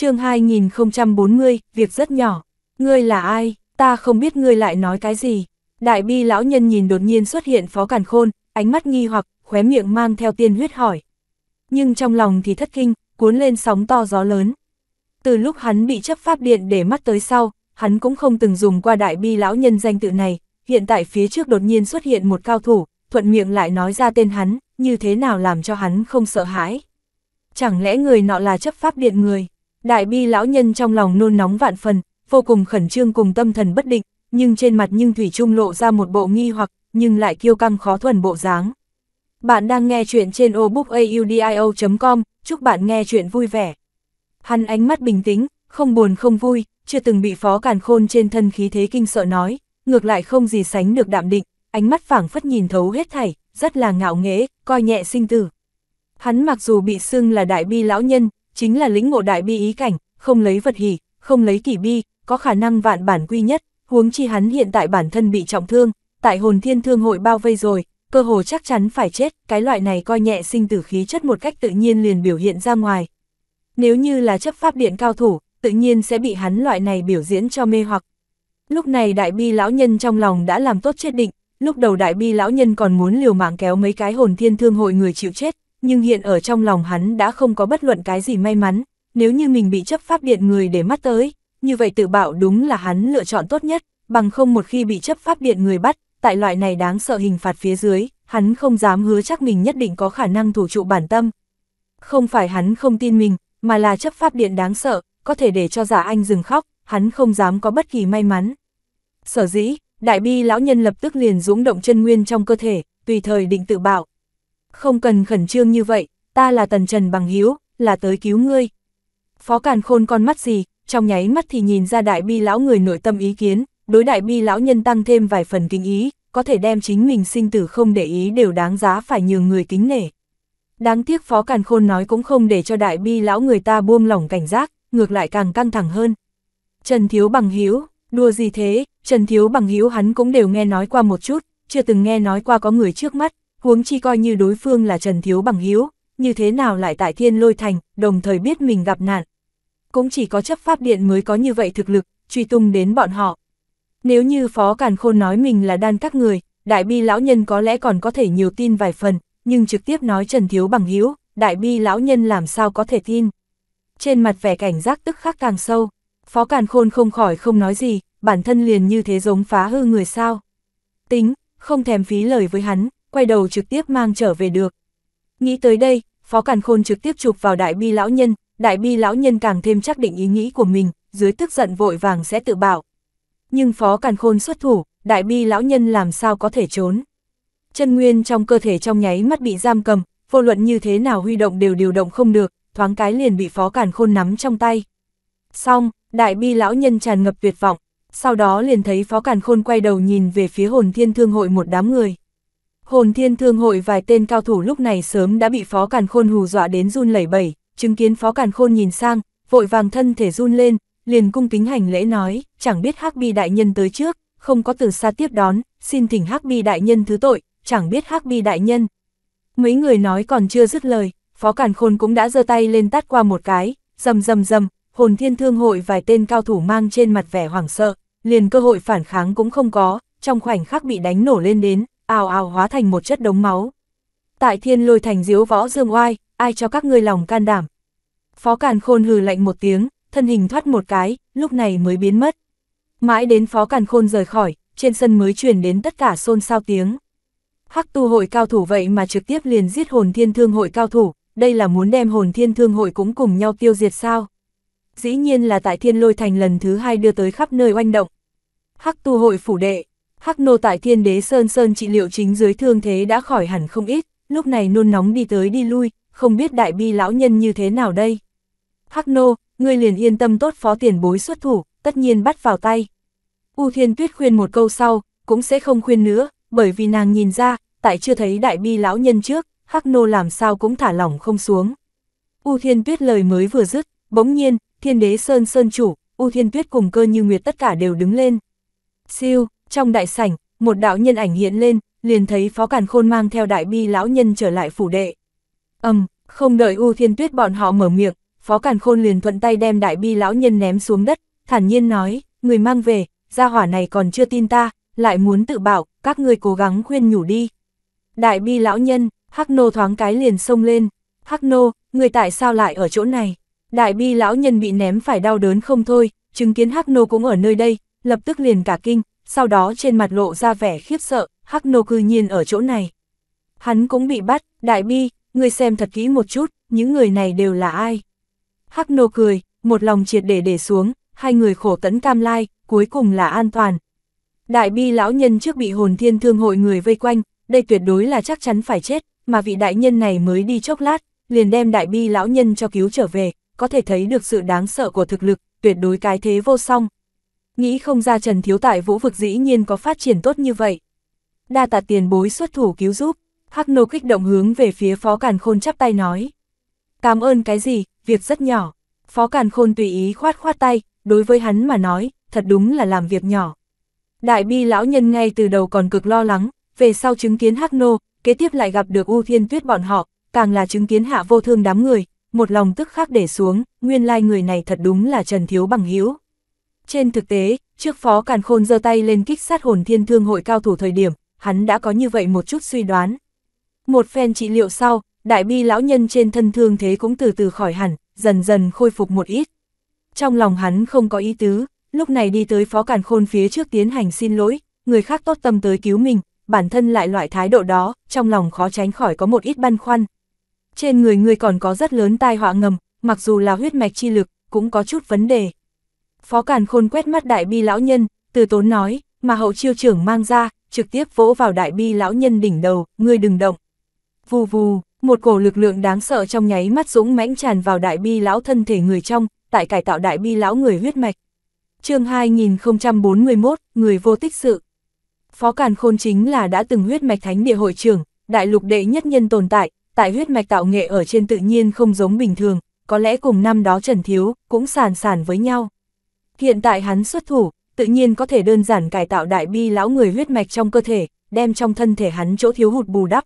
chương 2040, việc rất nhỏ. Ngươi là ai? Ta không biết ngươi lại nói cái gì. Đại bi lão nhân nhìn đột nhiên xuất hiện phó cản khôn, ánh mắt nghi hoặc, khóe miệng mang theo tiên huyết hỏi. Nhưng trong lòng thì thất kinh, cuốn lên sóng to gió lớn. Từ lúc hắn bị chấp pháp điện để mắt tới sau, hắn cũng không từng dùng qua đại bi lão nhân danh tự này, hiện tại phía trước đột nhiên xuất hiện một cao thủ, thuận miệng lại nói ra tên hắn, như thế nào làm cho hắn không sợ hãi. Chẳng lẽ người nọ là chấp pháp điện người? Đại bi lão nhân trong lòng nôn nóng vạn phần, vô cùng khẩn trương cùng tâm thần bất định, nhưng trên mặt nhưng Thủy Trung lộ ra một bộ nghi hoặc, nhưng lại kiêu căng khó thuần bộ dáng. Bạn đang nghe chuyện trên obookaudio.com, chúc bạn nghe chuyện vui vẻ. Hắn ánh mắt bình tĩnh, không buồn không vui, chưa từng bị phó càn khôn trên thân khí thế kinh sợ nói, ngược lại không gì sánh được đạm định, ánh mắt phảng phất nhìn thấu hết thảy, rất là ngạo nghễ, coi nhẹ sinh tử. Hắn mặc dù bị xưng là đại bi lão nhân, chính là lĩnh ngộ đại bi ý cảnh, không lấy vật hỉ, không lấy kỷ bi, có khả năng vạn bản quy nhất, huống chi hắn hiện tại bản thân bị trọng thương, tại hồn thiên thương hội bao vây rồi, cơ hồ chắc chắn phải chết, cái loại này coi nhẹ sinh tử khí chất một cách tự nhiên liền biểu hiện ra ngoài. Nếu như là chấp pháp điện cao thủ, tự nhiên sẽ bị hắn loại này biểu diễn cho mê hoặc. Lúc này đại bi lão nhân trong lòng đã làm tốt chết định, lúc đầu đại bi lão nhân còn muốn liều mạng kéo mấy cái hồn thiên thương hội người chịu chết, nhưng hiện ở trong lòng hắn đã không có bất luận cái gì may mắn, nếu như mình bị chấp pháp điện người để mắt tới, như vậy tự bạo đúng là hắn lựa chọn tốt nhất, bằng không một khi bị chấp pháp điện người bắt, tại loại này đáng sợ hình phạt phía dưới, hắn không dám hứa chắc mình nhất định có khả năng thủ trụ bản tâm. Không phải hắn không tin mình, mà là chấp pháp điện đáng sợ, có thể để cho giả anh dừng khóc, hắn không dám có bất kỳ may mắn. Sở dĩ, đại bi lão nhân lập tức liền dũng động chân nguyên trong cơ thể, tùy thời định tự bạo, không cần khẩn trương như vậy, ta là Tần Trần Bằng Hiếu, là tới cứu ngươi. Phó Càn Khôn con mắt gì, trong nháy mắt thì nhìn ra đại bi lão người nội tâm ý kiến, đối đại bi lão nhân tăng thêm vài phần kinh ý, có thể đem chính mình sinh tử không để ý đều đáng giá phải nhường người kính nể. Đáng tiếc Phó Càn Khôn nói cũng không để cho đại bi lão người ta buông lỏng cảnh giác, ngược lại càng căng thẳng hơn. Trần Thiếu Bằng Hiếu, đùa gì thế, Trần Thiếu Bằng Hiếu hắn cũng đều nghe nói qua một chút, chưa từng nghe nói qua có người trước mắt, huống chi coi như đối phương là Trần Thiếu Bằng Hiếu, như thế nào lại tại thiên lôi thành, đồng thời biết mình gặp nạn. Cũng chỉ có chấp pháp điện mới có như vậy thực lực, truy tung đến bọn họ. Nếu như Phó Càn Khôn nói mình là đan các người, đại bi lão nhân có lẽ còn có thể nhiều tin vài phần, nhưng trực tiếp nói Trần Thiếu Bằng Hiếu, đại bi lão nhân làm sao có thể tin. Trên mặt vẻ cảnh giác tức khắc càng sâu, Phó Càn Khôn không khỏi không nói gì, bản thân liền như thế giống phá hư người sao. Tính, không thèm phí lời với hắn, quay đầu trực tiếp mang trở về được. Nghĩ tới đây, Phó Càn Khôn trực tiếp chụp vào đại bi lão nhân, đại bi lão nhân càng thêm chắc định ý nghĩ của mình, dưới tức giận vội vàng sẽ tự bảo. Nhưng Phó Càn Khôn xuất thủ, đại bi lão nhân làm sao có thể trốn. Chân nguyên trong cơ thể trong nháy mắt bị giam cầm, vô luận như thế nào huy động đều điều động không được, thoáng cái liền bị Phó Càn Khôn nắm trong tay. Xong, đại bi lão nhân tràn ngập tuyệt vọng, sau đó liền thấy Phó Càn Khôn quay đầu nhìn về phía hồn thiên thương hội một đám người. Hồn thiên thương hội vài tên cao thủ lúc này sớm đã bị phó càn khôn hù dọa đến run lẩy bẩy, chứng kiến phó càn khôn nhìn sang, vội vàng thân thể run lên, liền cung kính hành lễ nói, chẳng biết hắc bi đại nhân tới trước, không có từ xa tiếp đón, xin thỉnh hắc bi đại nhân thứ tội, chẳng biết hắc bi đại nhân. Mấy người nói còn chưa dứt lời, phó càn khôn cũng đã giơ tay lên tát qua một cái, rầm rầm rầm, hồn thiên thương hội vài tên cao thủ mang trên mặt vẻ hoảng sợ, liền cơ hội phản kháng cũng không có, trong khoảnh khắc bị đánh nổ lên đến, ào ào hóa thành một chất đống máu. Tại thiên lôi thành diếu võ dương oai, ai cho các ngươi lòng can đảm. Phó Càn Khôn hừ lạnh một tiếng, thân hình thoát một cái, lúc này mới biến mất. Mãi đến Phó Càn Khôn rời khỏi, trên sân mới truyền đến tất cả xôn xao tiếng. Hắc tu hội cao thủ vậy mà trực tiếp liền giết hồn thiên thương hội cao thủ, đây là muốn đem hồn thiên thương hội cũng cùng nhau tiêu diệt sao. Dĩ nhiên là tại thiên lôi thành lần thứ hai đưa tới khắp nơi oanh động. Hắc tu hội phủ đệ, Hắc nô tại thiên đế Sơn Sơn trị liệu chính dưới thương thế đã khỏi hẳn không ít, lúc này nôn nóng đi tới đi lui, không biết đại bi lão nhân như thế nào đây. Hắc nô, ngươi liền yên tâm tốt phó tiền bối xuất thủ, tất nhiên bắt vào tay. U Thiên Tuyết khuyên một câu sau, cũng sẽ không khuyên nữa, bởi vì nàng nhìn ra, tại chưa thấy đại bi lão nhân trước, Hắc nô làm sao cũng thả lỏng không xuống. U Thiên Tuyết lời mới vừa dứt, bỗng nhiên, thiên đế Sơn Sơn chủ, U Thiên Tuyết cùng cơ như nguyệt tất cả đều đứng lên. Siêu, trong đại sảnh, một đạo nhân ảnh hiện lên, liền thấy Phó Càn Khôn mang theo đại bi lão nhân trở lại phủ đệ. âm um, không đợi U Thiên Tuyết bọn họ mở miệng, Phó Càn Khôn liền thuận tay đem đại bi lão nhân ném xuống đất, thản nhiên nói, người mang về, gia hỏa này còn chưa tin ta, lại muốn tự bảo, các người cố gắng khuyên nhủ đi. Đại bi lão nhân, Hắc Nô thoáng cái liền sông lên, Hắc Nô, người tại sao lại ở chỗ này? Đại bi lão nhân bị ném phải đau đớn không thôi, chứng kiến Hắc Nô cũng ở nơi đây, lập tức liền cả kinh, sau đó trên mặt lộ ra vẻ khiếp sợ, Hắc Nô cư nhiên ở chỗ này. Hắn cũng bị bắt, đại bi, ngươi xem thật kỹ một chút, những người này đều là ai. Hắc Nô cười, một lòng triệt để để xuống, hai người khổ tấn cam lai, cuối cùng là an toàn. Đại bi lão nhân trước bị hồn thiên thương hội người vây quanh, đây tuyệt đối là chắc chắn phải chết, mà vị đại nhân này mới đi chốc lát, liền đem đại bi lão nhân cho cứu trở về, có thể thấy được sự đáng sợ của thực lực, tuyệt đối cái thế vô song, nghĩ không ra Trần Thiếu Tại vũ vực dĩ nhiên có phát triển tốt như vậy. Đa tạ tiền bối xuất thủ cứu giúp, Hắc Nô kích động hướng về phía Phó Càn Khôn chắp tay nói. Cảm ơn cái gì, việc rất nhỏ. Phó Càn Khôn tùy ý khoát khoát tay, đối với hắn mà nói, thật đúng là làm việc nhỏ. Đại bi lão nhân ngay từ đầu còn cực lo lắng, về sau chứng kiến Hắc Nô, kế tiếp lại gặp được U Thiên Tuyết bọn họ, càng là chứng kiến hạ vô thương đám người, một lòng tức khắc để xuống, nguyên lai like người này thật đúng là Trần Thiếu bằng hữu trên thực tế, trước phó càn khôn giơ tay lên kích sát hồn thiên thương hội cao thủ thời điểm, hắn đã có như vậy một chút suy đoán. Một phen trị liệu sau, đại bi lão nhân trên thân thương thế cũng từ từ khỏi hẳn, dần dần khôi phục một ít. Trong lòng hắn không có ý tứ, lúc này đi tới phó càn khôn phía trước tiến hành xin lỗi, người khác tốt tâm tới cứu mình, bản thân lại loại thái độ đó, trong lòng khó tránh khỏi có một ít băn khoăn. Trên người người còn có rất lớn tai họa ngầm, mặc dù là huyết mạch chi lực, cũng có chút vấn đề. Phó Càn Khôn quét mắt đại bi lão nhân, từ tốn nói, mà hậu chiêu trưởng mang ra, trực tiếp vỗ vào đại bi lão nhân đỉnh đầu, ngươi đừng động. Vù vù, một cổ lực lượng đáng sợ trong nháy mắt dũng mãnh tràn vào đại bi lão thân thể người trong, tại cải tạo đại bi lão người huyết mạch. chương 2041, người vô tích sự. Phó Càn Khôn chính là đã từng huyết mạch thánh địa hội trưởng, đại lục đệ nhất nhân tồn tại, tại huyết mạch tạo nghệ ở trên tự nhiên không giống bình thường, có lẽ cùng năm đó Trần Thiếu cũng sàn sàn với nhau. Hiện tại hắn xuất thủ, tự nhiên có thể đơn giản cải tạo đại bi lão người huyết mạch trong cơ thể, đem trong thân thể hắn chỗ thiếu hụt bù đắp.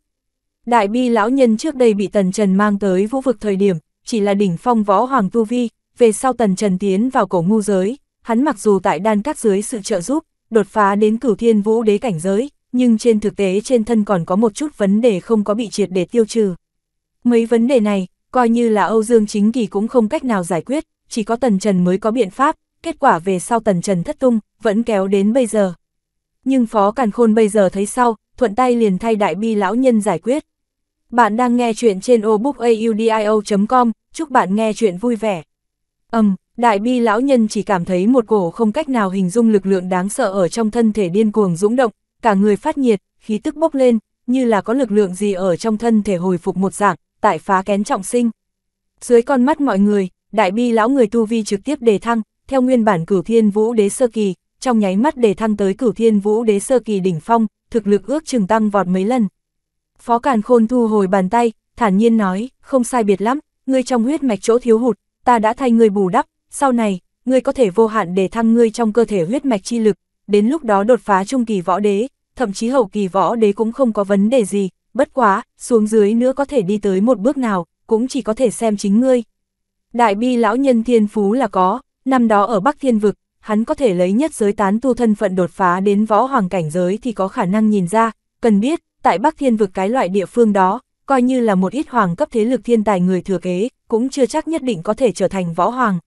Đại bi lão nhân trước đây bị Tần Trần mang tới vũ vực thời điểm, chỉ là đỉnh phong võ hoàng tu vi, về sau Tần Trần tiến vào cổ ngu giới, hắn mặc dù tại đan các dưới sự trợ giúp, đột phá đến cửu thiên vũ đế cảnh giới, nhưng trên thực tế trên thân còn có một chút vấn đề không có bị triệt để tiêu trừ. Mấy vấn đề này, coi như là Âu Dương Chính Kỳ cũng không cách nào giải quyết, chỉ có Tần Trần mới có biện pháp, kết quả về sau tần trần thất tung, vẫn kéo đến bây giờ. Nhưng phó càn khôn bây giờ thấy sau, thuận tay liền thay đại bi lão nhân giải quyết. Bạn đang nghe chuyện trên obookaudio.com, chúc bạn nghe chuyện vui vẻ. Ầm, um, đại bi lão nhân chỉ cảm thấy một cổ không cách nào hình dung lực lượng đáng sợ ở trong thân thể điên cuồng dũng động, cả người phát nhiệt, khí tức bốc lên, như là có lực lượng gì ở trong thân thể hồi phục một dạng, tại phá kén trọng sinh. Dưới con mắt mọi người, đại bi lão người tu vi trực tiếp đề thăng, theo nguyên bản cửu thiên vũ đế sơ kỳ, trong nháy mắt để thăng tới cửu thiên vũ đế sơ kỳ đỉnh phong, thực lực ước chừng tăng vọt mấy lần. Phó Càn Khôn thu hồi bàn tay, thản nhiên nói, không sai biệt lắm, ngươi trong huyết mạch chỗ thiếu hụt, ta đã thay ngươi bù đắp, sau này, ngươi có thể vô hạn để thăng ngươi trong cơ thể huyết mạch chi lực, đến lúc đó đột phá trung kỳ võ đế, thậm chí hậu kỳ võ đế cũng không có vấn đề gì, bất quá, xuống dưới nữa có thể đi tới một bước nào, cũng chỉ có thể xem chính ngươi. Đại bi lão nhân thiên phú là có, năm đó ở Bắc Thiên Vực, hắn có thể lấy nhất giới tán tu thân phận đột phá đến võ hoàng cảnh giới thì có khả năng nhìn ra, cần biết, tại Bắc Thiên Vực cái loại địa phương đó, coi như là một ít hoàng cấp thế lực thiên tài người thừa kế, cũng chưa chắc nhất định có thể trở thành võ hoàng.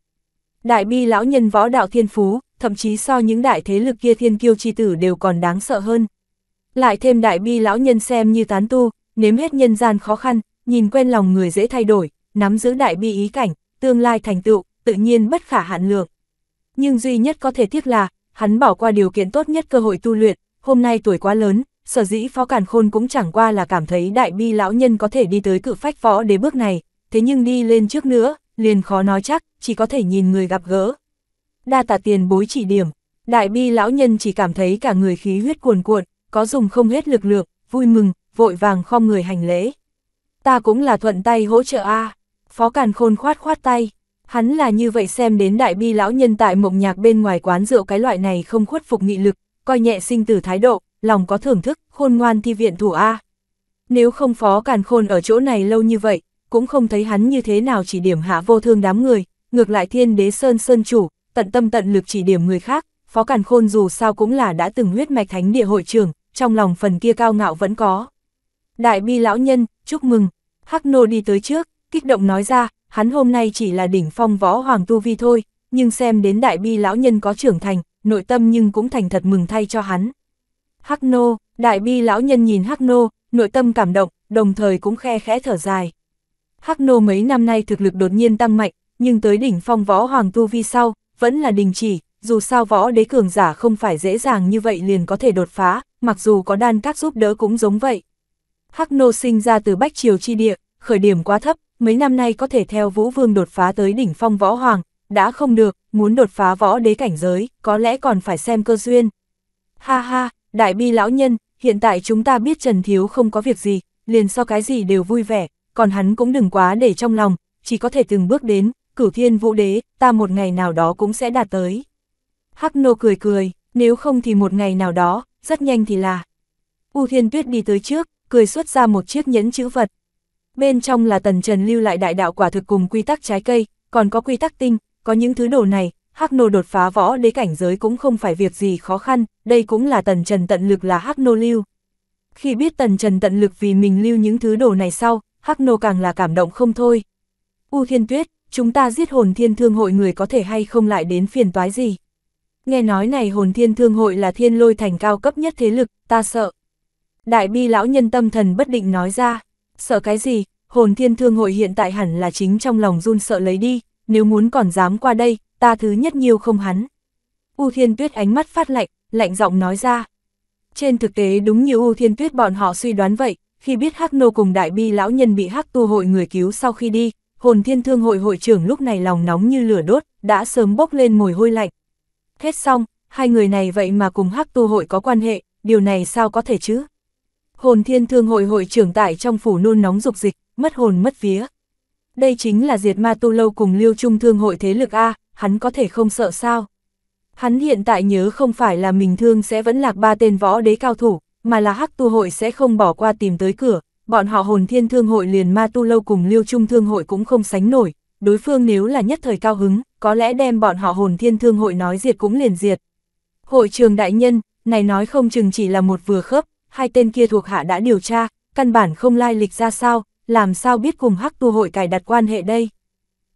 Đại bi lão nhân võ đạo thiên phú, thậm chí so những đại thế lực kia thiên kiêu chi tử đều còn đáng sợ hơn. Lại thêm đại bi lão nhân xem như tán tu, nếm hết nhân gian khó khăn, nhìn quen lòng người dễ thay đổi, nắm giữ đại bi ý cảnh, tương lai thành tựu, tự nhiên bất khả hạn lượng. Nhưng duy nhất có thể tiếc là, hắn bỏ qua điều kiện tốt nhất cơ hội tu luyện, hôm nay tuổi quá lớn, sở dĩ phó càn khôn cũng chẳng qua là cảm thấy đại bi lão nhân có thể đi tới cự phách võ đế bước này, thế nhưng đi lên trước nữa, liền khó nói chắc, chỉ có thể nhìn người gặp gỡ. Đa tạ tiền bối chỉ điểm, đại bi lão nhân chỉ cảm thấy cả người khí huyết cuồn cuộn, có dùng không hết lực lượng, vui mừng, vội vàng khom người hành lễ. Ta cũng là thuận tay hỗ trợ a Phó Càn Khôn khoát khoát tay, Hắn là như vậy xem đến đại bi lão nhân tại mộng nhạc bên ngoài quán rượu cái loại này không khuất phục nghị lực, coi nhẹ sinh tử thái độ, lòng có thưởng thức, khôn ngoan thi viện thủ A. Nếu không phó càn khôn ở chỗ này lâu như vậy, cũng không thấy hắn như thế nào chỉ điểm hạ vô thương đám người, ngược lại thiên đế sơn sơn chủ, tận tâm tận lực chỉ điểm người khác, phó càn khôn dù sao cũng là đã từng huyết mạch thánh địa hội trưởng, trong lòng phần kia cao ngạo vẫn có. Đại bi lão nhân, chúc mừng, Hắc Nô đi tới trước, kích động nói ra, hắn hôm nay chỉ là đỉnh phong võ hoàng tu vi thôi, nhưng xem đến đại bi lão nhân có trưởng thành, nội tâm nhưng cũng thành thật mừng thay cho hắn. Hắc nô, đại bi lão nhân nhìn Hắc nô, nội tâm cảm động, đồng thời cũng khe khẽ thở dài. Hắc nô mấy năm nay thực lực đột nhiên tăng mạnh, nhưng tới đỉnh phong võ hoàng tu vi sau, vẫn là đình chỉ, dù sao võ đế cường giả không phải dễ dàng như vậy liền có thể đột phá, mặc dù có đan các giúp đỡ cũng giống vậy. Hắc nô sinh ra từ Bách Triều chi địa, khởi điểm quá thấp, mấy năm nay có thể theo Vũ Vương đột phá tới đỉnh phong võ hoàng, đã không được, muốn đột phá võ đế cảnh giới, có lẽ còn phải xem cơ duyên. Ha ha, đại bi lão nhân, hiện tại chúng ta biết Trần Thiếu không có việc gì, liền so cái gì đều vui vẻ, còn hắn cũng đừng quá để trong lòng, chỉ có thể từng bước đến, cửu thiên vũ đế, ta một ngày nào đó cũng sẽ đạt tới. Hắc nô cười cười, nếu không thì một ngày nào đó, rất nhanh thì là. U Thiên Tuyết đi tới trước, cười xuất ra một chiếc nhẫn chữ vật, bên trong là tần trần lưu lại đại đạo quả thực cùng quy tắc trái cây, còn có quy tắc tinh, có những thứ đồ này, Hắc Nô đột phá võ đế cảnh giới cũng không phải việc gì khó khăn, đây cũng là tần trần tận lực là Hắc Nô lưu. Khi biết tần trần tận lực vì mình lưu những thứ đồ này sau, Hắc Nô càng là cảm động không thôi. U Thiên Tuyết, chúng ta giết hồn thiên thương hội người có thể hay không lại đến phiền toái gì. Nghe nói này hồn thiên thương hội là thiên lôi thành cao cấp nhất thế lực, ta sợ. Đại bi lão nhân tâm thần bất định nói ra. Sợ cái gì, hồn thiên thương hội hiện tại hẳn là chính trong lòng run sợ lấy đi, nếu muốn còn dám qua đây, ta thứ nhất nhiều không hắn. U thiên tuyết ánh mắt phát lạnh, lạnh giọng nói ra. Trên thực tế đúng như U thiên tuyết bọn họ suy đoán vậy, khi biết Hắc Nô cùng đại bi lão nhân bị Hắc tu hội người cứu sau khi đi, hồn thiên thương hội hội trưởng lúc này lòng nóng như lửa đốt, đã sớm bốc lên mồi hôi lạnh. Hết xong, hai người này vậy mà cùng Hắc tu hội có quan hệ, điều này sao có thể chứ? Hồn thiên thương hội hội trưởng tại trong phủ nôn nóng dục dịch, mất hồn mất vía. Đây chính là diệt ma tu lâu cùng liêu trung thương hội thế lực A, hắn có thể không sợ sao. Hắn hiện tại nhớ không phải là mình thương sẽ vẫn lạc ba tên võ đế cao thủ, mà là hắc tu hội sẽ không bỏ qua tìm tới cửa, bọn họ hồn thiên thương hội liền ma tu lâu cùng liêu trung thương hội cũng không sánh nổi, đối phương nếu là nhất thời cao hứng, có lẽ đem bọn họ hồn thiên thương hội nói diệt cũng liền diệt. Hội trường đại nhân, này nói không chừng chỉ là một vừa khớp, hai tên kia thuộc hạ đã điều tra, căn bản không lai lịch ra sao, làm sao biết cùng hắc tu hội cài đặt quan hệ đây.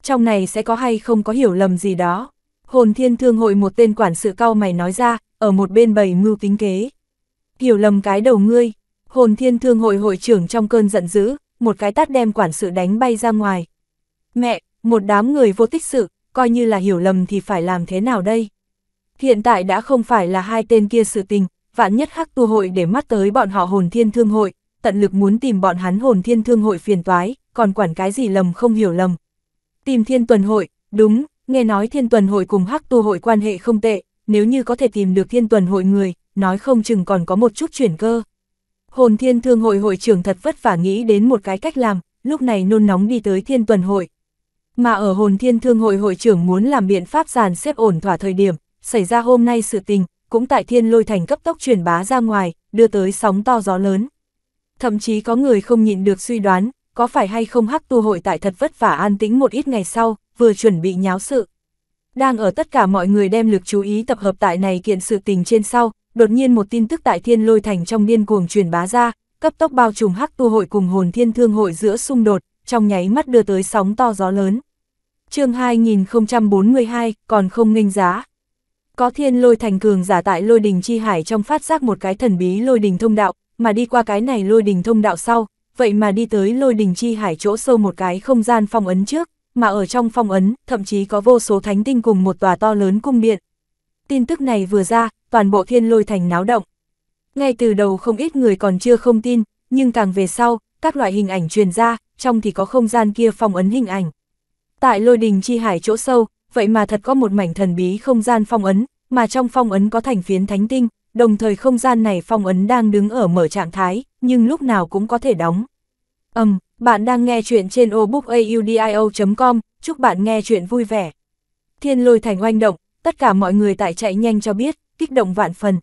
Trong này sẽ có hay không có hiểu lầm gì đó. Hồn thiên thương hội một tên quản sự cao mày nói ra, ở một bên bầy mưu tính kế. Hiểu lầm cái đầu ngươi, hồn thiên thương hội hội trưởng trong cơn giận dữ, một cái tát đem quản sự đánh bay ra ngoài. Mẹ, một đám người vô tích sự, coi như là hiểu lầm thì phải làm thế nào đây? Hiện tại đã không phải là hai tên kia sự tình, vạn nhất hắc tu hội để mắt tới bọn họ hồn thiên thương hội, tận lực muốn tìm bọn hắn hồn thiên thương hội phiền toái, còn quản cái gì lầm không hiểu lầm. Tìm thiên tuần hội, đúng, nghe nói thiên tuần hội cùng hắc tu hội quan hệ không tệ, nếu như có thể tìm được thiên tuần hội người, nói không chừng còn có một chút chuyển cơ. Hồn thiên thương hội hội trưởng thật vất vả nghĩ đến một cái cách làm, lúc này nôn nóng đi tới thiên tuần hội. Mà ở hồn thiên thương hội hội trưởng muốn làm biện pháp giàn xếp ổn thỏa thời điểm, xảy ra hôm nay sự tình, cũng tại thiên lôi thành cấp tốc truyền bá ra ngoài, đưa tới sóng to gió lớn. Thậm chí có người không nhịn được suy đoán, có phải hay không hắc tu hội tại thật vất vả an tĩnh một ít ngày sau, vừa chuẩn bị nháo sự. Đang ở tất cả mọi người đem lực chú ý tập hợp tại này kiện sự tình trên sau, đột nhiên một tin tức tại thiên lôi thành trong điên cuồng truyền bá ra, cấp tốc bao trùm hắc tu hội cùng hồn thiên thương hội giữa xung đột, trong nháy mắt đưa tới sóng to gió lớn. chương 2042, còn không nghênh giá. Có thiên lôi thành cường giả tại lôi đình chi hải trong phát giác một cái thần bí lôi đình thông đạo, mà đi qua cái này lôi đình thông đạo sau, vậy mà đi tới lôi đình chi hải chỗ sâu một cái không gian phong ấn trước, mà ở trong phong ấn, thậm chí có vô số thánh tinh cùng một tòa to lớn cung điện. Tin tức này vừa ra, toàn bộ thiên lôi thành náo động. Ngay từ đầu không ít người còn chưa không tin, nhưng càng về sau, các loại hình ảnh truyền ra, trong thì có không gian kia phong ấn hình ảnh. Tại lôi đình chi hải chỗ sâu, vậy mà thật có một mảnh thần bí không gian phong ấn, mà trong phong ấn có thành phiến thánh tinh, đồng thời không gian này phong ấn đang đứng ở mở trạng thái, nhưng lúc nào cũng có thể đóng. Ầm, um, bạn đang nghe chuyện trên obookaudio.com, chúc bạn nghe chuyện vui vẻ. Thiên lôi thành oanh động, tất cả mọi người tại chạy nhanh cho biết, kích động vạn phần.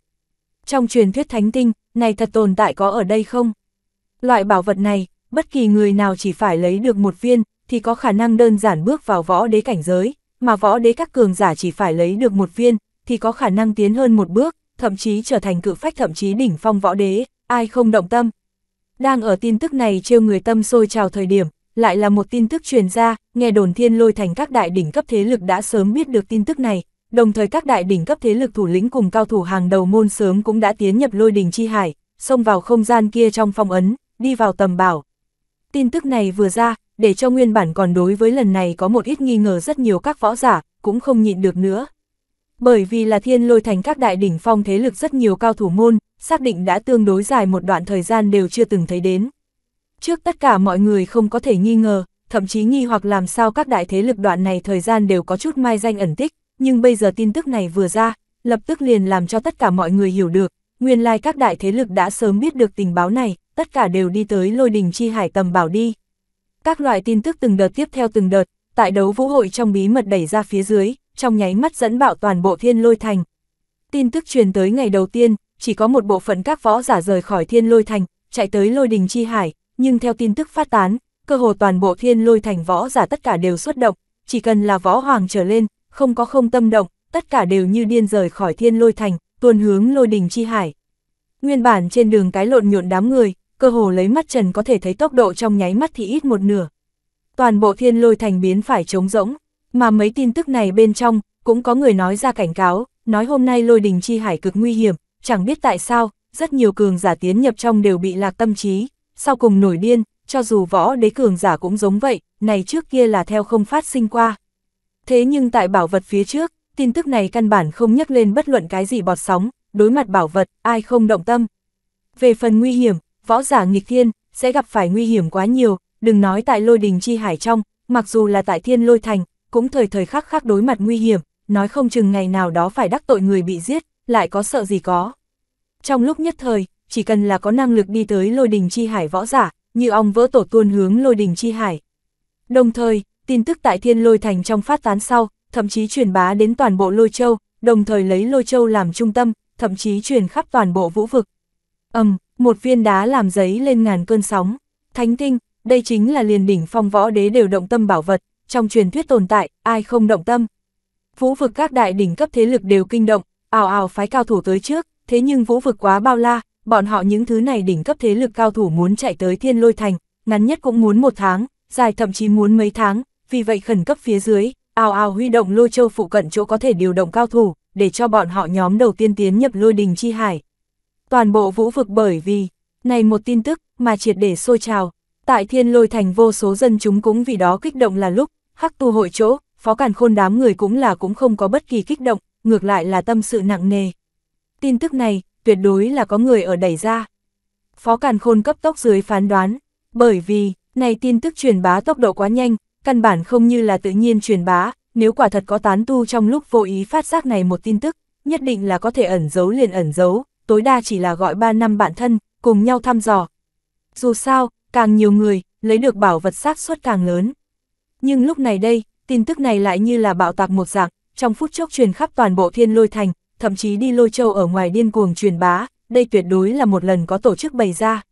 Trong truyền thuyết thánh tinh, này thật tồn tại có ở đây không? Loại bảo vật này, bất kỳ người nào chỉ phải lấy được một viên, thì có khả năng đơn giản bước vào võ đế cảnh giới, mà võ đế các cường giả chỉ phải lấy được một viên, thì có khả năng tiến hơn một bước, thậm chí trở thành cự phách thậm chí đỉnh phong võ đế, ai không động tâm. Đang ở tin tức này trêu người tâm sôi trào thời điểm, lại là một tin tức truyền ra, nghe đồn thiên lôi thành các đại đỉnh cấp thế lực đã sớm biết được tin tức này, đồng thời các đại đỉnh cấp thế lực thủ lĩnh cùng cao thủ hàng đầu môn sớm cũng đã tiến nhập lôi đỉnh chi hải, xông vào không gian kia trong phong ấn, đi vào tầm bảo. Tin tức này vừa ra, để cho nguyên bản còn đối với lần này có một ít nghi ngờ rất nhiều các võ giả, cũng không nhịn được nữa. Bởi vì là thiên lôi thành các đại đỉnh phong thế lực rất nhiều cao thủ môn, xác định đã tương đối dài một đoạn thời gian đều chưa từng thấy đến. Trước tất cả mọi người không có thể nghi ngờ, thậm chí nghi hoặc làm sao các đại thế lực đoạn này thời gian đều có chút mai danh ẩn tích, nhưng bây giờ tin tức này vừa ra, lập tức liền làm cho tất cả mọi người hiểu được, nguyên lai like các đại thế lực đã sớm biết được tình báo này, tất cả đều đi tới lôi đình chi hải tầm bảo đi các loại tin tức từng đợt tiếp theo từng đợt, tại đấu vũ hội trong bí mật đẩy ra phía dưới, trong nháy mắt dẫn bạo toàn bộ thiên lôi thành. Tin tức truyền tới ngày đầu tiên, chỉ có một bộ phận các võ giả rời khỏi thiên lôi thành, chạy tới lôi đình chi hải, nhưng theo tin tức phát tán, cơ hồ toàn bộ thiên lôi thành võ giả tất cả đều xuất động, chỉ cần là võ hoàng trở lên, không có không tâm động, tất cả đều như điên rời khỏi thiên lôi thành, tuôn hướng lôi đình chi hải. Nguyên bản trên đường cái lộn nhộn đám người, cơ hồ lấy mắt trần có thể thấy tốc độ trong nháy mắt thì ít một nửa. Toàn bộ thiên lôi thành biến phải trống rỗng, mà mấy tin tức này bên trong, cũng có người nói ra cảnh cáo, nói hôm nay lôi đình chi hải cực nguy hiểm, chẳng biết tại sao, rất nhiều cường giả tiến nhập trong đều bị lạc tâm trí, sau cùng nổi điên, cho dù võ đế cường giả cũng giống vậy, này trước kia là theo không phát sinh qua. Thế nhưng tại bảo vật phía trước, tin tức này căn bản không nhắc lên bất luận cái gì bọt sóng, đối mặt bảo vật, ai không động tâm. Về phần nguy hiểm, võ giả nghịch thiên, sẽ gặp phải nguy hiểm quá nhiều, đừng nói tại lôi đình chi hải trong, mặc dù là tại thiên lôi thành, cũng thời thời khắc khắc đối mặt nguy hiểm, nói không chừng ngày nào đó phải đắc tội người bị giết, lại có sợ gì có. Trong lúc nhất thời, chỉ cần là có năng lực đi tới lôi đình chi hải võ giả, như ong vỡ tổ tuôn hướng lôi đình chi hải. Đồng thời, tin tức tại thiên lôi thành trong phát tán sau, thậm chí truyền bá đến toàn bộ lôi châu, đồng thời lấy lôi châu làm trung tâm, thậm chí truyền khắp toàn bộ vũ vực. Ầm, um, một viên đá làm giấy lên ngàn cơn sóng. Thánh tinh, đây chính là liền đỉnh phong võ đế đều động tâm bảo vật, trong truyền thuyết tồn tại, ai không động tâm. Vũ vực các đại đỉnh cấp thế lực đều kinh động, ào ào phái cao thủ tới trước, thế nhưng vũ vực quá bao la, bọn họ những thứ này đỉnh cấp thế lực cao thủ muốn chạy tới thiên lôi thành, ngắn nhất cũng muốn một tháng, dài thậm chí muốn mấy tháng, vì vậy khẩn cấp phía dưới, ào ào huy động lôi châu phụ cận chỗ có thể điều động cao thủ, để cho bọn họ nhóm đầu tiên tiến nhập lôi đình chi hải, Toàn bộ vũ vực bởi vì, này một tin tức, mà triệt để sôi trào, tại thiên lôi thành vô số dân chúng cũng vì đó kích động là lúc, hắc tu hội chỗ, phó cản khôn đám người cũng là cũng không có bất kỳ kích động, ngược lại là tâm sự nặng nề. Tin tức này, tuyệt đối là có người ở đẩy ra. Phó cản khôn cấp tốc dưới phán đoán, bởi vì, này tin tức truyền bá tốc độ quá nhanh, căn bản không như là tự nhiên truyền bá, nếu quả thật có tán tu trong lúc vô ý phát giác này một tin tức, nhất định là có thể ẩn giấu liền ẩn giấu, tối đa chỉ là gọi ba năm bạn thân, cùng nhau thăm dò. Dù sao, càng nhiều người, lấy được bảo vật xác suất càng lớn. Nhưng lúc này đây, tin tức này lại như là bạo tạc một dạng, trong phút chốc truyền khắp toàn bộ thiên lôi thành, thậm chí đi lôi châu ở ngoài điên cuồng truyền bá, đây tuyệt đối là một lần có tổ chức bày ra.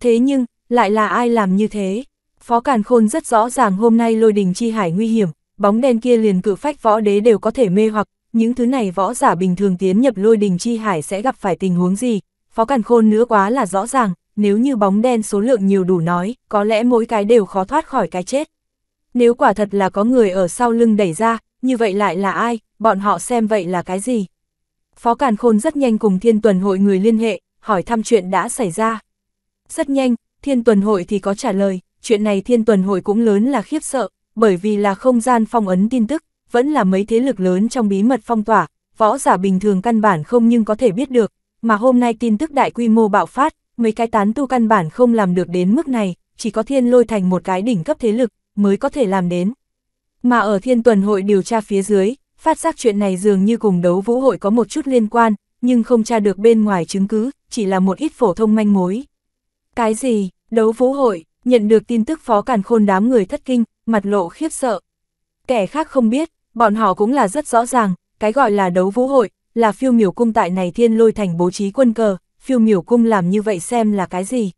Thế nhưng, lại là ai làm như thế? Phó Càn Khôn rất rõ ràng hôm nay lôi đình chi hải nguy hiểm, bóng đen kia liền cự phách võ đế đều có thể mê hoặc, những thứ này võ giả bình thường tiến nhập lôi đình chi hải sẽ gặp phải tình huống gì, Phó Càn Khôn nữa quá là rõ ràng, nếu như bóng đen số lượng nhiều đủ nói, có lẽ mỗi cái đều khó thoát khỏi cái chết. Nếu quả thật là có người ở sau lưng đẩy ra, như vậy lại là ai, bọn họ xem vậy là cái gì. Phó Càn Khôn rất nhanh cùng Thiên Tuần Hội người liên hệ, hỏi thăm chuyện đã xảy ra. Rất nhanh, Thiên Tuần Hội thì có trả lời, chuyện này Thiên Tuần Hội cũng lớn là khiếp sợ, bởi vì là không gian phong ấn tin tức, vẫn là mấy thế lực lớn trong bí mật phong tỏa, võ giả bình thường căn bản không nhưng có thể biết được, mà hôm nay tin tức đại quy mô bạo phát, mấy cái tán tu căn bản không làm được đến mức này, chỉ có thiên lôi thành một cái đỉnh cấp thế lực, mới có thể làm đến. Mà ở thiên tuần hội điều tra phía dưới, phát giác chuyện này dường như cùng đấu vũ hội có một chút liên quan, nhưng không tra được bên ngoài chứng cứ, chỉ là một ít phổ thông manh mối. Cái gì, đấu vũ hội, nhận được tin tức phó càn khôn đám người thất kinh, mặt lộ khiếp sợ. Kẻ khác không biết, Bọn họ cũng là rất rõ ràng, cái gọi là đấu vũ hội, là phiêu miểu cung tại này thiên lôi thành bố trí quân cờ, phiêu miểu cung làm như vậy xem là cái gì.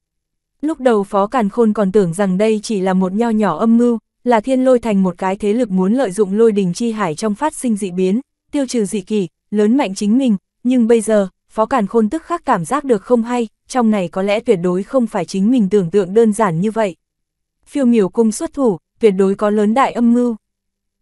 Lúc đầu Phó Càn Khôn còn tưởng rằng đây chỉ là một nho nhỏ âm mưu, là thiên lôi thành một cái thế lực muốn lợi dụng lôi đình chi hải trong phát sinh dị biến, tiêu trừ dị kỷ, lớn mạnh chính mình, nhưng bây giờ, Phó Càn Khôn tức khắc cảm giác được không hay, trong này có lẽ tuyệt đối không phải chính mình tưởng tượng đơn giản như vậy. Phiêu miểu cung xuất thủ, tuyệt đối có lớn đại âm mưu.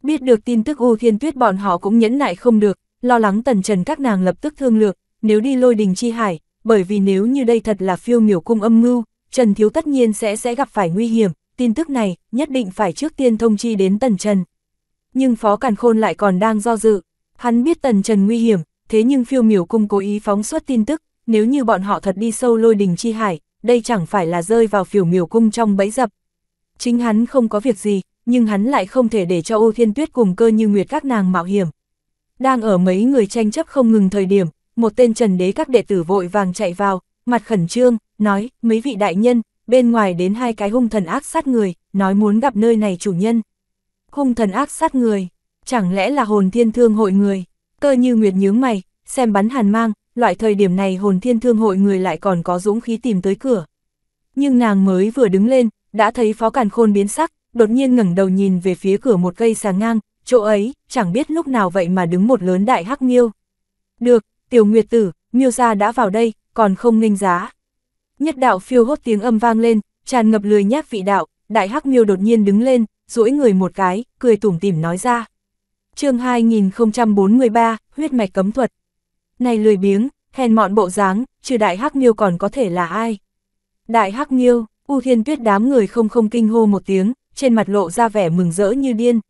Biết được tin tức U Thiên Tuyết bọn họ cũng nhẫn nại không được, lo lắng tần trần các nàng lập tức thương lượng, nếu đi lôi đình chi hải, bởi vì nếu như đây thật là phiêu miểu cung âm mưu, Trần Thiếu tất nhiên sẽ sẽ gặp phải nguy hiểm, tin tức này nhất định phải trước tiên thông chi đến tần trần. Nhưng Phó Càn Khôn lại còn đang do dự, hắn biết tần trần nguy hiểm, thế nhưng phiêu miểu cung cố ý phóng xuất tin tức, nếu như bọn họ thật đi sâu lôi đình chi hải, đây chẳng phải là rơi vào phiêu miểu cung trong bẫy dập. Chính hắn không có việc gì, nhưng hắn lại không thể để cho Âu thiên tuyết cùng cơ như nguyệt các nàng mạo hiểm. Đang ở mấy người tranh chấp không ngừng thời điểm, một tên trần đế các đệ tử vội vàng chạy vào, mặt khẩn trương, nói, mấy vị đại nhân, bên ngoài đến hai cái hung thần ác sát người, nói muốn gặp nơi này chủ nhân. Hung thần ác sát người, chẳng lẽ là hồn thiên thương hội người, cơ như nguyệt nhướng mày, xem bắn hàn mang, loại thời điểm này hồn thiên thương hội người lại còn có dũng khí tìm tới cửa. Nhưng nàng mới vừa đứng lên, đã thấy phó càn khôn biến sắc, đột nhiên ngẩng đầu nhìn về phía cửa một cây xà ngang, chỗ ấy, chẳng biết lúc nào vậy mà đứng một lớn đại hắc miêu. Được, tiểu nguyệt tử, miêu gia đã vào đây, còn không nghênh giá. Nhất đạo phiêu hốt tiếng âm vang lên, tràn ngập lười nhác vị đạo, đại hắc miêu đột nhiên đứng lên, duỗi người một cái, cười tủm tỉm nói ra. chương 2043, huyết mạch cấm thuật. Này lười biếng, hèn mọn bộ dáng, trừ đại hắc miêu còn có thể là ai? Đại hắc miêu, U Thiên Tuyết đám người không không kinh hô một tiếng, trên mặt lộ ra vẻ mừng rỡ như điên.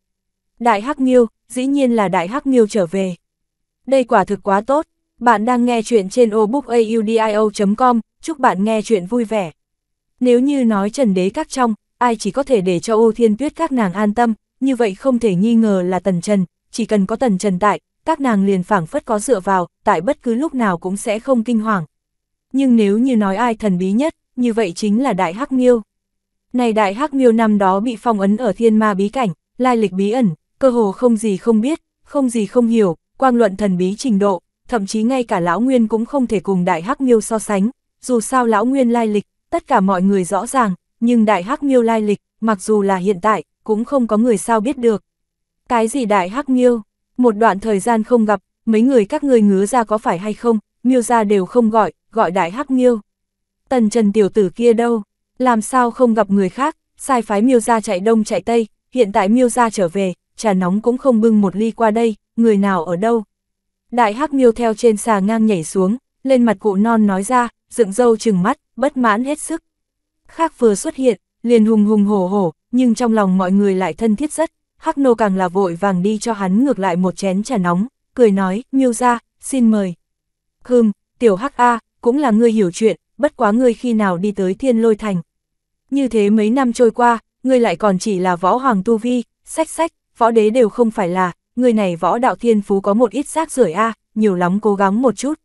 Đại Hắc nghiêu dĩ nhiên là Đại Hắc nghiêu trở về. Đây quả thực quá tốt, bạn đang nghe chuyện trên obookaudio.com, chúc bạn nghe chuyện vui vẻ. Nếu như nói Trần Đế Các trong, ai chỉ có thể để cho ô thiên tuyết các nàng an tâm, như vậy không thể nghi ngờ là Tần Trần, chỉ cần có Tần Trần tại, các nàng liền phảng phất có dựa vào, tại bất cứ lúc nào cũng sẽ không kinh hoàng. Nhưng nếu như nói ai thần bí nhất, như vậy chính là Đại Hắc nghiêu này đại hắc miêu năm đó bị phong ấn ở thiên ma bí cảnh, lai lịch bí ẩn, cơ hồ không gì không biết, không gì không hiểu, quang luận thần bí trình độ, thậm chí ngay cả lão nguyên cũng không thể cùng đại hắc miêu so sánh, dù sao lão nguyên lai lịch, tất cả mọi người rõ ràng, nhưng đại hắc miêu lai lịch, mặc dù là hiện tại, cũng không có người sao biết được. Cái gì đại hắc miêu? Một đoạn thời gian không gặp, mấy người các ngươi ngứa ra có phải hay không, miêu ra đều không gọi, gọi đại hắc miêu. Tần Trần tiểu tử kia đâu? Làm sao không gặp người khác, sai phái miêu ra chạy đông chạy tây, hiện tại miêu ra trở về, trà nóng cũng không bưng một ly qua đây, người nào ở đâu. Đại hắc miêu theo trên xà ngang nhảy xuống, lên mặt cụ non nói ra, dựng râu chừng mắt, bất mãn hết sức. Khác vừa xuất hiện, liền hùng hùng hổ hổ, nhưng trong lòng mọi người lại thân thiết rất, hắc nô càng là vội vàng đi cho hắn ngược lại một chén trà nóng, cười nói, miêu ra, xin mời. khương tiểu hắc A, cũng là người hiểu chuyện, bất quá ngươi khi nào đi tới thiên lôi thành. Như thế mấy năm trôi qua, ngươi lại còn chỉ là võ hoàng tu vi, sách sách, võ đế đều không phải là, người này võ đạo thiên phú có một ít xác rưởi a, à, nhiều lắm cố gắng một chút.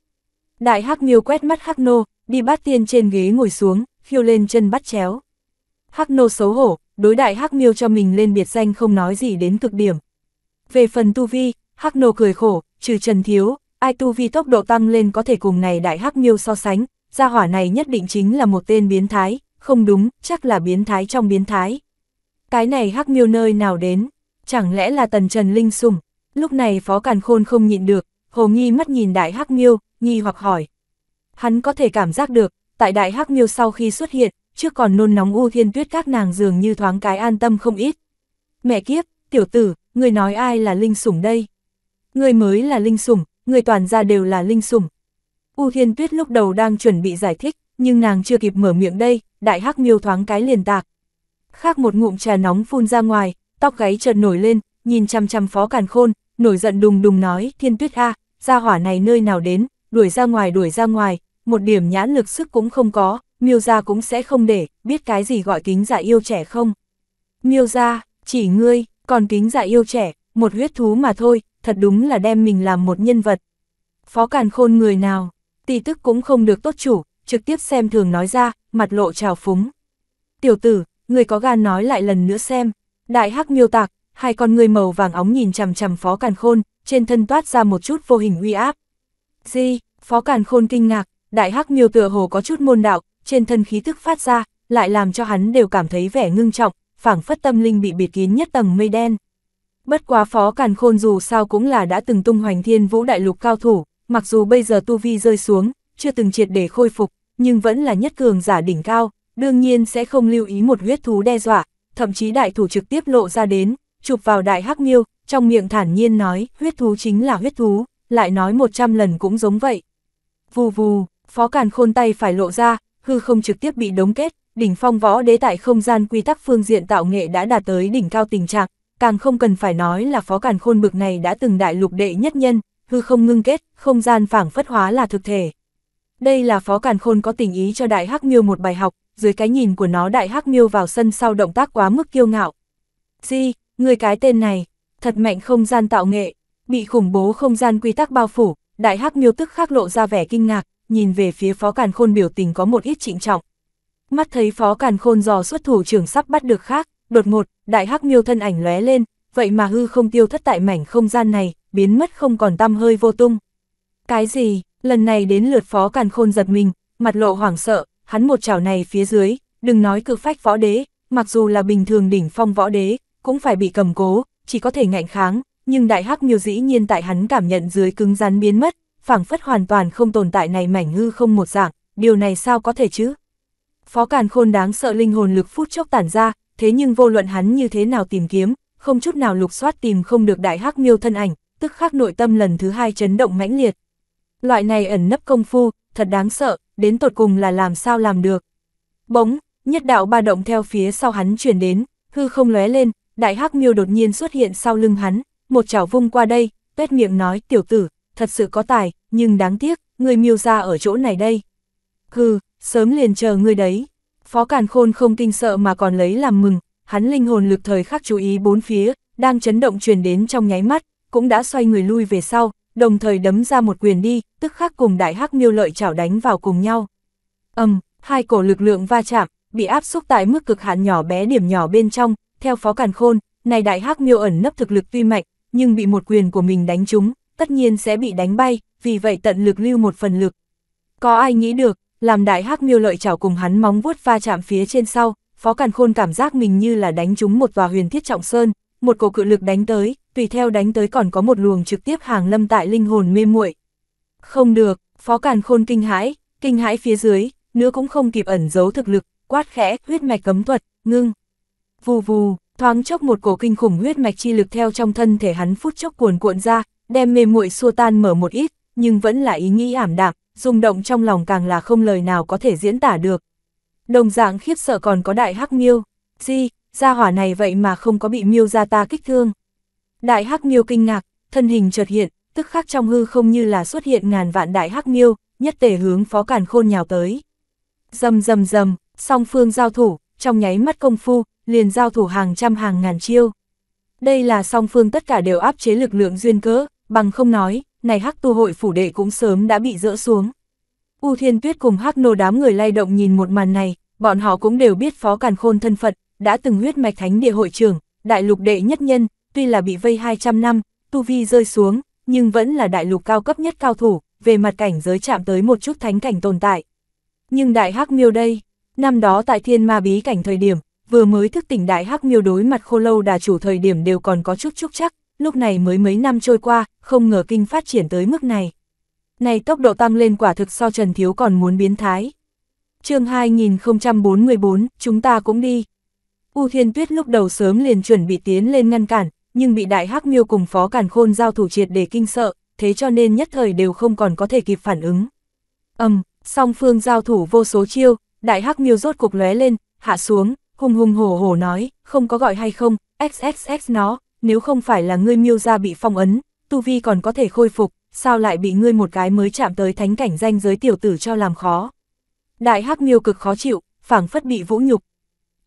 Đại Hắc Miêu quét mắt Hắc Nô, đi bát tiên trên ghế ngồi xuống, khiêu lên chân bắt chéo. Hắc Nô xấu hổ, đối đại Hắc Miêu cho mình lên biệt danh không nói gì đến cực điểm. Về phần tu vi, Hắc Nô cười khổ, trừ Trần Thiếu, ai tu vi tốc độ tăng lên có thể cùng này đại Hắc Miêu so sánh, gia hỏa này nhất định chính là một tên biến thái, không đúng, chắc là biến thái trong biến thái. Cái này hắc miêu nơi nào đến, chẳng lẽ là tần trần linh sùng, lúc này phó càn khôn không nhịn được, hồ nghi mắt nhìn đại hắc miêu, nghi hoặc hỏi. Hắn có thể cảm giác được, tại đại hắc miêu sau khi xuất hiện, trước còn nôn nóng u thiên tuyết các nàng dường như thoáng cái an tâm không ít. Mẹ kiếp, tiểu tử, người nói ai là linh sủng đây? Người mới là linh sủng, người toàn gia đều là linh sủng, U Thiên Tuyết lúc đầu đang chuẩn bị giải thích, nhưng nàng chưa kịp mở miệng đây, đại hắc miêu thoáng cái liền tạc. Khác một ngụm trà nóng phun ra ngoài, tóc gáy chợt nổi lên, nhìn chăm chăm phó càn khôn, nổi giận đùng đùng nói, Thiên Tuyết a, ra hỏa này nơi nào đến, đuổi ra ngoài đuổi ra ngoài, một điểm nhãn lực sức cũng không có, miêu gia cũng sẽ không để, biết cái gì gọi kính dạ yêu trẻ không. Miêu gia, chỉ ngươi, còn kính dạ yêu trẻ, một huyết thú mà thôi, thật đúng là đem mình làm một nhân vật. Phó càn khôn người nào, Ti tức cũng không được tốt chủ, trực tiếp xem thường nói ra, mặt lộ trào phúng. Tiểu tử, người có gan nói lại lần nữa xem. Đại hắc miêu tạc, hai con người màu vàng óng nhìn chằm chằm phó càn khôn, trên thân toát ra một chút vô hình uy áp. Gì, phó càn khôn kinh ngạc, đại hắc miêu tựa hồ có chút môn đạo, trên thân khí tức phát ra, lại làm cho hắn đều cảm thấy vẻ ngưng trọng, phảng phất tâm linh bị bịt kín nhất tầng mây đen. Bất quá phó càn khôn dù sao cũng là đã từng tung hoành thiên vũ đại lục cao thủ, mặc dù bây giờ tu vi rơi xuống, chưa từng triệt để khôi phục, nhưng vẫn là nhất cường giả đỉnh cao, đương nhiên sẽ không lưu ý một huyết thú đe dọa, thậm chí đại thủ trực tiếp lộ ra đến, chụp vào đại hắc miêu, trong miệng thản nhiên nói, huyết thú chính là huyết thú, lại nói 100 lần cũng giống vậy. Vù vù, phó càn khôn tay phải lộ ra, hư không trực tiếp bị đống kết, đỉnh phong võ đế tại không gian quy tắc phương diện tạo nghệ đã đạt tới đỉnh cao tình trạng, càng không cần phải nói là phó càn khôn bực này đã từng đại lục đệ nhất nhân, hư không ngưng kết, không gian phảng phất hóa là thực thể. Đây là Phó Càn Khôn có tình ý cho Đại Hắc Miêu một bài học, dưới cái nhìn của nó Đại Hắc Miêu vào sân sau động tác quá mức kiêu ngạo. Di, người cái tên này, thật mạnh không gian tạo nghệ, bị khủng bố không gian quy tắc bao phủ, Đại Hắc Miêu tức khắc lộ ra vẻ kinh ngạc, nhìn về phía Phó Càn Khôn biểu tình có một ít trịnh trọng. Mắt thấy Phó Càn Khôn dò xuất thủ trưởng sắp bắt được khác, đột ngột, Đại Hắc Miêu thân ảnh lóe lên, vậy mà hư không tiêu thất tại mảnh không gian này, biến mất không còn tăm hơi vô tung. Cái gì, lần này đến lượt phó càn khôn giật mình, mặt lộ hoảng sợ, hắn một chảo này phía dưới, đừng nói cự phách võ đế, mặc dù là bình thường đỉnh phong võ đế, cũng phải bị cầm cố, chỉ có thể ngạnh kháng, nhưng đại hắc miêu dĩ nhiên tại hắn cảm nhận dưới cứng rắn biến mất, phảng phất hoàn toàn không tồn tại này mảnh hư không một dạng, điều này sao có thể chứ? Phó Càn Khôn đáng sợ linh hồn lực phút chốc tản ra, thế nhưng vô luận hắn như thế nào tìm kiếm, không chút nào lục soát tìm không được đại hắc miêu thân ảnh, tức khắc nội tâm lần thứ hai chấn động mãnh liệt. Loại này ẩn nấp công phu, thật đáng sợ, đến tột cùng là làm sao làm được. Bỗng, nhất đạo ba động theo phía sau hắn chuyển đến, hư không lóe lên, đại hắc miêu đột nhiên xuất hiện sau lưng hắn, một chảo vung qua đây, tuét miệng nói tiểu tử, thật sự có tài, nhưng đáng tiếc, người miêu ra ở chỗ này đây. hư sớm liền chờ ngươi đấy. Phó Càn Khôn không kinh sợ mà còn lấy làm mừng, hắn linh hồn lực thời khắc chú ý bốn phía, đang chấn động truyền đến trong nháy mắt, cũng đã xoay người lui về sau, đồng thời đấm ra một quyền đi, tức khắc cùng đại hắc miêu lợi chảo đánh vào cùng nhau. Ầm, hai cổ lực lượng va chạm, bị áp xúc tại mức cực hạn nhỏ bé điểm nhỏ bên trong, theo phó càn khôn, này đại hắc miêu ẩn nấp thực lực tuy mạnh, nhưng bị một quyền của mình đánh trúng, tất nhiên sẽ bị đánh bay, vì vậy tận lực lưu một phần lực. Có ai nghĩ được, làm đại hắc miêu lợi chảo cùng hắn móng vuốt va chạm phía trên sau, phó càn khôn cảm giác mình như là đánh trúng một tòa huyền thiết trọng sơn, một cổ cự lực đánh tới, tùy theo đánh tới còn có một luồng trực tiếp hàng lâm tại linh hồn mê muội. Không được, phó càn khôn kinh hãi, kinh hãi phía dưới, nữa cũng không kịp ẩn giấu thực lực, quát khẽ, huyết mạch cấm thuật, ngưng. Vù vù, thoáng chốc một cổ kinh khủng huyết mạch chi lực theo trong thân thể hắn phút chốc cuồn cuộn ra, đem mê muội xua tan mở một ít, nhưng vẫn là ý nghĩ ảm đạm, rung động trong lòng càng là không lời nào có thể diễn tả được. Đồng dạng khiếp sợ còn có đại hắc miêu, di, gia hỏa này vậy mà không có bị miêu gia ta kích thương. Đại hắc miêu kinh ngạc, thân hình chợt hiện, tức khắc trong hư không như là xuất hiện ngàn vạn đại hắc miêu, nhất tề hướng phó cản khôn nhào tới. Dầm dầm dầm, song phương giao thủ, trong nháy mắt công phu, liền giao thủ hàng trăm hàng ngàn chiêu. Đây là song phương tất cả đều áp chế lực lượng duyên cỡ, bằng không nói, này hắc tu hội phủ đệ cũng sớm đã bị dỡ xuống. U Thiên Tuyết cùng hắc nô đám người lay động nhìn một màn này, bọn họ cũng đều biết phó càn khôn thân phận, đã từng huyết mạch thánh địa hội trưởng, đại lục đệ nhất nhân, tuy là bị vây 200 năm, tu vi rơi xuống, nhưng vẫn là đại lục cao cấp nhất cao thủ, về mặt cảnh giới chạm tới một chút thánh cảnh tồn tại. Nhưng đại hắc miêu đây, năm đó tại thiên ma bí cảnh thời điểm, vừa mới thức tỉnh đại hắc miêu đối mặt khô lâu đà chủ thời điểm đều còn có chút chút chắc, lúc này mới mấy năm trôi qua, không ngờ kinh phát triển tới mức này. Này tốc độ tăng lên quả thực so Trần Thiếu còn muốn biến thái. chương 2044, chúng ta cũng đi. U Thiên Tuyết lúc đầu sớm liền chuẩn bị tiến lên ngăn cản, nhưng bị Đại Hắc Miêu cùng Phó Càn Khôn giao thủ triệt để kinh sợ, thế cho nên nhất thời đều không còn có thể kịp phản ứng. ầm, um, song phương giao thủ vô số chiêu, Đại Hắc Miêu rốt cục lóe lên, hạ xuống, hung hung hổ hổ nói, không có gọi hay không, xxx nó, nếu không phải là ngươi Miêu gia bị phong ấn, tu vi còn có thể khôi phục, sao lại bị ngươi một cái mới chạm tới thánh cảnh danh giới tiểu tử cho làm khó. Đại Hắc Miêu cực khó chịu, phảng phất bị vũ nhục.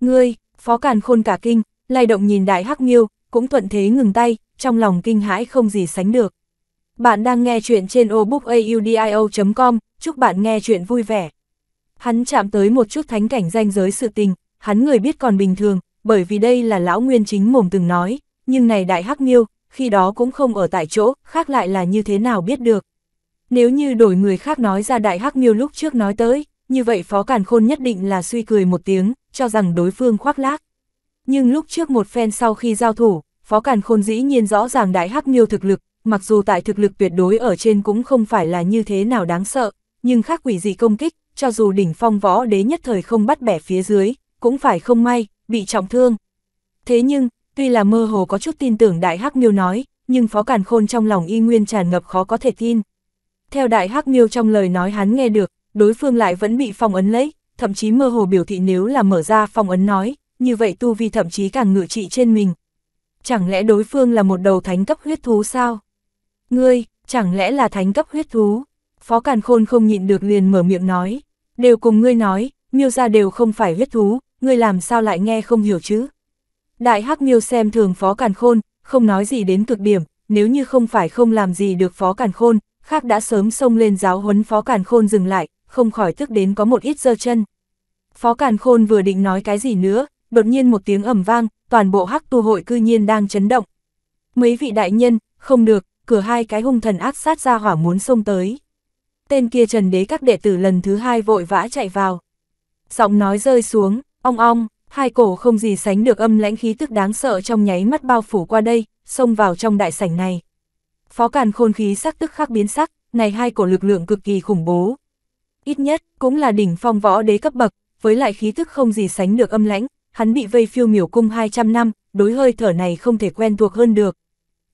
Ngươi, Phó Càn Khôn cả kinh, lay động nhìn Đại Hắc Miêu, cũng thuận thế ngừng tay, trong lòng kinh hãi không gì sánh được. Bạn đang nghe chuyện trên obookaudio.com, chúc bạn nghe chuyện vui vẻ. Hắn chạm tới một chút thánh cảnh danh giới sự tình, hắn người biết còn bình thường, bởi vì đây là lão nguyên chính mồm từng nói, nhưng này Đại Hắc Miêu, khi đó cũng không ở tại chỗ, khác lại là như thế nào biết được. Nếu như đổi người khác nói ra Đại Hắc Miêu lúc trước nói tới, như vậy Phó Càn Khôn nhất định là suy cười một tiếng, cho rằng đối phương khoác lác. Nhưng lúc trước một phen sau khi giao thủ, Phó Càn Khôn dĩ nhiên rõ ràng Đại Hắc Miêu thực lực, mặc dù tại thực lực tuyệt đối ở trên cũng không phải là như thế nào đáng sợ, nhưng khác quỷ dị công kích, cho dù đỉnh phong võ đế nhất thời không bắt bẻ phía dưới, cũng phải không may, bị trọng thương. Thế nhưng, tuy là mơ hồ có chút tin tưởng Đại Hắc Miêu nói, nhưng Phó Càn Khôn trong lòng y nguyên tràn ngập khó có thể tin. Theo Đại Hắc Miêu trong lời nói hắn nghe được, đối phương lại vẫn bị phong ấn lấy, thậm chí mơ hồ biểu thị nếu là mở ra phong ấn nói, như vậy tu vi thậm chí càng ngự trị trên mình. Chẳng lẽ đối phương là một đầu thánh cấp huyết thú sao? Ngươi, chẳng lẽ là thánh cấp huyết thú? Phó Càn Khôn không nhịn được liền mở miệng nói, đều cùng ngươi nói, miêu ra đều không phải huyết thú, ngươi làm sao lại nghe không hiểu chứ? Đại Hắc Miêu xem thường Phó Càn Khôn, không nói gì đến cực điểm, nếu như không phải không làm gì được Phó Càn Khôn, khác đã sớm xông lên giáo huấn Phó Càn Khôn dừng lại, không khỏi tức đến có một ít giơ chân. Phó Càn Khôn vừa định nói cái gì nữa, đột nhiên một tiếng ẩm vang, toàn bộ hắc tu hội cư nhiên đang chấn động. Mấy vị đại nhân, không được, cửa hai cái hung thần ác sát ra hỏa muốn xông tới. Tên kia trần đế các đệ tử lần thứ hai vội vã chạy vào. Giọng nói rơi xuống, ong ong, hai cổ không gì sánh được âm lãnh khí tức đáng sợ trong nháy mắt bao phủ qua đây, xông vào trong đại sảnh này. Phó Càn Khôn khí sắc tức khắc biến sắc, này hai cổ lực lượng cực kỳ khủng bố, ít nhất cũng là đỉnh phong võ đế cấp bậc, với lại khí thức không gì sánh được âm lãnh, hắn bị vây phiêu miểu cung 200 năm, đối hơi thở này không thể quen thuộc hơn được.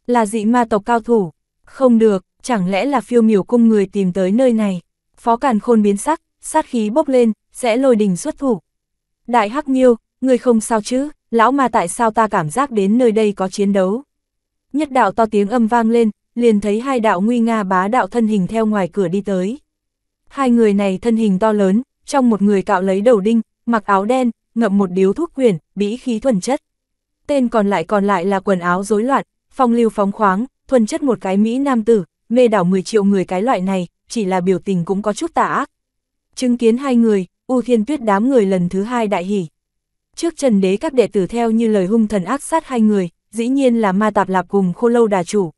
Là dị ma tộc cao thủ, không được, chẳng lẽ là phiêu miểu cung người tìm tới nơi này. Phó Càn Khôn biến sắc, sát khí bốc lên, sẽ lôi đỉnh xuất thủ. Đại Hắc Nghiêu, người không sao chứ, lão ma tại sao ta cảm giác đến nơi đây có chiến đấu. Nhất đạo to tiếng âm vang lên, liền thấy hai đạo nguy nga bá đạo thân hình theo ngoài cửa đi tới. Hai người này thân hình to lớn, trong một người cạo lấy đầu đinh, mặc áo đen, ngậm một điếu thuốc quyền bĩ khí thuần chất. Tên còn lại còn lại là quần áo rối loạn, phong lưu phóng khoáng, thuần chất một cái Mỹ nam tử, mê đảo 10 triệu người cái loại này, chỉ là biểu tình cũng có chút tà ác. Chứng kiến hai người, U Thiên Tuyết đám người lần thứ hai đại hỉ. Trước trần đế các đệ tử theo như lời hung thần ác sát hai người, dĩ nhiên là ma tạp lạp cùng khô lâu đà chủ.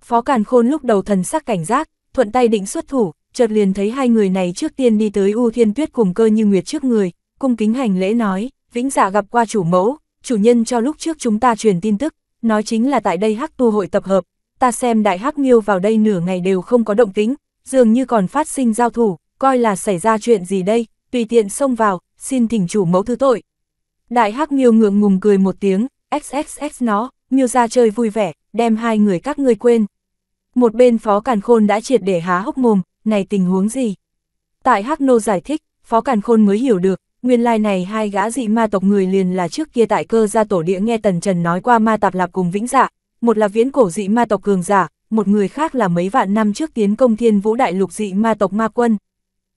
Phó Càn Khôn lúc đầu thần sắc cảnh giác, thuận tay định xuất thủ, chợt liền thấy hai người này trước tiên đi tới U Thiên Tuyết cùng cơ như Nguyệt trước người, cung kính hành lễ nói, vĩnh giả dạ gặp qua chủ mẫu, chủ nhân cho lúc trước chúng ta truyền tin tức, nói chính là tại đây hắc tu hội tập hợp, ta xem đại hắc Miêu vào đây nửa ngày đều không có động tính, dường như còn phát sinh giao thủ, coi là xảy ra chuyện gì đây, tùy tiện xông vào, xin thỉnh chủ mẫu thứ tội. Đại hắc Miêu ngượng ngùng cười một tiếng, xxx nó, Miêu ra chơi vui vẻ, đem hai người các ngươi quên. Một bên phó càn khôn đã triệt để há hốc mồm, này tình huống gì? Tại Hắc Nô giải thích, Phó Càn Khôn mới hiểu được, nguyên lai này hai gã dị ma tộc người liền là trước kia tại cơ gia tổ địa nghe Tần Trần nói qua ma tạp lạp cùng vĩnh dạ, một là viễn cổ dị ma tộc cường giả, một người khác là mấy vạn năm trước tiến công thiên vũ đại lục dị ma tộc ma quân.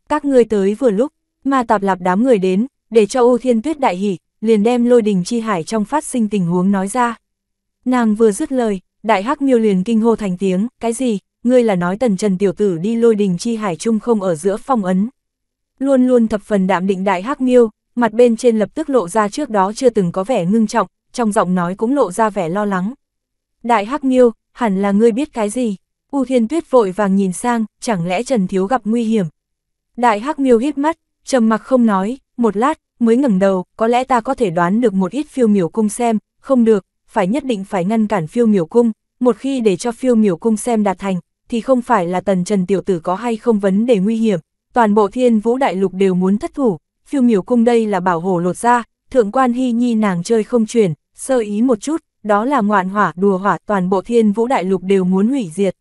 Các ngươi tới vừa lúc, ma tạp lạp đám người đến, để cho ô thiên tuyết đại hỉ, liền đem lôi đình chi hải trong phát sinh tình huống nói ra. Nàng vừa dứt lời, đại hắc miêu liền kinh hô thành tiếng, cái gì, ngươi là nói tần trần tiểu tử đi lôi đình chi hải trung không ở giữa phong ấn. Luôn luôn thập phần đạm định đại hắc miêu, mặt bên trên lập tức lộ ra trước đó chưa từng có vẻ ngưng trọng, trong giọng nói cũng lộ ra vẻ lo lắng. Đại hắc miêu, hẳn là ngươi biết cái gì? U Thiên Tuyết vội vàng nhìn sang, chẳng lẽ Trần Thiếu gặp nguy hiểm? Đại hắc miêu hít mắt, trầm mặc không nói, một lát, mới ngẩng đầu, có lẽ ta có thể đoán được một ít phiêu miểu cung xem, không được, phải nhất định phải ngăn cản phiêu miểu cung, một khi để cho phiêu miểu cung xem đạt thành, thì không phải là tần trần tiểu tử có hay không vấn đề nguy hiểm, toàn bộ thiên vũ đại lục đều muốn thất thủ, phiêu miểu cung đây là bảo hổ lột ra, thượng quan hy nhi nàng chơi không chuyển, sơ ý một chút, đó là ngoạn hỏa đùa hỏa toàn bộ thiên vũ đại lục đều muốn hủy diệt.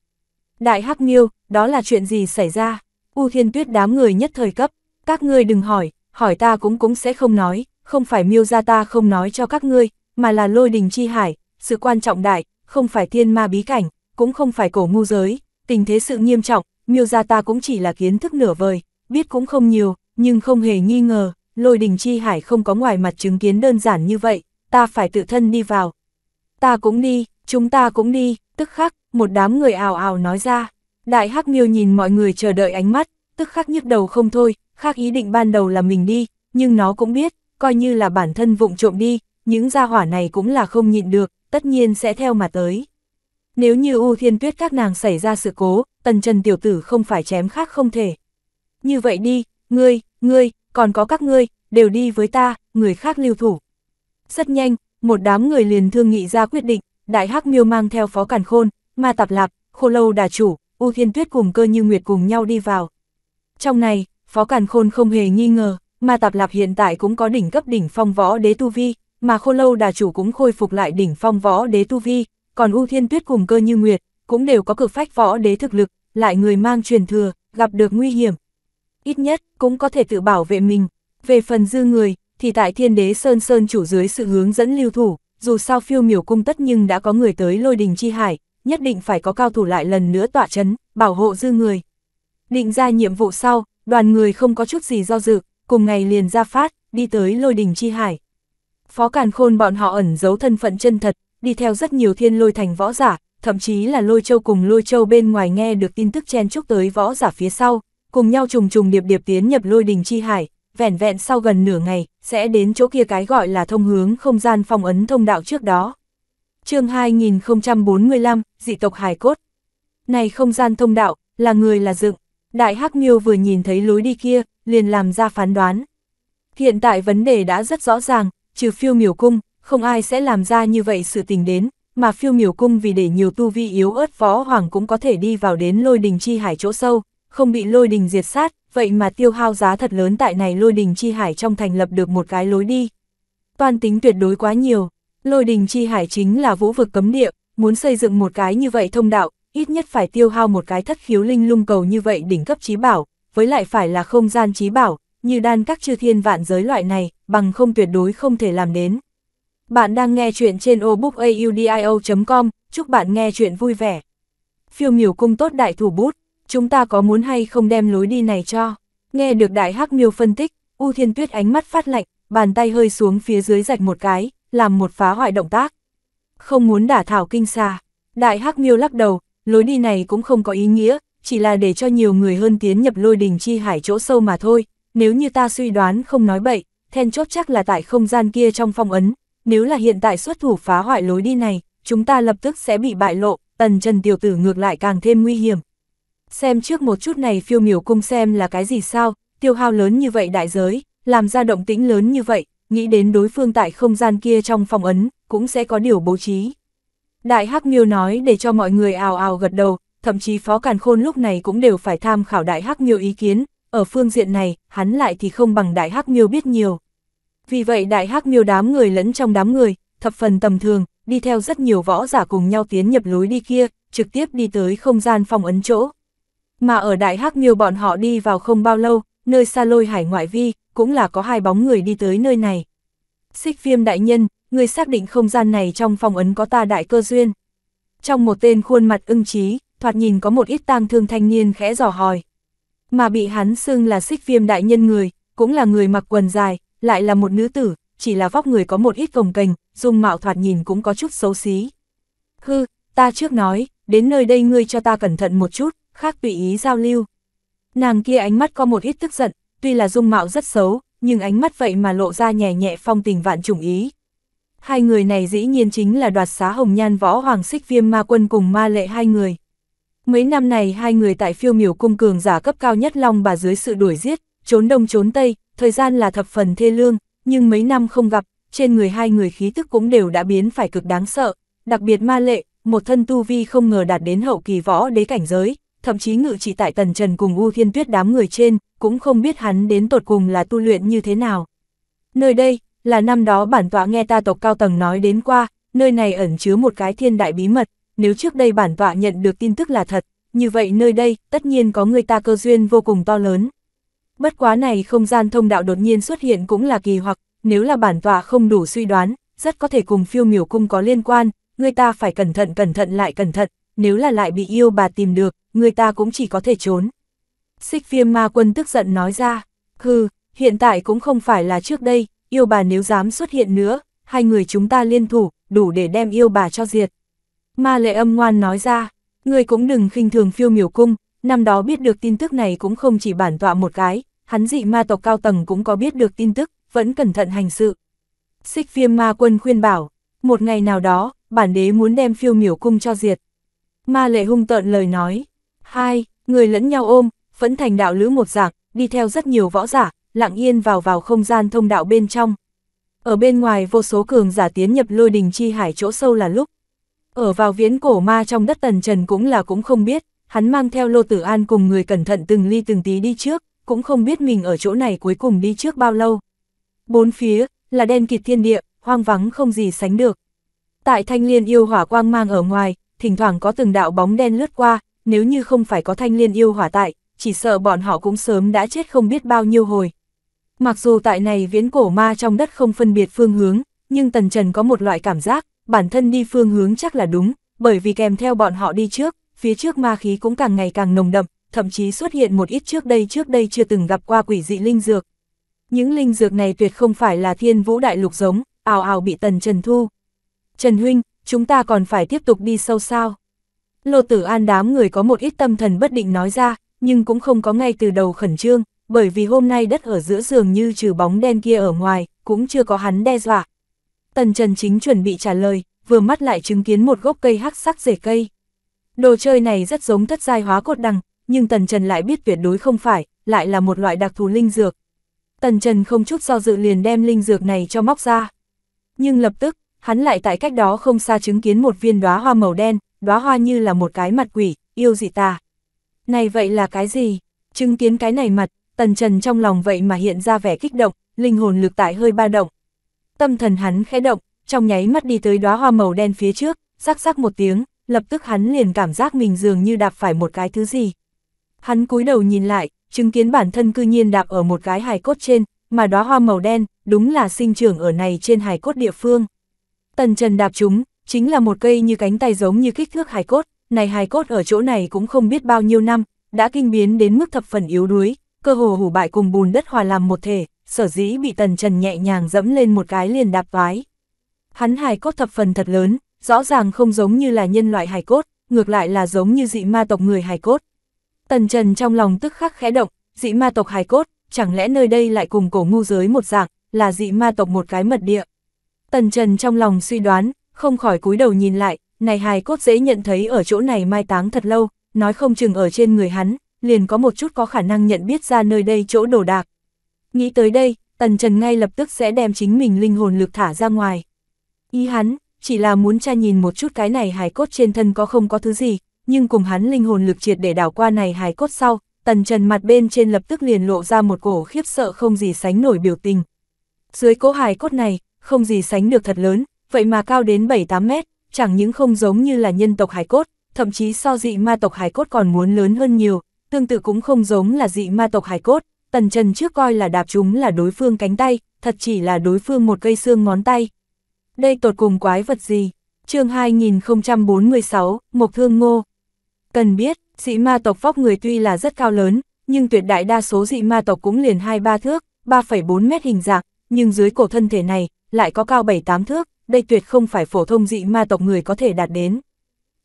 Đại Hắc Nghiêu, đó là chuyện gì xảy ra? U Thiên Tuyết đám người nhất thời cấp, các ngươi đừng hỏi, hỏi ta cũng cũng sẽ không nói, không phải miêu ra ta không nói cho các ngươi, mà là lôi đình chi hải, sự quan trọng đại, không phải thiên ma bí cảnh, cũng không phải cổ ngu giới, tình thế sự nghiêm trọng, miêu gia ta cũng chỉ là kiến thức nửa vời, biết cũng không nhiều, nhưng không hề nghi ngờ, lôi đình chi hải không có ngoài mặt chứng kiến đơn giản như vậy, ta phải tự thân đi vào. Ta cũng đi, chúng ta cũng đi, tức khắc, một đám người ào ào nói ra. Đại hắc miêu nhìn mọi người chờ đợi ánh mắt, tức khắc nhức đầu không thôi, khác ý định ban đầu là mình đi, nhưng nó cũng biết, coi như là bản thân vụng trộm đi, những gia hỏa này cũng là không nhịn được, tất nhiên sẽ theo mà tới. Nếu như U Thiên Tuyết các nàng xảy ra sự cố, tần trần tiểu tử không phải chém khác không thể. Như vậy đi, ngươi, ngươi, còn có các ngươi, đều đi với ta, người khác lưu thủ. Rất nhanh, một đám người liền thương nghị ra quyết định, Đại Hắc Miêu mang theo Phó Càn Khôn, Ma Tạp Lạp, Khô Lâu Đà Chủ, U Thiên Tuyết cùng cơ như Nguyệt cùng nhau đi vào. Trong này, Phó Càn Khôn không hề nghi ngờ, Ma Tạp Lạp hiện tại cũng có đỉnh cấp đỉnh phong võ đế tu vi, mà Khô Lâu Đà Chủ cũng khôi phục lại đỉnh phong võ đế tu vi, còn U Thiên Tuyết cùng cơ như Nguyệt, cũng đều có cực phách võ đế thực lực, lại người mang truyền thừa, gặp được nguy hiểm. Ít nhất, cũng có thể tự bảo vệ mình. Về phần dư người, thì tại thiên đế Sơn Sơn chủ dưới sự hướng dẫn lưu thủ, dù sao phiêu miểu cung tất nhưng đã có người tới lôi đình chi hải, nhất định phải có cao thủ lại lần nữa tỏa chấn, bảo hộ dư người. Định ra nhiệm vụ sau, đoàn người không có chút gì do dự, cùng ngày liền ra phát, đi tới lôi đình chi hải. Phó Càn Khôn bọn họ ẩn giấu thân phận chân thật, đi theo rất nhiều thiên lôi thành võ giả, thậm chí là lôi châu cùng lôi châu bên ngoài nghe được tin tức chen chúc tới võ giả phía sau, cùng nhau trùng trùng điệp điệp tiến nhập lôi đình chi hải, vẻn vẹn sau gần nửa ngày, sẽ đến chỗ kia cái gọi là thông hướng không gian phong ấn thông đạo trước đó. chương 2045, dị tộc hải cốt. Này không gian thông đạo, là người là dựng. Đại Hắc Miêu vừa nhìn thấy lối đi kia, liền làm ra phán đoán. Hiện tại vấn đề đã rất rõ ràng, trừ phiêu miểu cung, không ai sẽ làm ra như vậy sự tình đến, mà phiêu miểu cung vì để nhiều tu vi yếu ớt võ hoàng cũng có thể đi vào đến lôi đình chi hải chỗ sâu, không bị lôi đình diệt sát, vậy mà tiêu hao giá thật lớn tại này lôi đình chi hải trong thành lập được một cái lối đi. toàn tính tuyệt đối quá nhiều, lôi đình chi hải chính là vũ vực cấm địa, muốn xây dựng một cái như vậy thông đạo, ít nhất phải tiêu hao một cái thất khiếu linh lung cầu như vậy đỉnh cấp trí bảo, với lại phải là không gian trí bảo, như đan các chư thiên vạn giới loại này, bằng không tuyệt đối không thể làm đến. Bạn đang nghe chuyện trên obookaudio.com, chúc bạn nghe chuyện vui vẻ. Phiêu miểu cung tốt đại thủ bút, chúng ta có muốn hay không đem lối đi này cho. Nghe được đại hắc miêu phân tích, U Thiên Tuyết ánh mắt phát lạnh, bàn tay hơi xuống phía dưới rạch một cái, làm một phá hoại động tác. Không muốn đả thảo kinh xa đại hắc miêu lắc đầu, lối đi này cũng không có ý nghĩa, chỉ là để cho nhiều người hơn tiến nhập lôi đình chi hải chỗ sâu mà thôi, nếu như ta suy đoán không nói bậy, then chốt chắc là tại không gian kia trong phong ấn, nếu là hiện tại xuất thủ phá hoại lối đi này, chúng ta lập tức sẽ bị bại lộ, tần trần tiểu tử ngược lại càng thêm nguy hiểm. Xem trước một chút này phiêu miểu cung xem là cái gì sao, tiêu hao lớn như vậy đại giới, làm ra động tĩnh lớn như vậy, nghĩ đến đối phương tại không gian kia trong phòng ấn, cũng sẽ có điều bố trí. Đại Hắc Miêu nói để cho mọi người ào ào gật đầu, thậm chí Phó Càn Khôn lúc này cũng đều phải tham khảo Đại Hắc Miêu ý kiến, ở phương diện này, hắn lại thì không bằng Đại Hắc Miêu biết nhiều. Vì vậy đại hắc miêu đám người lẫn trong đám người, thập phần tầm thường, đi theo rất nhiều võ giả cùng nhau tiến nhập lối đi kia, trực tiếp đi tới không gian phong ấn chỗ. Mà ở đại hắc miêu bọn họ đi vào không bao lâu, nơi xa lôi hải ngoại vi, cũng là có hai bóng người đi tới nơi này. Xích viêm đại nhân, người xác định không gian này trong phong ấn có ta đại cơ duyên. Trong một tên khuôn mặt ưng trí, thoạt nhìn có một ít tang thương thanh niên khẽ dò hỏi. Mà bị hắn xưng là xích viêm đại nhân người, cũng là người mặc quần dài, lại là một nữ tử, chỉ là vóc người có một ít cồng cành, dung mạo thoạt nhìn cũng có chút xấu xí. Hư, ta trước nói, đến nơi đây ngươi cho ta cẩn thận một chút, khác tùy ý giao lưu. Nàng kia ánh mắt có một ít tức giận, tuy là dung mạo rất xấu, nhưng ánh mắt vậy mà lộ ra nhẹ nhẹ phong tình vạn trùng ý. Hai người này dĩ nhiên chính là đoạt xá hồng nhan võ hoàng xích viêm ma quân cùng ma lệ hai người. Mấy năm này hai người tại phiêu miểu cung cường giả cấp cao nhất long bà dưới sự đuổi giết, trốn đông trốn tây, thời gian là thập phần thê lương, nhưng mấy năm không gặp, trên người hai người khí tức cũng đều đã biến phải cực đáng sợ, đặc biệt ma lệ, một thân tu vi không ngờ đạt đến hậu kỳ võ đế cảnh giới, thậm chí ngự trị tại tần trần cùng U Thiên Tuyết đám người trên, cũng không biết hắn đến tột cùng là tu luyện như thế nào. Nơi đây, là năm đó bản tọa nghe ta tộc cao tầng nói đến qua, nơi này ẩn chứa một cái thiên đại bí mật, nếu trước đây bản tọa nhận được tin tức là thật, như vậy nơi đây tất nhiên có người ta cơ duyên vô cùng to lớn. Bất quá này không gian thông đạo đột nhiên xuất hiện cũng là kỳ hoặc, nếu là bản tọa không đủ suy đoán, rất có thể cùng phiêu miểu cung có liên quan, người ta phải cẩn thận cẩn thận lại cẩn thận, nếu là lại bị yêu bà tìm được, người ta cũng chỉ có thể trốn. Xích viêm ma quân tức giận nói ra, hừ, hiện tại cũng không phải là trước đây, yêu bà nếu dám xuất hiện nữa, hai người chúng ta liên thủ, đủ để đem yêu bà cho diệt. Ma lệ âm ngoan nói ra, người cũng đừng khinh thường phiêu miểu cung, năm đó biết được tin tức này cũng không chỉ bản tọa một cái, hắn dị ma tộc cao tầng cũng có biết được tin tức, vẫn cẩn thận hành sự. Xích viêm ma quân khuyên bảo, một ngày nào đó, bản đế muốn đem phiêu miểu cung cho diệt. Ma lệ hung tợn lời nói. Hai, người lẫn nhau ôm, vẫn thành đạo lữ một dạng, đi theo rất nhiều võ giả, lặng yên vào vào không gian thông đạo bên trong. Ở bên ngoài vô số cường giả tiến nhập lôi đình chi hải chỗ sâu là lúc. Ở vào viễn cổ ma trong đất tần trần cũng là cũng không biết, hắn mang theo lô tử an cùng người cẩn thận từng ly từng tí đi trước, cũng không biết mình ở chỗ này cuối cùng đi trước bao lâu. Bốn phía, là đen kịt thiên địa, hoang vắng không gì sánh được. Tại thanh liên yêu hỏa quang mang ở ngoài, thỉnh thoảng có từng đạo bóng đen lướt qua, nếu như không phải có thanh liên yêu hỏa tại, chỉ sợ bọn họ cũng sớm đã chết không biết bao nhiêu hồi. Mặc dù tại này viễn cổ ma trong đất không phân biệt phương hướng, nhưng Tần Trần có một loại cảm giác, bản thân đi phương hướng chắc là đúng, bởi vì kèm theo bọn họ đi trước, phía trước ma khí cũng càng ngày càng nồng đậm, thậm chí xuất hiện một ít trước đây trước đây chưa từng gặp qua quỷ dị linh dược. Những linh dược này tuyệt không phải là thiên vũ đại lục giống, ào ào bị tần trần thu. Trần Huynh, chúng ta còn phải tiếp tục đi sâu sao. Lô tử an đám người có một ít tâm thần bất định nói ra, nhưng cũng không có ngay từ đầu khẩn trương, bởi vì hôm nay đất ở giữa giường như trừ bóng đen kia ở ngoài, cũng chưa có hắn đe dọa. Tần Trần chính chuẩn bị trả lời, vừa mắt lại chứng kiến một gốc cây hắc sắc rể cây. Đồ chơi này rất giống thất giai hóa cốt đằng, nhưng Tần Trần lại biết tuyệt đối không phải, lại là một loại đặc thù linh dược. Tần Trần không chút do dự liền đem linh dược này cho móc ra. Nhưng lập tức, hắn lại tại cách đó không xa chứng kiến một viên đóa hoa màu đen, đóa hoa như là một cái mặt quỷ, yêu dị ta? Này vậy là cái gì? Chứng kiến cái này mặt, Tần Trần trong lòng vậy mà hiện ra vẻ kích động, linh hồn lực tại hơi ba động. Tâm thần hắn khẽ động, trong nháy mắt đi tới đóa hoa màu đen phía trước, sắc sắc một tiếng, lập tức hắn liền cảm giác mình dường như đạp phải một cái thứ gì, Hắn cúi đầu nhìn lại, chứng kiến bản thân cư nhiên đạp ở một cái hài cốt trên, mà đóa hoa màu đen, đúng là sinh trưởng ở này trên hài cốt địa phương. Tần Trần đạp chúng, chính là một cây như cánh tay giống như kích thước hài cốt, này hài cốt ở chỗ này cũng không biết bao nhiêu năm, đã kinh biến đến mức thập phần yếu đuối, cơ hồ hủ bại cùng bùn đất hòa làm một thể, sở dĩ bị Tần Trần nhẹ nhàng dẫm lên một cái liền đạp vái. Hắn hài cốt thập phần thật lớn, rõ ràng không giống như là nhân loại hài cốt, ngược lại là giống như dị ma tộc người hài cốt, Tần Trần trong lòng tức khắc khẽ động, dị ma tộc hài cốt, chẳng lẽ nơi đây lại cùng cổ ngu giới một dạng, là dị ma tộc một cái mật địa. Tần Trần trong lòng suy đoán, không khỏi cúi đầu nhìn lại, này hài cốt dễ nhận thấy ở chỗ này mai táng thật lâu, nói không chừng ở trên người hắn, liền có một chút có khả năng nhận biết ra nơi đây chỗ đồ đạc. Nghĩ tới đây, Tần Trần ngay lập tức sẽ đem chính mình linh hồn lực thả ra ngoài. Ý hắn, chỉ là muốn tra nhìn một chút cái này hài cốt trên thân có không có thứ gì, nhưng cùng hắn linh hồn lực triệt để đảo qua này hài cốt sau, tần trần mặt bên trên lập tức liền lộ ra một cổ khiếp sợ không gì sánh nổi biểu tình. Dưới cỗ hài cốt này, không gì sánh được thật lớn, vậy mà cao đến 7-8 mét, chẳng những không giống như là nhân tộc hài cốt, thậm chí so dị ma tộc hài cốt còn muốn lớn hơn nhiều, tương tự cũng không giống là dị ma tộc hài cốt, tần trần trước coi là đạp chúng là đối phương cánh tay, thật chỉ là đối phương một cây xương ngón tay. Đây tột cùng quái vật gì? chương 2046, Mộc Thương Ngô Cần biết, dị ma tộc vóc người tuy là rất cao lớn, nhưng tuyệt đại đa số dị ma tộc cũng liền 2-3 thước, 3,4 mét hình dạng, nhưng dưới cổ thân thể này, lại có cao 7-8 thước, đây tuyệt không phải phổ thông dị ma tộc người có thể đạt đến.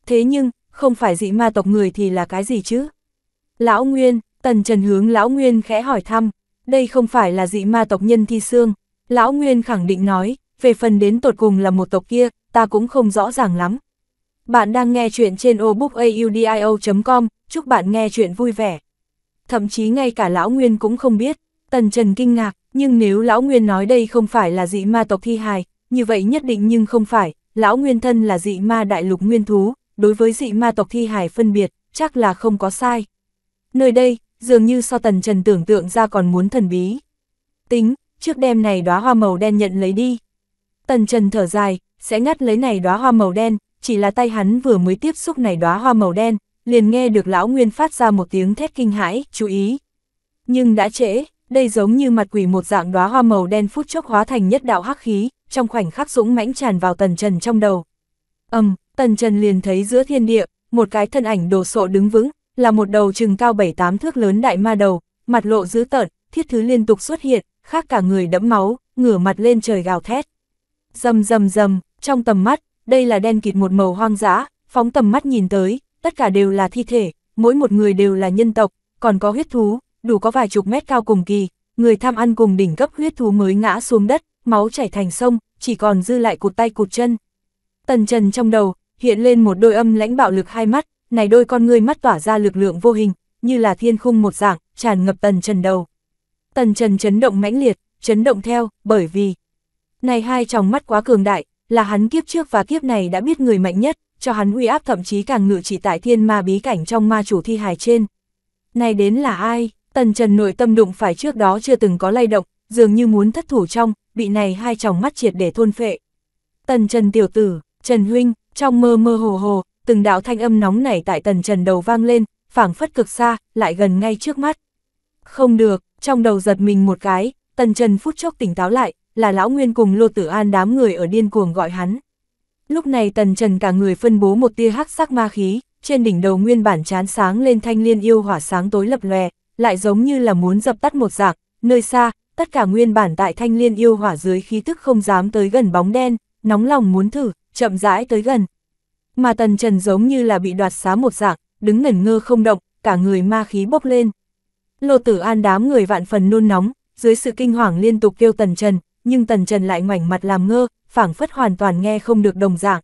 Thế nhưng, không phải dị ma tộc người thì là cái gì chứ? Lão Nguyên, Tần Trần hướng Lão Nguyên khẽ hỏi thăm, đây không phải là dị ma tộc nhân thi xương. Lão Nguyên khẳng định nói, về phần đến tột cùng là một tộc kia, ta cũng không rõ ràng lắm, bạn đang nghe chuyện trên obookaudio.com, chúc bạn nghe chuyện vui vẻ. Thậm chí ngay cả Lão Nguyên cũng không biết, Tần Trần kinh ngạc, nhưng nếu Lão Nguyên nói đây không phải là dị ma tộc thi hài, như vậy nhất định nhưng không phải, Lão Nguyên thân là dị ma đại lục nguyên thú, đối với dị ma tộc thi hài phân biệt, chắc là không có sai. Nơi đây, dường như so Tần Trần tưởng tượng ra còn muốn thần bí. Tính, trước đêm này đóa hoa màu đen nhận lấy đi. Tần Trần thở dài, sẽ ngắt lấy này đóa hoa màu đen, chỉ là tay hắn vừa mới tiếp xúc này đóa hoa màu đen, liền nghe được lão nguyên phát ra một tiếng thét kinh hãi, chú ý. Nhưng đã trễ, đây giống như mặt quỷ một dạng đóa hoa màu đen phút chốc hóa thành nhất đạo hắc khí, trong khoảnh khắc dũng mãnh tràn vào tần trần trong đầu. Ầm, tần trần liền thấy giữa thiên địa, một cái thân ảnh đồ sộ đứng vững, là một đầu chừng cao 7 tám thước lớn đại ma đầu, mặt lộ dữ tợn, thiết thứ liên tục xuất hiện, khác cả người đẫm máu, ngửa mặt lên trời gào thét. Dầm dầm dầm, trong tầm mắt, đây là đen kịt một màu hoang dã, phóng tầm mắt nhìn tới, tất cả đều là thi thể, mỗi một người đều là nhân tộc, còn có huyết thú, đủ có vài chục mét cao cùng kỳ, người tham ăn cùng đỉnh cấp huyết thú mới ngã xuống đất, máu chảy thành sông, chỉ còn dư lại cụt tay cụt chân. Tần Trần trong đầu, hiện lên một đôi âm lãnh bạo lực hai mắt, này đôi con ngươi mắt tỏa ra lực lượng vô hình, như là thiên khung một dạng, tràn ngập Tần Trần đầu. Tần Trần chấn động mãnh liệt, chấn động theo, bởi vì này hai tròng mắt quá cường đại, là hắn kiếp trước và kiếp này đã biết người mạnh nhất, cho hắn uy áp thậm chí càng ngự chỉ tại thiên ma bí cảnh trong ma chủ thi hài trên. Này đến là ai? Tần Trần nội tâm đụng phải trước đó chưa từng có lay động, dường như muốn thất thủ trong, bị này hai tròng mắt triệt để thôn phệ. Tần Trần tiểu tử, Trần Huynh, trong mơ mơ hồ hồ, từng đạo thanh âm nóng nảy tại Tần Trần đầu vang lên, phảng phất cực xa, lại gần ngay trước mắt. Không được, trong đầu giật mình một cái, Tần Trần phút chốc tỉnh táo lại, là Lão Nguyên cùng Lô Tử An đám người ở điên cuồng gọi hắn. Lúc này Tần Trần cả người phân bố một tia hắc sắc ma khí, trên đỉnh đầu nguyên bản chán sáng lên thanh liên yêu hỏa sáng tối lập lòe, lại giống như là muốn dập tắt một dạng, nơi xa, tất cả nguyên bản tại thanh liên yêu hỏa dưới khí tức không dám tới gần bóng đen, nóng lòng muốn thử, chậm rãi tới gần. Mà Tần Trần giống như là bị đoạt xá một dạng, đứng ngẩn ngơ không động, cả người ma khí bốc lên. Lô tử an đám người vạn phần nôn nóng, dưới sự kinh hoàng liên tục kêu Tần Trần, nhưng Tần Trần lại ngoảnh mặt làm ngơ, phảng phất hoàn toàn nghe không được đồng dạng.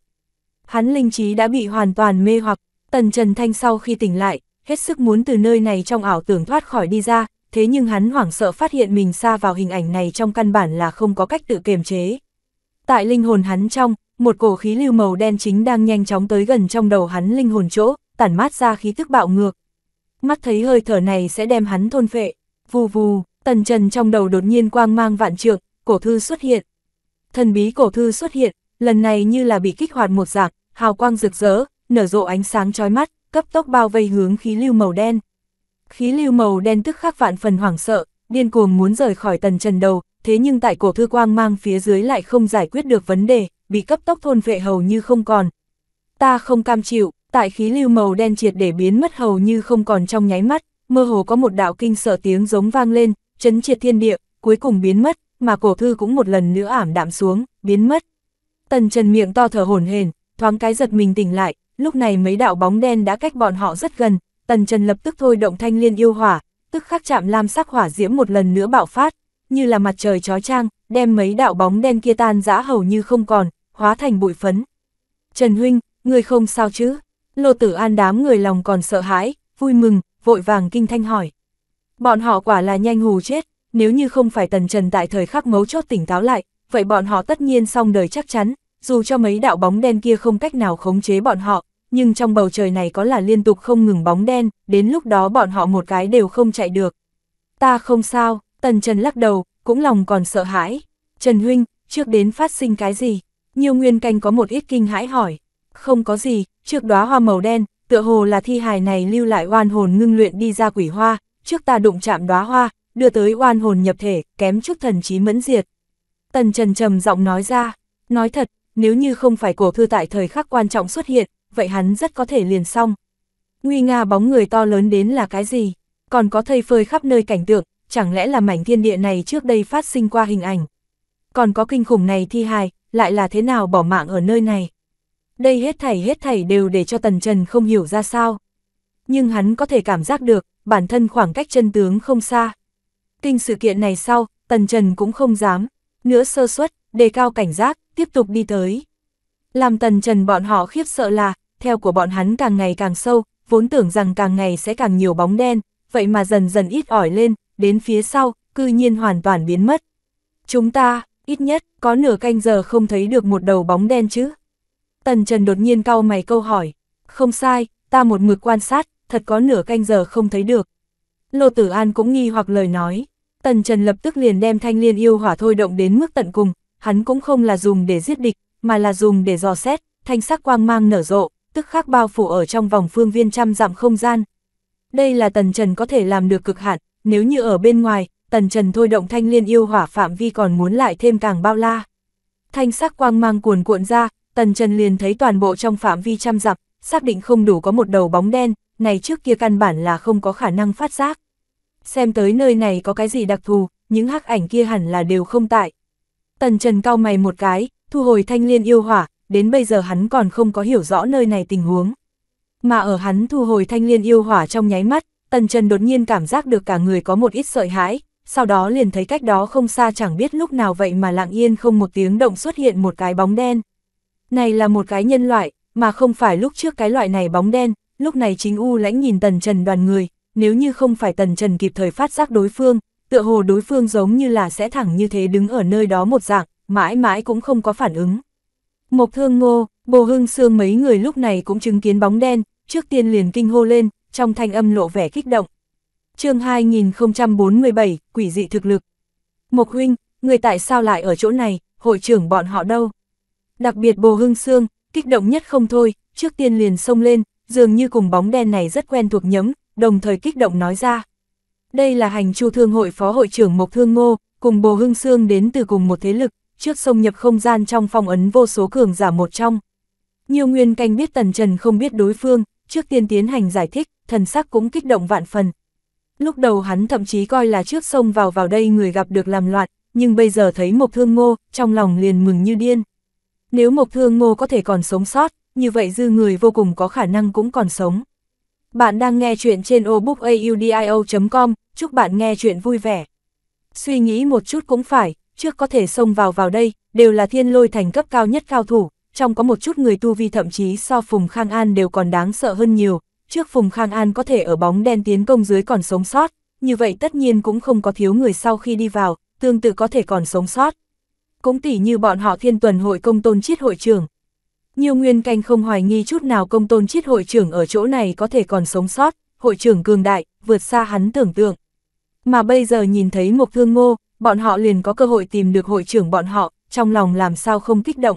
Hắn linh trí đã bị hoàn toàn mê hoặc, Tần Trần Thanh sau khi tỉnh lại, hết sức muốn từ nơi này trong ảo tưởng thoát khỏi đi ra, thế nhưng hắn hoảng sợ phát hiện mình xa vào hình ảnh này trong căn bản là không có cách tự kiềm chế. Tại linh hồn hắn trong, một cổ khí lưu màu đen chính đang nhanh chóng tới gần trong đầu hắn linh hồn chỗ, tản mát ra khí tức bạo ngược. Mắt thấy hơi thở này sẽ đem hắn thôn phệ, vù vù, tần trần trong đầu đột nhiên quang mang vạn trượng, cổ thư xuất hiện. Thần bí cổ thư xuất hiện, lần này như là bị kích hoạt một dạng, hào quang rực rỡ, nở rộ ánh sáng chói mắt, cấp tốc bao vây hướng khí lưu màu đen. Khí lưu màu đen tức khắc vạn phần hoảng sợ, điên cuồng muốn rời khỏi tần trần đầu, thế nhưng tại cổ thư quang mang phía dưới lại không giải quyết được vấn đề, bị cấp tốc thôn vệ hầu như không còn. Ta không cam chịu, tại khí lưu màu đen triệt để biến mất hầu như không còn trong nháy mắt, mơ hồ có một đạo kinh sợ tiếng giống vang lên, chấn triệt thiên địa, cuối cùng biến mất, mà cổ thư cũng một lần nữa ảm đạm xuống, biến mất. Tần Trần miệng to thở hổn hển, thoáng cái giật mình tỉnh lại, lúc này mấy đạo bóng đen đã cách bọn họ rất gần, Tần Trần lập tức thôi động thanh liên yêu hỏa, tức khắc chạm lam sắc hỏa diễm một lần nữa bạo phát, như là mặt trời chói trang, đem mấy đạo bóng đen kia tan rã hầu như không còn, hóa thành bụi phấn. Trần huynh, người không sao chứ? Lô Tử An đám người lòng còn sợ hãi, vui mừng, vội vàng kinh thanh hỏi. Bọn họ quả là nhanh hù chết, nếu như không phải tần trần tại thời khắc mấu chốt tỉnh táo lại, vậy bọn họ tất nhiên xong đời chắc chắn, dù cho mấy đạo bóng đen kia không cách nào khống chế bọn họ, nhưng trong bầu trời này có là liên tục không ngừng bóng đen, đến lúc đó bọn họ một cái đều không chạy được. Ta không sao, tần trần lắc đầu, cũng lòng còn sợ hãi. Trần Huynh, trước đến phát sinh cái gì? Nhiều nguyên canh có một ít kinh hãi hỏi. Không có gì, trước đóa hoa màu đen, tựa hồ là thi hài này lưu lại oan hồn ngưng luyện đi ra quỷ hoa, trước ta đụng chạm đóa hoa, đưa tới oan hồn nhập thể, kém chút thần trí mẫn diệt. Tần Trần trầm giọng nói ra, nói thật, nếu như không phải cổ thư tại thời khắc quan trọng xuất hiện, vậy hắn rất có thể liền xong. Nguy nga bóng người to lớn đến là cái gì? Còn có thây phơi khắp nơi cảnh tượng, chẳng lẽ là mảnh thiên địa này trước đây phát sinh qua hình ảnh? Còn có kinh khủng này thi hài, lại là thế nào bỏ mạng ở nơi này? Đây hết thảy hết thảy đều để cho Tần Trần không hiểu ra sao. Nhưng hắn có thể cảm giác được, bản thân khoảng cách chân tướng không xa. Kinh sự kiện này sau, Tần Trần cũng không dám, nữa sơ suất, đề cao cảnh giác, tiếp tục đi tới. Làm Tần Trần bọn họ khiếp sợ là, theo của bọn hắn càng ngày càng sâu, vốn tưởng rằng càng ngày sẽ càng nhiều bóng đen, vậy mà dần dần ít ỏi lên, đến phía sau, cư nhiên hoàn toàn biến mất. Chúng ta, ít nhất, có nửa canh giờ không thấy được một đầu bóng đen chứ. Tần Trần đột nhiên cau mày câu hỏi, không sai, ta một mực quan sát, thật có nửa canh giờ không thấy được. Lô Tử An cũng nghi hoặc lời nói, Tần Trần lập tức liền đem thanh liên yêu hỏa thôi động đến mức tận cùng, hắn cũng không là dùng để giết địch, mà là dùng để dò xét, thanh sắc quang mang nở rộ, tức khắc bao phủ ở trong vòng phương viên trăm dặm không gian. Đây là Tần Trần có thể làm được cực hạn, nếu như ở bên ngoài, Tần Trần thôi động thanh liên yêu hỏa phạm vi còn muốn lại thêm càng bao la. Thanh sắc quang mang cuồn cuộn ra, Tần Trần liền thấy toàn bộ trong phạm vi trăm dặm, xác định không đủ có một đầu bóng đen, này trước kia căn bản là không có khả năng phát giác xem tới nơi này có cái gì đặc thù, những hắc ảnh kia hẳn là đều không tại. Tần Trần cau mày một cái, thu hồi thanh liên yêu hỏa, đến bây giờ hắn còn không có hiểu rõ nơi này tình huống. Mà ở hắn thu hồi thanh liên yêu hỏa trong nháy mắt, Tần Trần đột nhiên cảm giác được cả người có một ít sợi hãi, sau đó liền thấy cách đó không xa chẳng biết lúc nào vậy mà lặng yên không một tiếng động xuất hiện một cái bóng đen. Này là một cái nhân loại, mà không phải lúc trước cái loại này bóng đen, lúc này chính U lãnh nhìn Tần Trần đoàn người, nếu như không phải tần trần kịp thời phát giác đối phương, tựa hồ đối phương giống như là sẽ thẳng như thế đứng ở nơi đó một dạng, mãi mãi cũng không có phản ứng. Mộc thương ngô, bồ hưng xương mấy người lúc này cũng chứng kiến bóng đen, trước tiên liền kinh hô lên, trong thanh âm lộ vẻ kích động. chương 2047, quỷ dị thực lực. Mộc huynh, người tại sao lại ở chỗ này, hội trưởng bọn họ đâu? Đặc biệt bồ hưng xương, kích động nhất không thôi, trước tiên liền xông lên, dường như cùng bóng đen này rất quen thuộc nhấm, đồng thời kích động nói ra. Đây là hành chu thương hội phó hội trưởng Mộc Thương Ngô, cùng Bồ Hưng Sương đến từ cùng một thế lực, trước sông nhập không gian trong phong ấn vô số cường giả một trong. Nhiều nguyên canh biết Tần Trần không biết đối phương, trước tiên tiến hành giải thích, thần sắc cũng kích động vạn phần. Lúc đầu hắn thậm chí coi là trước sông vào vào đây người gặp được làm loạn, nhưng bây giờ thấy Mộc Thương Ngô, trong lòng liền mừng như điên. Nếu Mộc Thương Ngô có thể còn sống sót, như vậy dư người vô cùng có khả năng cũng còn sống. Bạn đang nghe chuyện trên obookaudio.com, chúc bạn nghe chuyện vui vẻ. Suy nghĩ một chút cũng phải, trước có thể xông vào vào đây, đều là thiên lôi thành cấp cao nhất cao thủ, trong có một chút người tu vi thậm chí so Phùng Khang An đều còn đáng sợ hơn nhiều, trước Phùng Khang An có thể ở bóng đen tiến công dưới còn sống sót, như vậy tất nhiên cũng không có thiếu người sau khi đi vào, tương tự có thể còn sống sót. Cũng tỉ như bọn họ thiên tuần hội công tôn chiết hội trưởng, nhiều Nguyên Canh không hoài nghi chút nào công tôn chiết hội trưởng ở chỗ này có thể còn sống sót, hội trưởng cường đại, vượt xa hắn tưởng tượng. Mà bây giờ nhìn thấy một thương ngô, bọn họ liền có cơ hội tìm được hội trưởng bọn họ, trong lòng làm sao không kích động.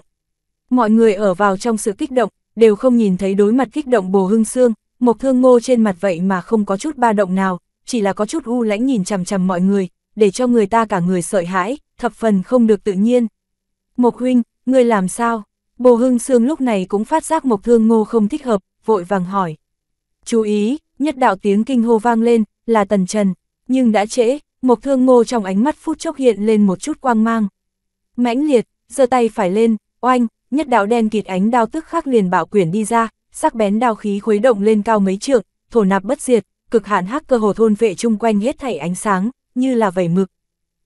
Mọi người ở vào trong sự kích động, đều không nhìn thấy đối mặt kích động bồ hưng xương, một thương ngô trên mặt vậy mà không có chút ba động nào, chỉ là có chút u lãnh nhìn chằm chằm mọi người, để cho người ta cả người sợi hãi, thập phần không được tự nhiên. Mộc huynh, người làm sao? Bồ Hưng Sương lúc này cũng phát giác Mộc Thương Ngô không thích hợp, vội vàng hỏi. Chú ý, nhất đạo tiếng kinh hô vang lên, là Tần Trần, nhưng đã trễ, Mộc Thương Ngô trong ánh mắt phút chốc hiện lên một chút quang mang. Mãnh liệt, giơ tay phải lên, oanh, nhất đạo đen kịt ánh đao tức khắc liền bạo quyển đi ra, sắc bén đao khí khuấy động lên cao mấy trượng, thổ nạp bất diệt, cực hạn hắc cơ hồ thôn vệ chung quanh hết thảy ánh sáng, như là vẩy mực.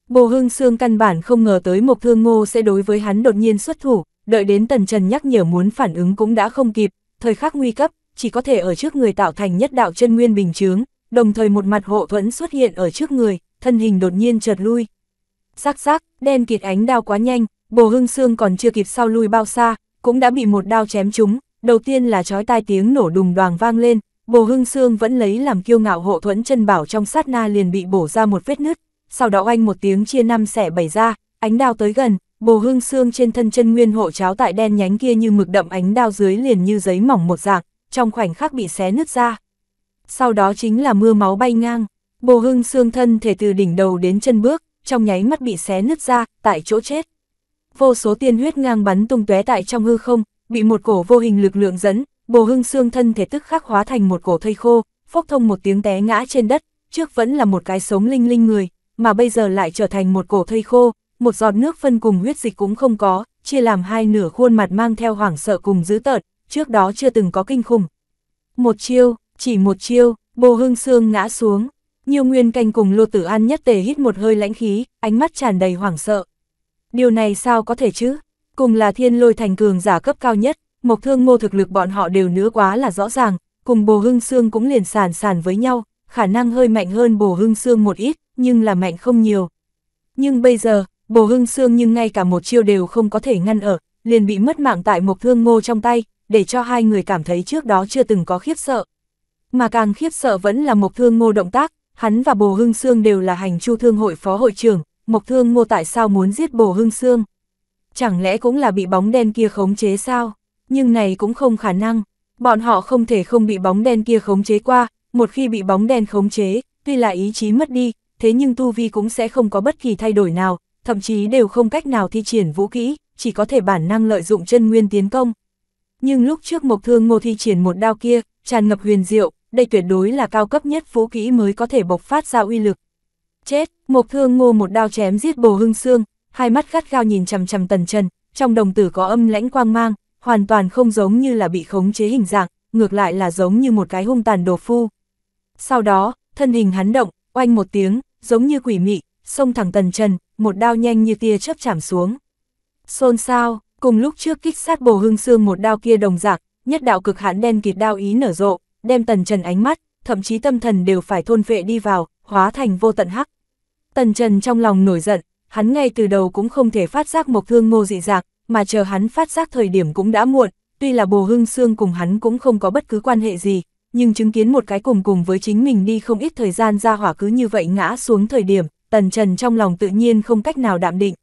Bồ Hưng Sương căn bản không ngờ tới Mộc Thương Ngô sẽ đối với hắn đột nhiên xuất thủ, đợi đến Tần Trần nhắc nhở muốn phản ứng cũng đã không kịp, thời khắc nguy cấp, chỉ có thể ở trước người tạo thành nhất đạo chân nguyên bình chướng, đồng thời một mặt hộ thuẫn xuất hiện ở trước người, thân hình đột nhiên chợt lui. Sắc sắc, đen kịt ánh đao quá nhanh, bồ hưng xương còn chưa kịp sau lui bao xa, cũng đã bị một đao chém trúng, đầu tiên là chói tai tiếng nổ đùng đoàng vang lên, bồ hưng xương vẫn lấy làm kiêu ngạo hộ thuẫn chân bảo trong sát na liền bị bổ ra một vết nứt, sau đó anh một tiếng chia năm xẻ bảy ra, ánh đao tới gần, Bồ hương xương trên thân chân nguyên hộ cháo tại đen nhánh kia như mực đậm ánh đao dưới liền như giấy mỏng một dạng, trong khoảnh khắc bị xé nứt ra. Sau đó chính là mưa máu bay ngang, bồ hương xương thân thể từ đỉnh đầu đến chân bước, trong nháy mắt bị xé nứt ra, tại chỗ chết. Vô số tiên huyết ngang bắn tung tóe tại trong hư không, bị một cổ vô hình lực lượng dẫn, bồ hưng xương thân thể tức khắc hóa thành một cổ thây khô, phốc thông một tiếng té ngã trên đất, trước vẫn là một cái sống linh linh người, mà bây giờ lại trở thành một cổ thây khô, một giọt nước phân cùng huyết dịch cũng không có, chia làm hai nửa khuôn mặt mang theo hoảng sợ cùng dữ tợn, trước đó chưa từng có kinh khủng. Một chiêu, chỉ một chiêu, bồ hương xương ngã xuống, nhiều nguyên canh cùng lô tử an nhất tề hít một hơi lãnh khí, ánh mắt tràn đầy hoảng sợ. Điều này sao có thể chứ? Cùng là thiên lôi thành cường giả cấp cao nhất, mộc thương mô thực lực bọn họ đều nữa quá là rõ ràng, cùng bồ hưng xương cũng liền sàn sàn với nhau, khả năng hơi mạnh hơn bồ hưng xương một ít, nhưng là mạnh không nhiều. Nhưng bây giờ, Bồ Hưng Sương nhưng ngay cả một chiêu đều không có thể ngăn ở, liền bị mất mạng tại một thương ngô trong tay, để cho hai người cảm thấy trước đó chưa từng có khiếp sợ. Mà càng khiếp sợ vẫn là Mộc Thương Ngô động tác, hắn và Bồ Hưng Sương đều là hành chu thương hội phó hội trưởng, Mộc Thương Ngô tại sao muốn giết Bồ Hưng Sương? Chẳng lẽ cũng là bị bóng đen kia khống chế sao? Nhưng này cũng không khả năng, bọn họ không thể không bị bóng đen kia khống chế qua, một khi bị bóng đen khống chế, tuy là ý chí mất đi, thế nhưng tu vi cũng sẽ không có bất kỳ thay đổi nào, thậm chí đều không cách nào thi triển vũ kỹ, chỉ có thể bản năng lợi dụng chân nguyên tiến công. Nhưng lúc trước Mộc Thương Ngô thi triển một đao kia, tràn ngập huyền diệu, đây tuyệt đối là cao cấp nhất vũ kỹ mới có thể bộc phát ra uy lực. Chết, Mộc Thương Ngô một đao chém giết Bồ Hưng Xương, hai mắt gắt gao nhìn chằm chằm Tần Trần, trong đồng tử có âm lãnh quang mang, hoàn toàn không giống như là bị khống chế hình dạng, ngược lại là giống như một cái hung tàn đồ phu. Sau đó, thân hình hắn động, oanh một tiếng, giống như quỷ mị, xông thẳng Tần Trần, một đao nhanh như tia chớp chạm xuống. Xôn xao, cùng lúc trước kích sát bồ hưng xương một đao kia đồng dạng nhất đạo cực hạn đen kịt đao ý nở rộ, đem tần trần ánh mắt, thậm chí tâm thần đều phải thôn vệ đi vào, hóa thành vô tận hắc. Tần trần trong lòng nổi giận, hắn ngay từ đầu cũng không thể phát giác một thương ngô dị dạng mà chờ hắn phát giác thời điểm cũng đã muộn, tuy là bồ hưng xương cùng hắn cũng không có bất cứ quan hệ gì, nhưng chứng kiến một cái cùng cùng với chính mình đi không ít thời gian ra hỏa cứ như vậy ngã xuống thời điểm, tần trần trong lòng tự nhiên không cách nào đạm định.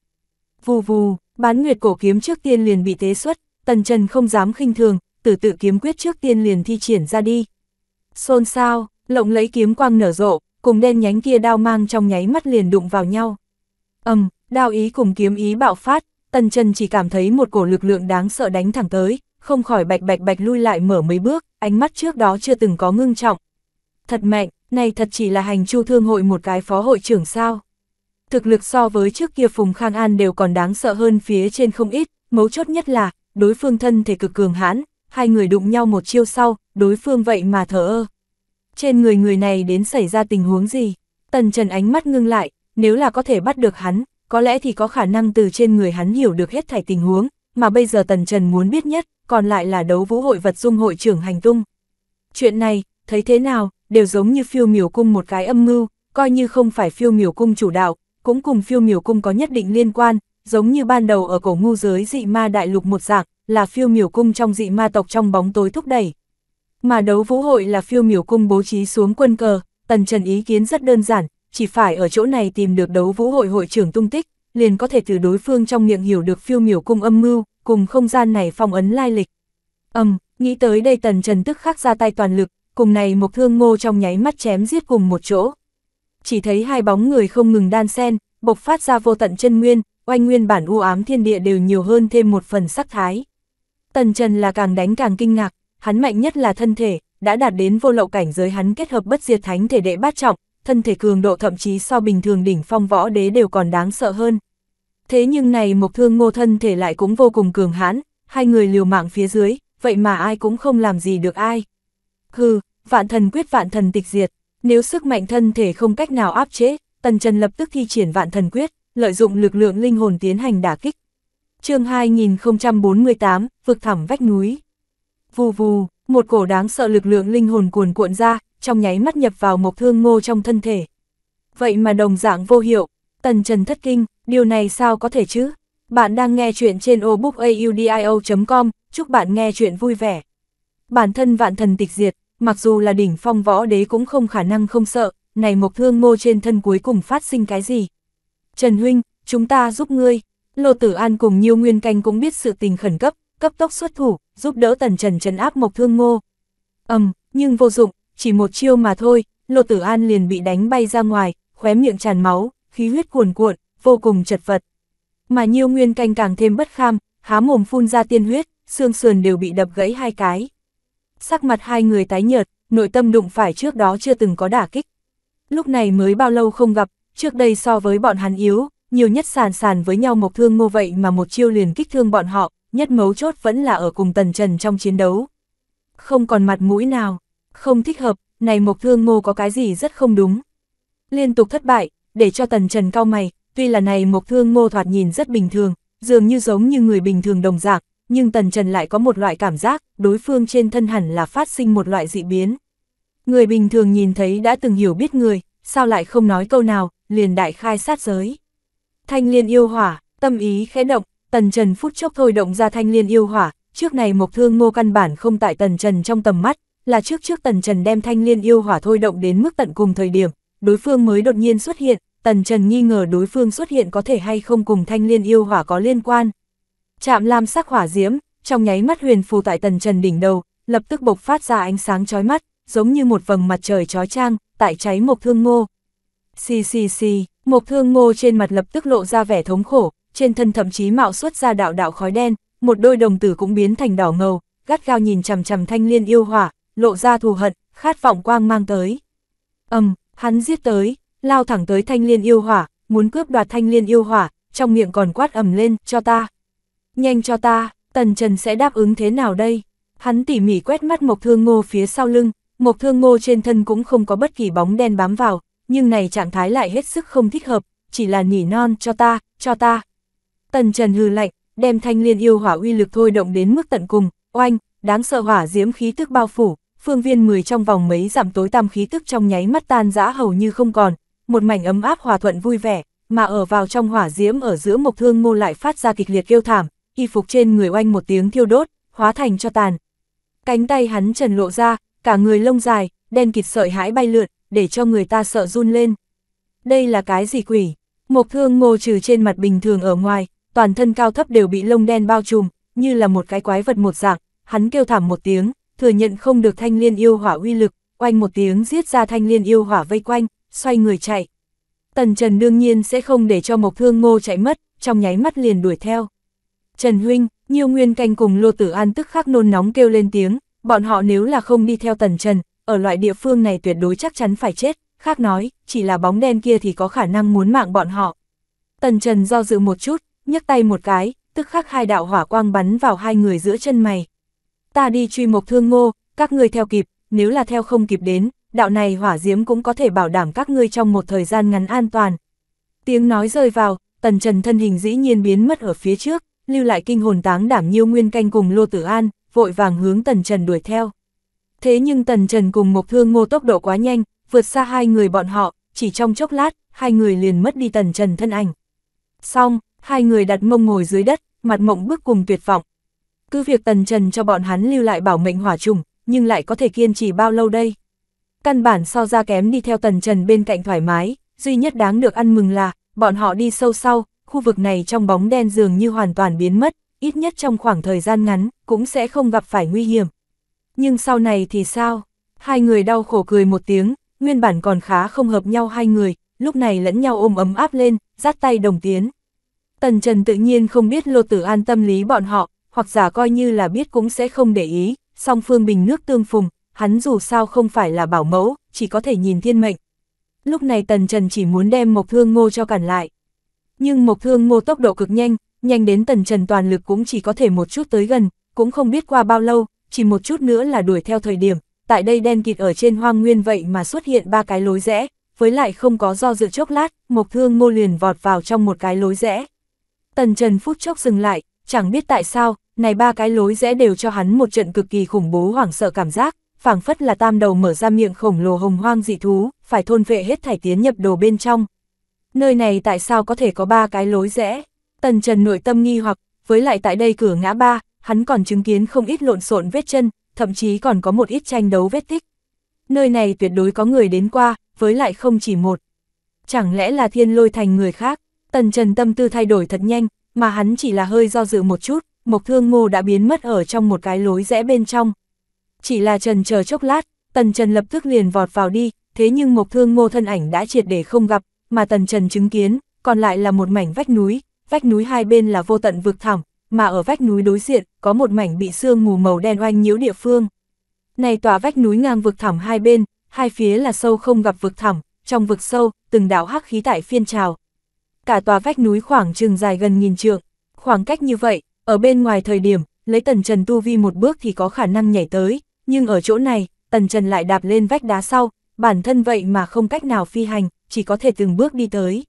Vù vù, bán nguyệt cổ kiếm trước tiên liền bị tế xuất, tần trần không dám khinh thường, tử tự kiếm quyết trước tiên liền thi triển ra đi. Xôn xao, lộng lấy kiếm quang nở rộ, cùng đen nhánh kia đao mang trong nháy mắt liền đụng vào nhau. ầm, đao ý cùng kiếm ý bạo phát, tần trần chỉ cảm thấy một cổ lực lượng đáng sợ đánh thẳng tới, không khỏi bạch bạch bạch lui lại mở mấy bước, ánh mắt trước đó chưa từng có ngưng trọng. Thật mạnh, này thật chỉ là hành chu thương hội một cái phó hội trưởng sao. Thực lực so với trước kia Phùng Khang An đều còn đáng sợ hơn phía trên không ít, mấu chốt nhất là, đối phương thân thể cực cường hãn, hai người đụng nhau một chiêu sau, đối phương vậy mà thở ơ. Trên người người này đến xảy ra tình huống gì? Tần Trần ánh mắt ngưng lại, nếu là có thể bắt được hắn, có lẽ thì có khả năng từ trên người hắn hiểu được hết thảy tình huống, mà bây giờ Tần Trần muốn biết nhất, còn lại là đấu vũ hội vật dung hội trưởng hành tung. Chuyện này, thấy thế nào, đều giống như phiêu miểu cung một cái âm mưu, coi như không phải phiêu miểu cung chủ đạo, cũng cùng phiêu miểu cung có nhất định liên quan, giống như ban đầu ở cổ ngu giới dị ma đại lục một dạng, là phiêu miểu cung trong dị ma tộc trong bóng tối thúc đẩy. Mà đấu vũ hội là phiêu miểu cung bố trí xuống quân cờ, tần trần ý kiến rất đơn giản, chỉ phải ở chỗ này tìm được đấu vũ hội hội trưởng tung tích, liền có thể từ đối phương trong miệng hiểu được phiêu miểu cung âm mưu, cùng không gian này phong ấn lai lịch. Âm, um, nghĩ tới đây tần trần tức khắc ra tay toàn lực, cùng này một thương ngô trong nháy mắt chém giết cùng một chỗ. Chỉ thấy hai bóng người không ngừng đan sen bộc phát ra vô tận chân nguyên, oanh nguyên bản u ám thiên địa đều nhiều hơn thêm một phần sắc thái. Tần Trần là càng đánh càng kinh ngạc, hắn mạnh nhất là thân thể, đã đạt đến vô lậu cảnh giới hắn kết hợp bất diệt thánh thể đệ bát trọng, thân thể cường độ thậm chí so bình thường đỉnh phong võ đế đều còn đáng sợ hơn. Thế nhưng này mục thương ngô thân thể lại cũng vô cùng cường hãn, hai người liều mạng phía dưới, vậy mà ai cũng không làm gì được ai. Hừ, vạn thần quyết vạn thần tịch diệt, nếu sức mạnh thân thể không cách nào áp chế, Tần Trần lập tức thi triển vạn thần quyết, lợi dụng lực lượng linh hồn tiến hành đả kích. chương 2048, vực thẳm vách núi. Vù vù, một cổ đáng sợ lực lượng linh hồn cuồn cuộn ra, trong nháy mắt nhập vào mộc thương ngô trong thân thể. Vậy mà đồng dạng vô hiệu, Tần Trần thất kinh, điều này sao có thể chứ? Bạn đang nghe chuyện trên obookaudio.com, chúc bạn nghe chuyện vui vẻ. Bản thân vạn thần tịch diệt, mặc dù là đỉnh phong võ đế cũng không khả năng không sợ, này mộc thương mô trên thân cuối cùng phát sinh cái gì. Trần Huynh, chúng ta giúp ngươi, Lô Tử An cùng Nhiêu Nguyên Canh cũng biết sự tình khẩn cấp, cấp tốc xuất thủ, giúp đỡ Tần Trần trần áp mộc thương ngô. Ầm, nhưng vô dụng, chỉ một chiêu mà thôi, Lô Tử An liền bị đánh bay ra ngoài, khóe miệng tràn máu, khí huyết cuồn cuộn, vô cùng chật vật. Mà Nhiêu Nguyên Canh càng thêm bất kham, há mồm phun ra tiên huyết, xương sườn đều bị đập gãy hai cái. Sắc mặt hai người tái nhợt, nội tâm đụng phải trước đó chưa từng có đả kích. Lúc này mới bao lâu không gặp, trước đây so với bọn hắn yếu, nhiều nhất sàn sàn với nhau một thương ngô vậy mà một chiêu liền kích thương bọn họ, nhất mấu chốt vẫn là ở cùng tần trần trong chiến đấu. Không còn mặt mũi nào, không thích hợp, này mộc thương ngô có cái gì rất không đúng. Liên tục thất bại, để cho tần trần cao mày, tuy là này mộc thương ngô thoạt nhìn rất bình thường, dường như giống như người bình thường đồng dạng, nhưng Tần Trần lại có một loại cảm giác, đối phương trên thân hẳn là phát sinh một loại dị biến. Người bình thường nhìn thấy đã từng hiểu biết người, sao lại không nói câu nào, liền đại khai sát giới. Thanh liên yêu hỏa, tâm ý khẽ động, Tần Trần phút chốc thôi động ra thanh liên yêu hỏa, trước này một Thương Ngô căn bản không tại Tần Trần trong tầm mắt, là trước trước Tần Trần đem thanh liên yêu hỏa thôi động đến mức tận cùng thời điểm, đối phương mới đột nhiên xuất hiện, Tần Trần nghi ngờ đối phương xuất hiện có thể hay không cùng thanh liên yêu hỏa có liên quan. Chạm lam sắc hỏa diễm, trong nháy mắt huyền phù tại tần trần đỉnh đầu, lập tức bộc phát ra ánh sáng chói mắt, giống như một vầng mặt trời chói chang, tại cháy một thương ngô. Xì xì xì, một thương ngô trên mặt lập tức lộ ra vẻ thống khổ, trên thân thậm chí mạo xuất ra đạo đạo khói đen, một đôi đồng tử cũng biến thành đỏ ngầu, gắt gao nhìn chằm chằm thanh liên yêu hỏa, lộ ra thù hận, khát vọng quang mang tới. Ầm, hắn giết tới, lao thẳng tới thanh liên yêu hỏa, muốn cướp đoạt thanh liên yêu hỏa, trong miệng còn quát ầm lên, cho ta. Nhanh cho ta, Tần Trần sẽ đáp ứng thế nào đây? Hắn tỉ mỉ quét mắt Mộc Thương Ngô phía sau lưng, Mộc Thương Ngô trên thân cũng không có bất kỳ bóng đen bám vào, nhưng này trạng thái lại hết sức không thích hợp, chỉ là nỉ non cho ta, cho ta. Tần Trần hừ lạnh, đem thanh liên yêu hỏa uy lực thôi động đến mức tận cùng, oanh, đáng sợ hỏa diễm khí tức bao phủ, phương viên 10 trong vòng mấy giảm tối tăm khí tức trong nháy mắt tan rã hầu như không còn, một mảnh ấm áp hòa thuận vui vẻ, mà ở vào trong hỏa diễm ở giữa Mộc Thương Ngô lại phát ra kịch liệt kêu thảm, y phục trên người oanh một tiếng thiêu đốt, hóa thành cho tàn. Cánh tay hắn trần lộ ra, cả người lông dài, đen kịt sợi hãi bay lượn, để cho người ta sợ run lên. Đây là cái gì quỷ? Mộc thương ngô trừ trên mặt bình thường ở ngoài, toàn thân cao thấp đều bị lông đen bao trùm, như là một cái quái vật một dạng, hắn kêu thảm một tiếng, thừa nhận không được thanh liên yêu hỏa uy lực, oanh một tiếng giết ra thanh liên yêu hỏa vây quanh, xoay người chạy. Tần Trần đương nhiên sẽ không để cho Mộc Thương Ngô chạy mất, trong nháy mắt liền đuổi theo. Trần Huynh, Nhiêu Nguyên Canh cùng Lô Tử An tức khắc nôn nóng kêu lên tiếng, bọn họ nếu là không đi theo Tần Trần, ở loại địa phương này tuyệt đối chắc chắn phải chết, khác nói, chỉ là bóng đen kia thì có khả năng muốn mạng bọn họ. Tần Trần do dự một chút, nhấc tay một cái, tức khắc hai đạo hỏa quang bắn vào hai người giữa chân mày. Ta đi truy mộc thương ngô, các ngươi theo kịp, nếu là theo không kịp đến, đạo này hỏa diễm cũng có thể bảo đảm các ngươi trong một thời gian ngắn an toàn. Tiếng nói rơi vào, tần trần thân hình dĩ nhiên biến mất ở phía trước, lưu lại kinh hồn táng đảm nhiêu nguyên canh cùng Lô Tử An, vội vàng hướng Tần Trần đuổi theo. Thế nhưng Tần Trần cùng Mộc Thương Ngô tốc độ quá nhanh, vượt xa hai người bọn họ, chỉ trong chốc lát, hai người liền mất đi Tần Trần thân ảnh. Xong, hai người đặt mông ngồi dưới đất, mặt mộng bước cùng tuyệt vọng. Cứ việc Tần Trần cho bọn hắn lưu lại bảo mệnh hỏa trùng, nhưng lại có thể kiên trì bao lâu đây? Căn bản so ra kém đi theo Tần Trần bên cạnh thoải mái, duy nhất đáng được ăn mừng là, bọn họ đi sâu sau, khu vực này trong bóng đen dường như hoàn toàn biến mất, ít nhất trong khoảng thời gian ngắn, cũng sẽ không gặp phải nguy hiểm. Nhưng sau này thì sao? Hai người đau khổ cười một tiếng, nguyên bản còn khá không hợp nhau hai người, lúc này lẫn nhau ôm ấm áp lên, dắt tay đồng tiến. Tần Trần tự nhiên không biết Lô Tử An tâm lý bọn họ, hoặc giả coi như là biết cũng sẽ không để ý, song phương bình nước tương phùng, hắn dù sao không phải là bảo mẫu, chỉ có thể nhìn thiên mệnh. Lúc này Tần Trần chỉ muốn đem Mộc Thương Ngô cho cản lại. Nhưng Mộc Thương Ngô tốc độ cực nhanh, nhanh đến tần trần toàn lực cũng chỉ có thể một chút tới gần, cũng không biết qua bao lâu, chỉ một chút nữa là đuổi theo thời điểm, tại đây đen kịt ở trên hoang nguyên vậy mà xuất hiện ba cái lối rẽ, với lại không có do dự chốc lát, Mộc Thương Ngô liền vọt vào trong một cái lối rẽ. Tần Trần phút chốc dừng lại, chẳng biết tại sao, này ba cái lối rẽ đều cho hắn một trận cực kỳ khủng bố hoảng sợ cảm giác, phảng phất là tam đầu mở ra miệng khổng lồ hồng hoang dị thú, phải thôn vệ hết thải tiến nhập đồ bên trong, nơi này tại sao có thể có ba cái lối rẽ? Tần Trần nội tâm nghi hoặc, với lại tại đây cửa ngã ba, hắn còn chứng kiến không ít lộn xộn vết chân, thậm chí còn có một ít tranh đấu vết tích. Nơi này tuyệt đối có người đến qua, với lại không chỉ một. Chẳng lẽ là thiên lôi thành người khác? Tần Trần tâm tư thay đổi thật nhanh, mà hắn chỉ là hơi do dự một chút, Mộc Thương Ngô đã biến mất ở trong một cái lối rẽ bên trong. Chỉ là Trần chờ chốc lát, Tần Trần lập tức liền vọt vào đi, thế nhưng Mộc Thương Ngô thân ảnh đã triệt để không gặp, mà tần trần chứng kiến, còn lại là một mảnh vách núi, vách núi hai bên là vô tận vực thẳm, mà ở vách núi đối diện có một mảnh bị sương mù màu đen oanh nhiễu địa phương. Này tòa vách núi ngang vực thẳm hai bên, hai phía là sâu không gặp vực thẳm, trong vực sâu, từng đảo hắc khí tại phiên trào. Cả tòa vách núi khoảng chừng dài gần nghìn trượng, khoảng cách như vậy, ở bên ngoài thời điểm, lấy tần trần tu vi một bước thì có khả năng nhảy tới, nhưng ở chỗ này, tần trần lại đạp lên vách đá sau, bản thân vậy mà không cách nào phi hành, chỉ có thể từng bước đi tới.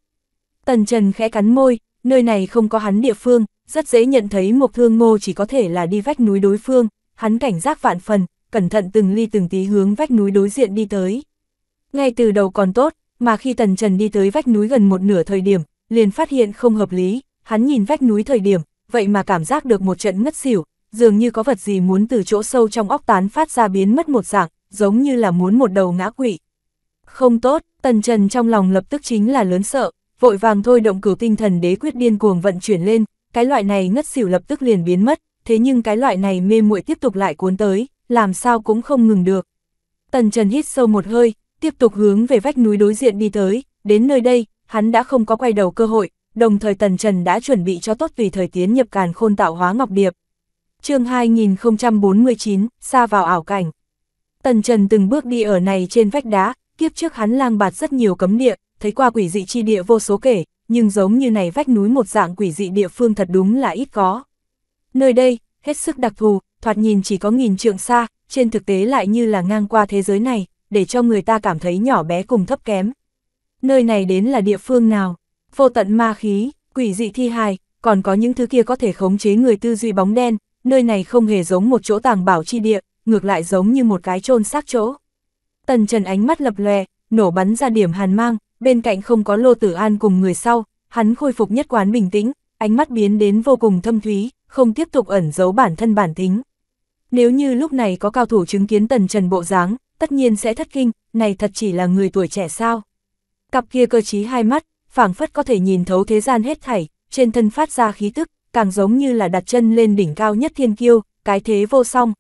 Tần Trần khẽ cắn môi, nơi này không có hắn địa phương, rất dễ nhận thấy một thương ngô chỉ có thể là đi vách núi đối phương, hắn cảnh giác vạn phần, cẩn thận từng ly từng tí hướng vách núi đối diện đi tới. Ngay từ đầu còn tốt, mà khi Tần Trần đi tới vách núi gần một nửa thời điểm, liền phát hiện không hợp lý, hắn nhìn vách núi thời điểm, vậy mà cảm giác được một trận ngất xỉu, dường như có vật gì muốn từ chỗ sâu trong óc tán phát ra biến mất một dạng, giống như là muốn một đầu ngã quỵ. Không tốt, Tần Trần trong lòng lập tức chính là lớn sợ, vội vàng thôi động cửu tinh thần đế quyết điên cuồng vận chuyển lên, cái loại này ngất xỉu lập tức liền biến mất, thế nhưng cái loại này mê muội tiếp tục lại cuốn tới, làm sao cũng không ngừng được. Tần Trần hít sâu một hơi, tiếp tục hướng về vách núi đối diện đi tới, đến nơi đây, hắn đã không có quay đầu cơ hội, đồng thời Tần Trần đã chuẩn bị cho tốt vì thời tiến nhập càn khôn tạo hóa ngọc điệp. chương 2049, xa vào ảo cảnh. Tần Trần từng bước đi ở này trên vách đá, Kiếp trước hắn lang bạt rất nhiều cấm địa, thấy qua quỷ dị chi địa vô số kể, nhưng giống như này vách núi một dạng quỷ dị địa phương thật đúng là ít có. Nơi đây, hết sức đặc thù, thoạt nhìn chỉ có nghìn trượng xa, trên thực tế lại như là ngang qua thế giới này, để cho người ta cảm thấy nhỏ bé cùng thấp kém. Nơi này đến là địa phương nào? Vô tận ma khí, quỷ dị thi hài, còn có những thứ kia có thể khống chế người tư duy bóng đen, nơi này không hề giống một chỗ tàng bảo chi địa, ngược lại giống như một cái chôn xác chỗ. Tần Trần ánh mắt lập lòe, nổ bắn ra điểm hàn mang, bên cạnh không có Lô Tử An cùng người sau, hắn khôi phục nhất quán bình tĩnh, ánh mắt biến đến vô cùng thâm thúy, không tiếp tục ẩn giấu bản thân bản tính. Nếu như lúc này có cao thủ chứng kiến Tần Trần bộ dáng, tất nhiên sẽ thất kinh, này thật chỉ là người tuổi trẻ sao. Cặp kia cơ trí hai mắt, phảng phất có thể nhìn thấu thế gian hết thảy, trên thân phát ra khí tức, càng giống như là đặt chân lên đỉnh cao nhất thiên kiêu, cái thế vô song,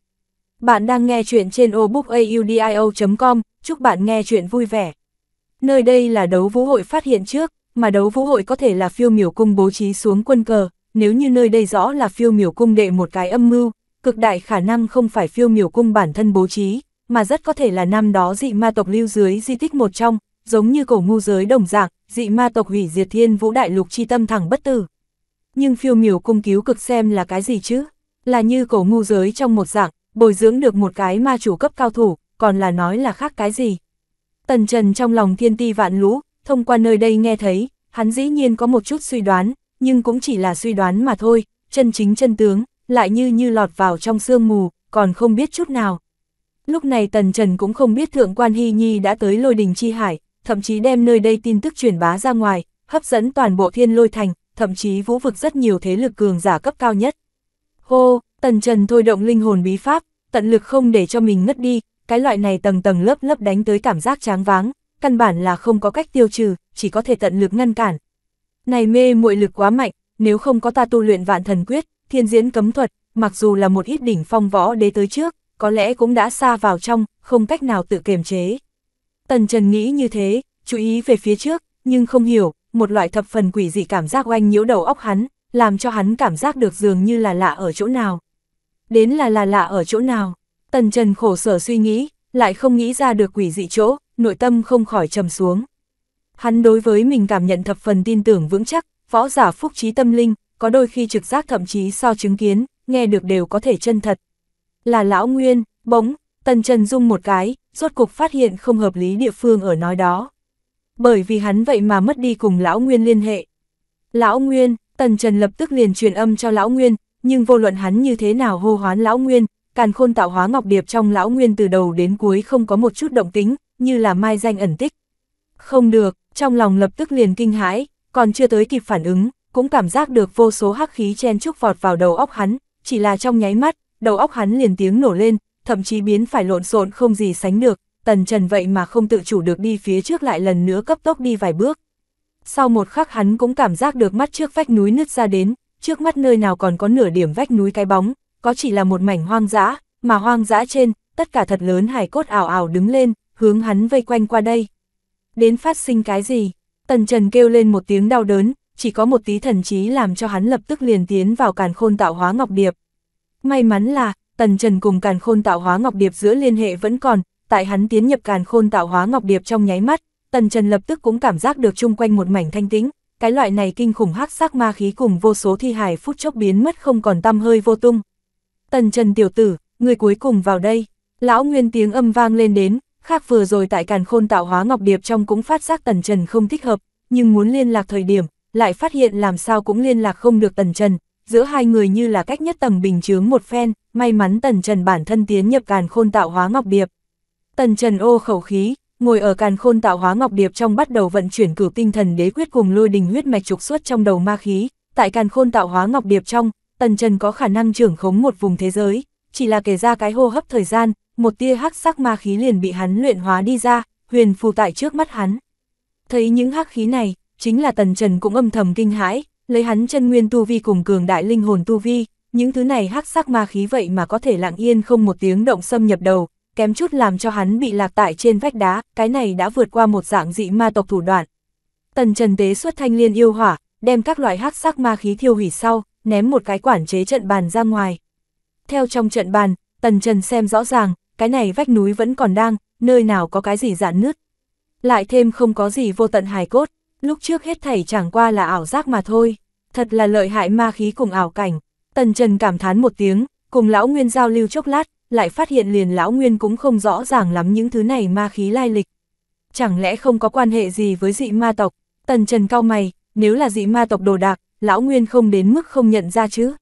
bạn đang nghe chuyện trên obookaudio.com, chúc bạn nghe chuyện vui vẻ. Nơi đây là đấu vũ hội phát hiện trước, mà đấu vũ hội có thể là phiêu miểu cung bố trí xuống quân cờ, nếu như nơi đây rõ là phiêu miểu cung đệ một cái âm mưu, cực đại khả năng không phải phiêu miểu cung bản thân bố trí, mà rất có thể là năm đó dị ma tộc lưu dưới di tích một trong, giống như cổ ngu giới đồng dạng, dị ma tộc hủy diệt thiên vũ đại lục chi tâm thẳng bất tử. Nhưng phiêu miểu cung cứu cực xem là cái gì chứ? Là như cổ ngu giới trong một dạng, bồi dưỡng được một cái ma chủ cấp cao thủ, còn là nói là khác cái gì. Tần Trần trong lòng thiên ti vạn lũ, thông qua nơi đây nghe thấy, hắn dĩ nhiên có một chút suy đoán, nhưng cũng chỉ là suy đoán mà thôi, chân chính chân tướng, lại như như lọt vào trong sương mù, còn không biết chút nào. Lúc này Tần Trần cũng không biết Thượng Quan Hy Nhi đã tới lôi đình chi hải, thậm chí đem nơi đây tin tức truyền bá ra ngoài, hấp dẫn toàn bộ thiên lôi thành, thậm chí vũ vực rất nhiều thế lực cường giả cấp cao nhất. Hô, Tần Trần thôi động linh hồn bí pháp, tận lực không để cho mình ngất đi, cái loại này tầng tầng lớp lớp đánh tới cảm giác tráng váng, căn bản là không có cách tiêu trừ, chỉ có thể tận lực ngăn cản. Này mê muội lực quá mạnh, nếu không có ta tu luyện vạn thần quyết, thiên diễn cấm thuật, mặc dù là một ít đỉnh phong võ đế tới trước, có lẽ cũng đã xa vào trong, không cách nào tự kiềm chế. Tần Trần nghĩ như thế, chú ý về phía trước, nhưng không hiểu, một loại thập phần quỷ dị cảm giác oanh nhiễu đầu óc hắn, làm cho hắn cảm giác được dường như là lạ ở chỗ nào đến là là lạ ở chỗ nào. Tần Trần khổ sở suy nghĩ, lại không nghĩ ra được quỷ dị chỗ, nội tâm không khỏi trầm xuống. Hắn đối với mình cảm nhận thập phần tin tưởng vững chắc, võ giả phúc trí tâm linh, có đôi khi trực giác thậm chí so chứng kiến, nghe được đều có thể chân thật. Là lão nguyên, bỗng, Tần Trần rung một cái, rốt cục phát hiện không hợp lý địa phương ở nói đó. Bởi vì hắn vậy mà mất đi cùng lão nguyên liên hệ. Lão nguyên, Tần Trần lập tức liền truyền âm cho lão nguyên, nhưng vô luận hắn như thế nào hô hoán lão nguyên, càn khôn tạo hóa ngọc điệp trong lão nguyên từ đầu đến cuối không có một chút động tính, như là mai danh ẩn tích. Không được, trong lòng lập tức liền kinh hãi, còn chưa tới kịp phản ứng, cũng cảm giác được vô số hắc khí chen chúc vọt vào đầu óc hắn, chỉ là trong nháy mắt, đầu óc hắn liền tiếng nổ lên, thậm chí biến phải lộn xộn không gì sánh được, tần trần vậy mà không tự chủ được đi phía trước lại lần nữa cấp tốc đi vài bước. Sau một khắc hắn cũng cảm giác được mắt trước vách núi nứt ra đến, trước mắt nơi nào còn có nửa điểm vách núi cái bóng, có chỉ là một mảnh hoang dã, mà hoang dã trên, tất cả thật lớn hải cốt ảo ảo đứng lên, hướng hắn vây quanh qua đây. Đến phát sinh cái gì? Tần Trần kêu lên một tiếng đau đớn, chỉ có một tí thần trí làm cho hắn lập tức liền tiến vào càn khôn tạo hóa ngọc điệp. May mắn là, Tần Trần cùng càn khôn tạo hóa ngọc điệp giữa liên hệ vẫn còn, tại hắn tiến nhập càn khôn tạo hóa ngọc điệp trong nháy mắt, Tần Trần lập tức cũng cảm giác được chung quanh một mảnh thanh tĩnh, cái loại này kinh khủng hắc sắc ma khí cùng vô số thi hài phút chốc biến mất không còn tăm hơi vô tung. Tần Trần tiểu tử, người cuối cùng vào đây, lão nguyên tiếng âm vang lên đến, khác vừa rồi tại càn khôn tạo hóa ngọc điệp trong cũng phát giác Tần Trần không thích hợp, nhưng muốn liên lạc thời điểm, lại phát hiện làm sao cũng liên lạc không được Tần Trần, giữa hai người như là cách nhất tầng bình chướng một phen, may mắn Tần Trần bản thân tiến nhập càn khôn tạo hóa ngọc điệp. Tần Trần ô khẩu khí, ngồi ở càn khôn tạo hóa ngọc điệp trong bắt đầu vận chuyển cửu tinh thần đế quyết cùng lôi đình huyết mạch trục xuất trong đầu ma khí, tại càn khôn tạo hóa ngọc điệp trong, Tần Trần có khả năng trưởng khống một vùng thế giới, chỉ là kể ra cái hô hấp thời gian, một tia hắc sắc ma khí liền bị hắn luyện hóa đi ra, huyền phù tại trước mắt hắn. Thấy những hắc khí này, chính là Tần Trần cũng âm thầm kinh hãi, lấy hắn chân nguyên tu vi cùng cường đại linh hồn tu vi, những thứ này hắc sắc ma khí vậy mà có thể lặng yên không một tiếng động xâm nhập đầu, kém chút làm cho hắn bị lạc tại trên vách đá, cái này đã vượt qua một dạng dị ma tộc thủ đoạn. Tần Trần Tế xuất thanh liên yêu hỏa, đem các loại hắc sắc ma khí thiêu hủy sau, ném một cái quản chế trận bàn ra ngoài. Theo trong trận bàn, Tần Trần xem rõ ràng, cái này vách núi vẫn còn đang, nơi nào có cái gì giãn nứt. Lại thêm không có gì vô tận hài cốt, lúc trước hết thảy chẳng qua là ảo giác mà thôi. Thật là lợi hại ma khí cùng ảo cảnh. Tần Trần cảm thán một tiếng, cùng lão Nguyên giao lưu chốc lát, lại phát hiện liền lão nguyên cũng không rõ ràng lắm những thứ này ma khí lai lịch. Chẳng lẽ không có quan hệ gì với dị ma tộc, tần trần cao mày, nếu là dị ma tộc đồ đạc, lão nguyên không đến mức không nhận ra chứ.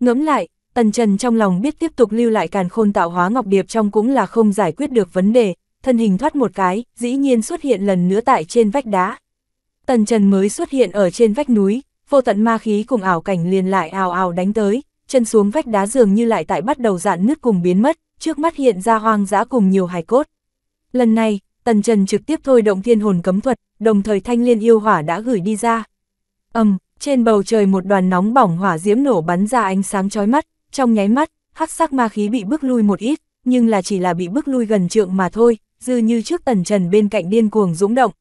Ngẫm lại, tần trần trong lòng biết tiếp tục lưu lại càn khôn tạo hóa ngọc điệp trong cũng là không giải quyết được vấn đề, thân hình thoát một cái, dĩ nhiên xuất hiện lần nữa tại trên vách đá. Tần Trần mới xuất hiện ở trên vách núi, vô tận ma khí cùng ảo cảnh liền lại ào ào đánh tới, chân xuống vách đá dường như lại tại bắt đầu dạn nứt cùng biến mất, trước mắt hiện ra hoang dã cùng nhiều hài cốt. Lần này, Tần Trần trực tiếp thôi động thiên hồn cấm thuật, đồng thời thanh liên yêu hỏa đã gửi đi ra. ầm, trên bầu trời một đoàn nóng bỏng hỏa diễm nổ bắn ra ánh sáng chói mắt, trong nháy mắt, hắc sắc ma khí bị bước lui một ít, nhưng là chỉ là bị bước lui gần trượng mà thôi, dư như trước Tần Trần bên cạnh điên cuồng dũng động.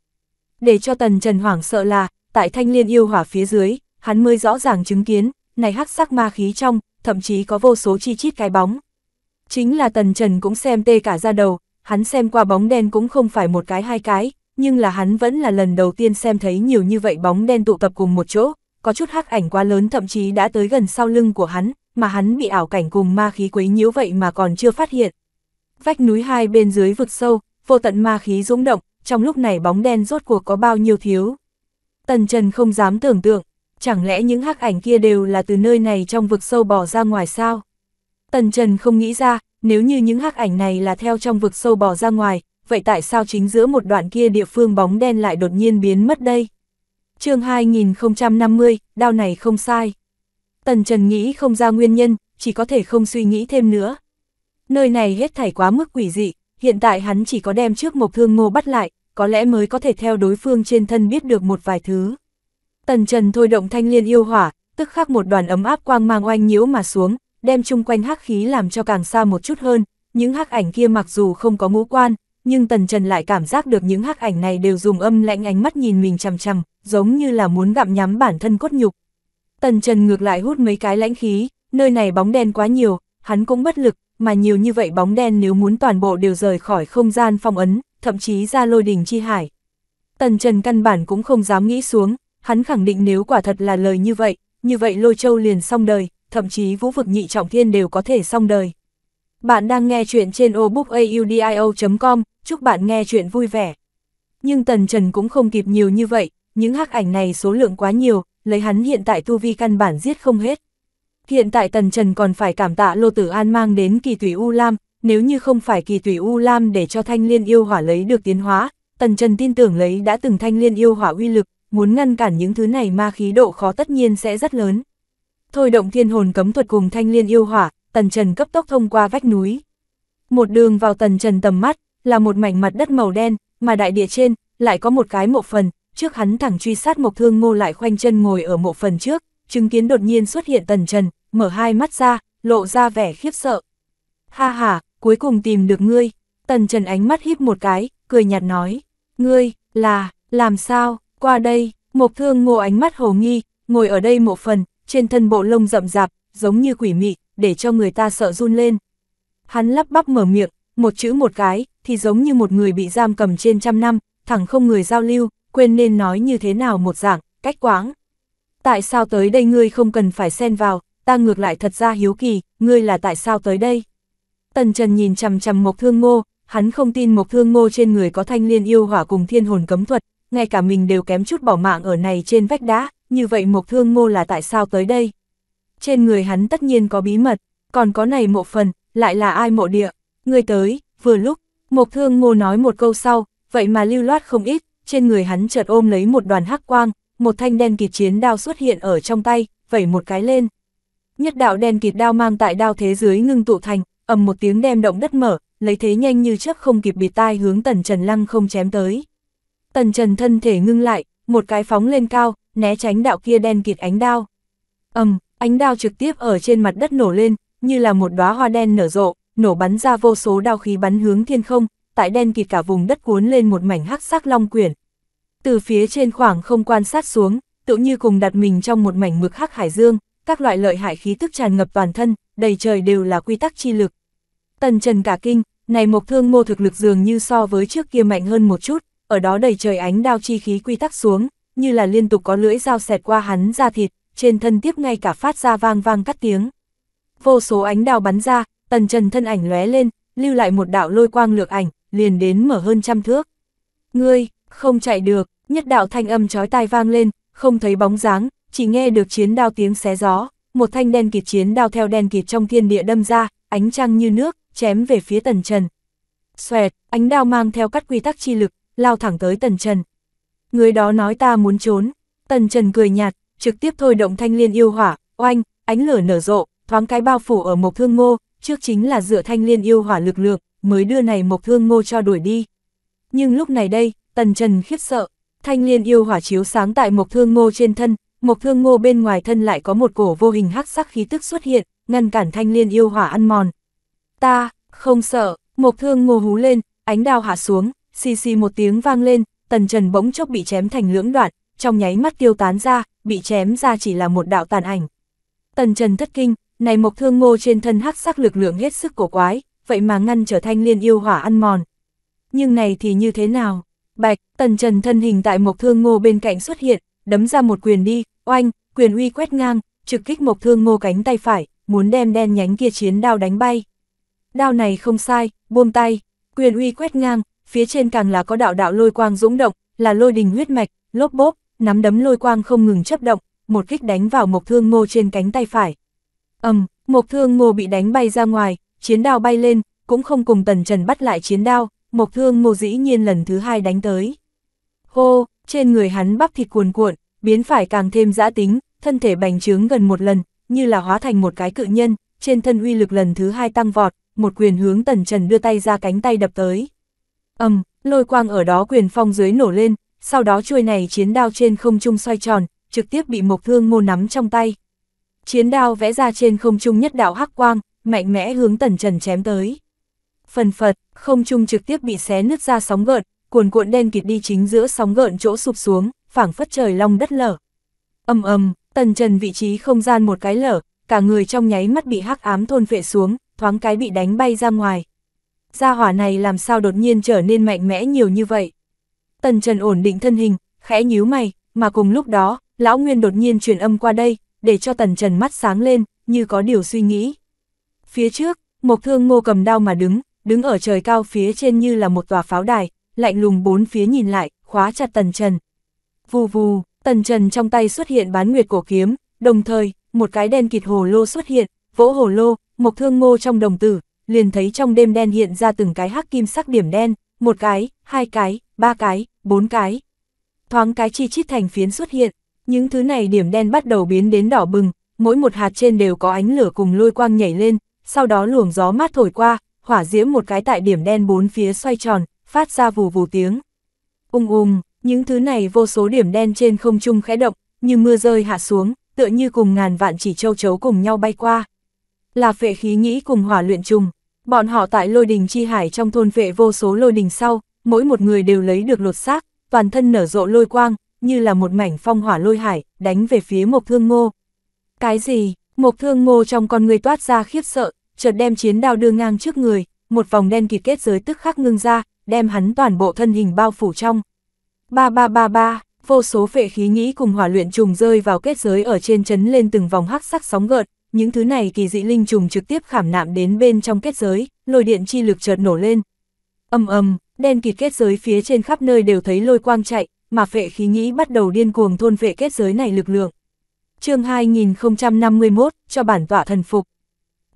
Để cho Tần Trần hoảng sợ là, tại thanh liên yêu hỏa phía dưới, hắn mới rõ ràng chứng kiến, này hắc sắc ma khí trong, thậm chí có vô số chi chít cái bóng. Chính là Tần Trần cũng xem tê cả ra đầu, hắn xem qua bóng đen cũng không phải một cái hai cái, nhưng là hắn vẫn là lần đầu tiên xem thấy nhiều như vậy bóng đen tụ tập cùng một chỗ, có chút hắc ảnh quá lớn thậm chí đã tới gần sau lưng của hắn, mà hắn bị ảo cảnh cùng ma khí quấy nhiễu vậy mà còn chưa phát hiện. Vách núi hai bên dưới vực sâu, vô tận ma khí dũng động, trong lúc này bóng đen rốt cuộc có bao nhiêu thiếu. Tần Trần không dám tưởng tượng, chẳng lẽ những hắc ảnh kia đều là từ nơi này trong vực sâu bỏ ra ngoài sao? Tần Trần không nghĩ ra, nếu như những hắc ảnh này là theo trong vực sâu bỏ ra ngoài, vậy tại sao chính giữa một đoạn kia địa phương bóng đen lại đột nhiên biến mất đây? chương 2050, đao này không sai. Tần Trần nghĩ không ra nguyên nhân, chỉ có thể không suy nghĩ thêm nữa. Nơi này hết thảy quá mức quỷ dị, hiện tại hắn chỉ có đem trước một thương ngô bắt lại, có lẽ mới có thể theo đối phương trên thân biết được một vài thứ. Tần Trần thôi động thanh liên yêu hỏa, tức khắc một đoàn ấm áp quang mang oanh nhiễu mà xuống, đem chung quanh hắc khí làm cho càng xa một chút hơn, những hắc ảnh kia mặc dù không có ngũ quan, nhưng Tần Trần lại cảm giác được những hắc ảnh này đều dùng âm lạnh ánh mắt nhìn mình chằm chằm, giống như là muốn gặm nhắm bản thân cốt nhục. Tần Trần ngược lại hút mấy cái lãnh khí, nơi này bóng đen quá nhiều, hắn cũng bất lực, mà nhiều như vậy bóng đen nếu muốn toàn bộ đều rời khỏi không gian phong ấn, thậm chí ra lôi đình chi hải. Tần Trần căn bản cũng không dám nghĩ xuống, hắn khẳng định nếu quả thật là lời như vậy, như vậy lôi châu liền xong đời, thậm chí vũ vực nhị trọng thiên đều có thể xong đời. Bạn đang nghe chuyện trên obookaudio.com, chúc bạn nghe chuyện vui vẻ. Nhưng Tần Trần cũng không kịp nhiều như vậy, những hắc ảnh này số lượng quá nhiều, lấy hắn hiện tại tu vi căn bản giết không hết. Hiện tại Tần Trần còn phải cảm tạ Lô Tử An mang đến kỳ tùy U Lam, nếu như không phải kỳ tùy U Lam để cho thanh liên yêu hỏa lấy được tiến hóa, Tần Trần tin tưởng lấy đã từng thanh liên yêu hỏa uy lực, muốn ngăn cản những thứ này ma khí độ khó tất nhiên sẽ rất lớn. Thôi động thiên hồn cấm thuật cùng thanh liên yêu hỏa, tần trần cấp tốc thông qua vách núi. Một đường vào tần trần tầm mắt, là một mảnh mặt đất màu đen, mà đại địa trên, lại có một cái mộ phần, trước hắn thẳng truy sát một thương ngô lại khoanh chân ngồi ở mộ phần trước, chứng kiến đột nhiên xuất hiện tần trần, mở hai mắt ra, lộ ra vẻ khiếp sợ. Ha ha, cuối cùng tìm được ngươi, tần trần ánh mắt híp một cái, cười nhạt nói, ngươi, là, làm sao, qua đây, Mộc Thương Ngô ánh mắt hồ nghi, ngồi ở đây một phần, trên thân bộ lông rậm rạp, giống như quỷ mị, để cho người ta sợ run lên. Hắn lắp bắp mở miệng, một chữ một cái, thì giống như một người bị giam cầm trên trăm năm, thẳng không người giao lưu, quên nên nói như thế nào một dạng, cách quáng. Tại sao tới đây ngươi không cần phải xen vào, ta ngược lại thật ra hiếu kỳ, ngươi là tại sao tới đây? Tần Trần nhìn chằm chằm Mộc Thương Ngô, hắn không tin Mộc Thương Ngô trên người có thanh liên yêu hỏa cùng thiên hồn cấm thuật, ngay cả mình đều kém chút bỏ mạng ở này trên vách đá, như vậy Mộc Thương Ngô là tại sao tới đây? Trên người hắn tất nhiên có bí mật, còn có này mộ phần, lại là ai mộ địa? Người tới, vừa lúc, Mộc Thương Ngô nói một câu sau, vậy mà lưu loát không ít, trên người hắn chợt ôm lấy một đoàn hắc quang, một thanh đen kịt chiến đao xuất hiện ở trong tay, vẩy một cái lên. Nhất đạo đen kịt đao mang tại đao thế dưới ngưng tụ thành, ầm một tiếng đem động đất mở, lấy thế nhanh như chớp không kịp bịt tai hướng Tần Trần Lăng không chém tới. Tần Trần thân thể ngưng lại, một cái phóng lên cao, né tránh đạo kia đen kịt ánh đao. Ầm, um, ánh đao trực tiếp ở trên mặt đất nổ lên, như là một đóa hoa đen nở rộ, nổ bắn ra vô số đao khí bắn hướng thiên không, tại đen kịt cả vùng đất cuốn lên một mảnh hắc sắc long quyển. Từ phía trên khoảng không quan sát xuống, tự như cùng đặt mình trong một mảnh mực hắc hải dương, các loại lợi hại khí tức tràn ngập toàn thân, đầy trời đều là quy tắc chi lực. Tần Trần cả kinh, này Mộc Thương Mô thực lực dường như so với trước kia mạnh hơn một chút, ở đó đầy trời ánh đao chi khí quy tắc xuống, như là liên tục có lưỡi dao xẹt qua hắn ra thịt, trên thân tiếp ngay cả phát ra vang vang cắt tiếng. Vô số ánh đao bắn ra, tần trần thân ảnh lóe lên, lưu lại một đạo lôi quang lược ảnh, liền đến mở hơn trăm thước. Ngươi, không chạy được, nhất đạo thanh âm chói tai vang lên, không thấy bóng dáng, chỉ nghe được chiến đao tiếng xé gió, một thanh đen kịt chiến đao theo đen kịt trong thiên địa đâm ra, ánh trăng như nước, chém về phía tần trần. Xoẹt, ánh đao mang theo cắt quy tắc chi lực, lao thẳng tới Tần Trần. Người đó nói ta muốn trốn, Tần Trần cười nhạt, trực tiếp thôi động thanh liên yêu hỏa, oanh, ánh lửa nở rộ, thoáng cái bao phủ ở Mộc Thương Ngô, trước chính là dựa thanh liên yêu hỏa lực lượng, mới đưa này Mộc Thương Ngô cho đuổi đi. Nhưng lúc này đây, Tần Trần khiếp sợ, thanh liên yêu hỏa chiếu sáng tại Mộc Thương Ngô trên thân, Mộc Thương Ngô bên ngoài thân lại có một cổ vô hình hắc sắc khí tức xuất hiện, ngăn cản thanh liên yêu hỏa ăn mòn. Ta, không sợ, Mộc Thương Ngô hú lên, ánh đao hạ xuống, xì xì một tiếng vang lên, tần trần bỗng chốc bị chém thành lưỡng đoạn, trong nháy mắt tiêu tán ra, bị chém ra chỉ là một đạo tàn ảnh. Tần trần thất kinh, này mộc thương ngô trên thân hắc sắc lực lượng hết sức cổ quái, vậy mà ngăn trở thanh liên yêu hỏa ăn mòn. Nhưng này thì như thế nào? Bạch, tần trần thân hình tại mộc thương ngô bên cạnh xuất hiện, đấm ra một quyền đi, oanh, quyền uy quét ngang, trực kích mộc thương ngô cánh tay phải, muốn đem đen nhánh kia chiến đao đánh bay. Đao này không sai, buông tay, quyền uy quét ngang, phía trên càng là có đạo đạo lôi quang dũng động, là lôi đình huyết mạch, lốp bốp, nắm đấm lôi quang không ngừng chấp động, một kích đánh vào Mộc Thương Ngô trên cánh tay phải. Ầm, um, Mộc Thương Ngô bị đánh bay ra ngoài, chiến đao bay lên, cũng không cùng Tần Trần bắt lại chiến đao, Mộc Thương Ngô dĩ nhiên lần thứ hai đánh tới. Hô, trên người hắn bắp thịt cuồn cuộn, biến phải càng thêm dã tính, thân thể bành trướng gần một lần, như là hóa thành một cái cự nhân, trên thân uy lực lần thứ hai tăng vọt, một quyền hướng Tần Trần đưa tay ra cánh tay đập tới ầm, lôi quang ở đó quyền phong dưới nổ lên, sau đó chuôi này chiến đao trên không trung xoay tròn, trực tiếp bị Mộc Thương Ngô nắm trong tay. Chiến đao vẽ ra trên không trung nhất đạo hắc quang, mạnh mẽ hướng Tần Trần chém tới. Phần phật, không trung trực tiếp bị xé nứt ra sóng gợn, cuồn cuộn đen kịt đi chính giữa sóng gợn chỗ sụp xuống, phảng phất trời long đất lở. ầm ầm Tần Trần vị trí không gian một cái lở, cả người trong nháy mắt bị hắc ám thôn vệ xuống, thoáng cái bị đánh bay ra ngoài gia hỏa này làm sao đột nhiên trở nên mạnh mẽ nhiều như vậy. Tần Trần ổn định thân hình, khẽ nhíu mày, mà cùng lúc đó, Lão Nguyên đột nhiên truyền âm qua đây, để cho Tần Trần mắt sáng lên, như có điều suy nghĩ. Phía trước, một thương ngô cầm đao mà đứng, đứng ở trời cao phía trên như là một tòa pháo đài, lạnh lùng bốn phía nhìn lại, khóa chặt Tần Trần. Vù vù, Tần Trần trong tay xuất hiện bán nguyệt cổ kiếm, đồng thời, một cái đen kịt hồ lô xuất hiện, vỗ hồ lô, một thương ngô trong đồng tử, liền thấy trong đêm đen hiện ra từng cái hắc kim sắc điểm đen, một cái, hai cái, ba cái, bốn cái. Thoáng cái chi chít thành phiến xuất hiện, những thứ này điểm đen bắt đầu biến đến đỏ bừng, mỗi một hạt trên đều có ánh lửa cùng lôi quang nhảy lên, sau đó luồng gió mát thổi qua, hỏa diễm một cái tại điểm đen bốn phía xoay tròn, phát ra vù vù tiếng. Ung ung, những thứ này vô số điểm đen trên không trung khẽ động, như mưa rơi hạ xuống, tựa như cùng ngàn vạn chỉ châu chấu cùng nhau bay qua là phệ khí nghĩ cùng hỏa luyện trùng. Bọn họ tại lôi đình chi hải trong thôn vệ vô số lôi đình sau, mỗi một người đều lấy được lột xác, toàn thân nở rộ lôi quang, như là một mảnh phong hỏa lôi hải, đánh về phía Mộc Thương Ngô. Cái gì? Mộc Thương Ngô trong con người toát ra khiếp sợ, chợt đem chiến đao đưa ngang trước người, một vòng đen kịt kết giới tức khắc ngưng ra, đem hắn toàn bộ thân hình bao phủ trong. Ba ba ba ba, vô số phệ khí nghĩ cùng hỏa luyện trùng rơi vào kết giới ở trên chấn lên từng vòng hắc sắc sóng gợn, những thứ này kỳ dị linh trùng trực tiếp khảm nạm đến bên trong kết giới, lôi điện chi lực chợt nổ lên. Âm âm, đen kịt kết giới phía trên khắp nơi đều thấy lôi quang chạy, mà phệ khí nghĩ bắt đầu điên cuồng thôn vệ kết giới này lực lượng. chương 2051, cho bản tỏa thần phục.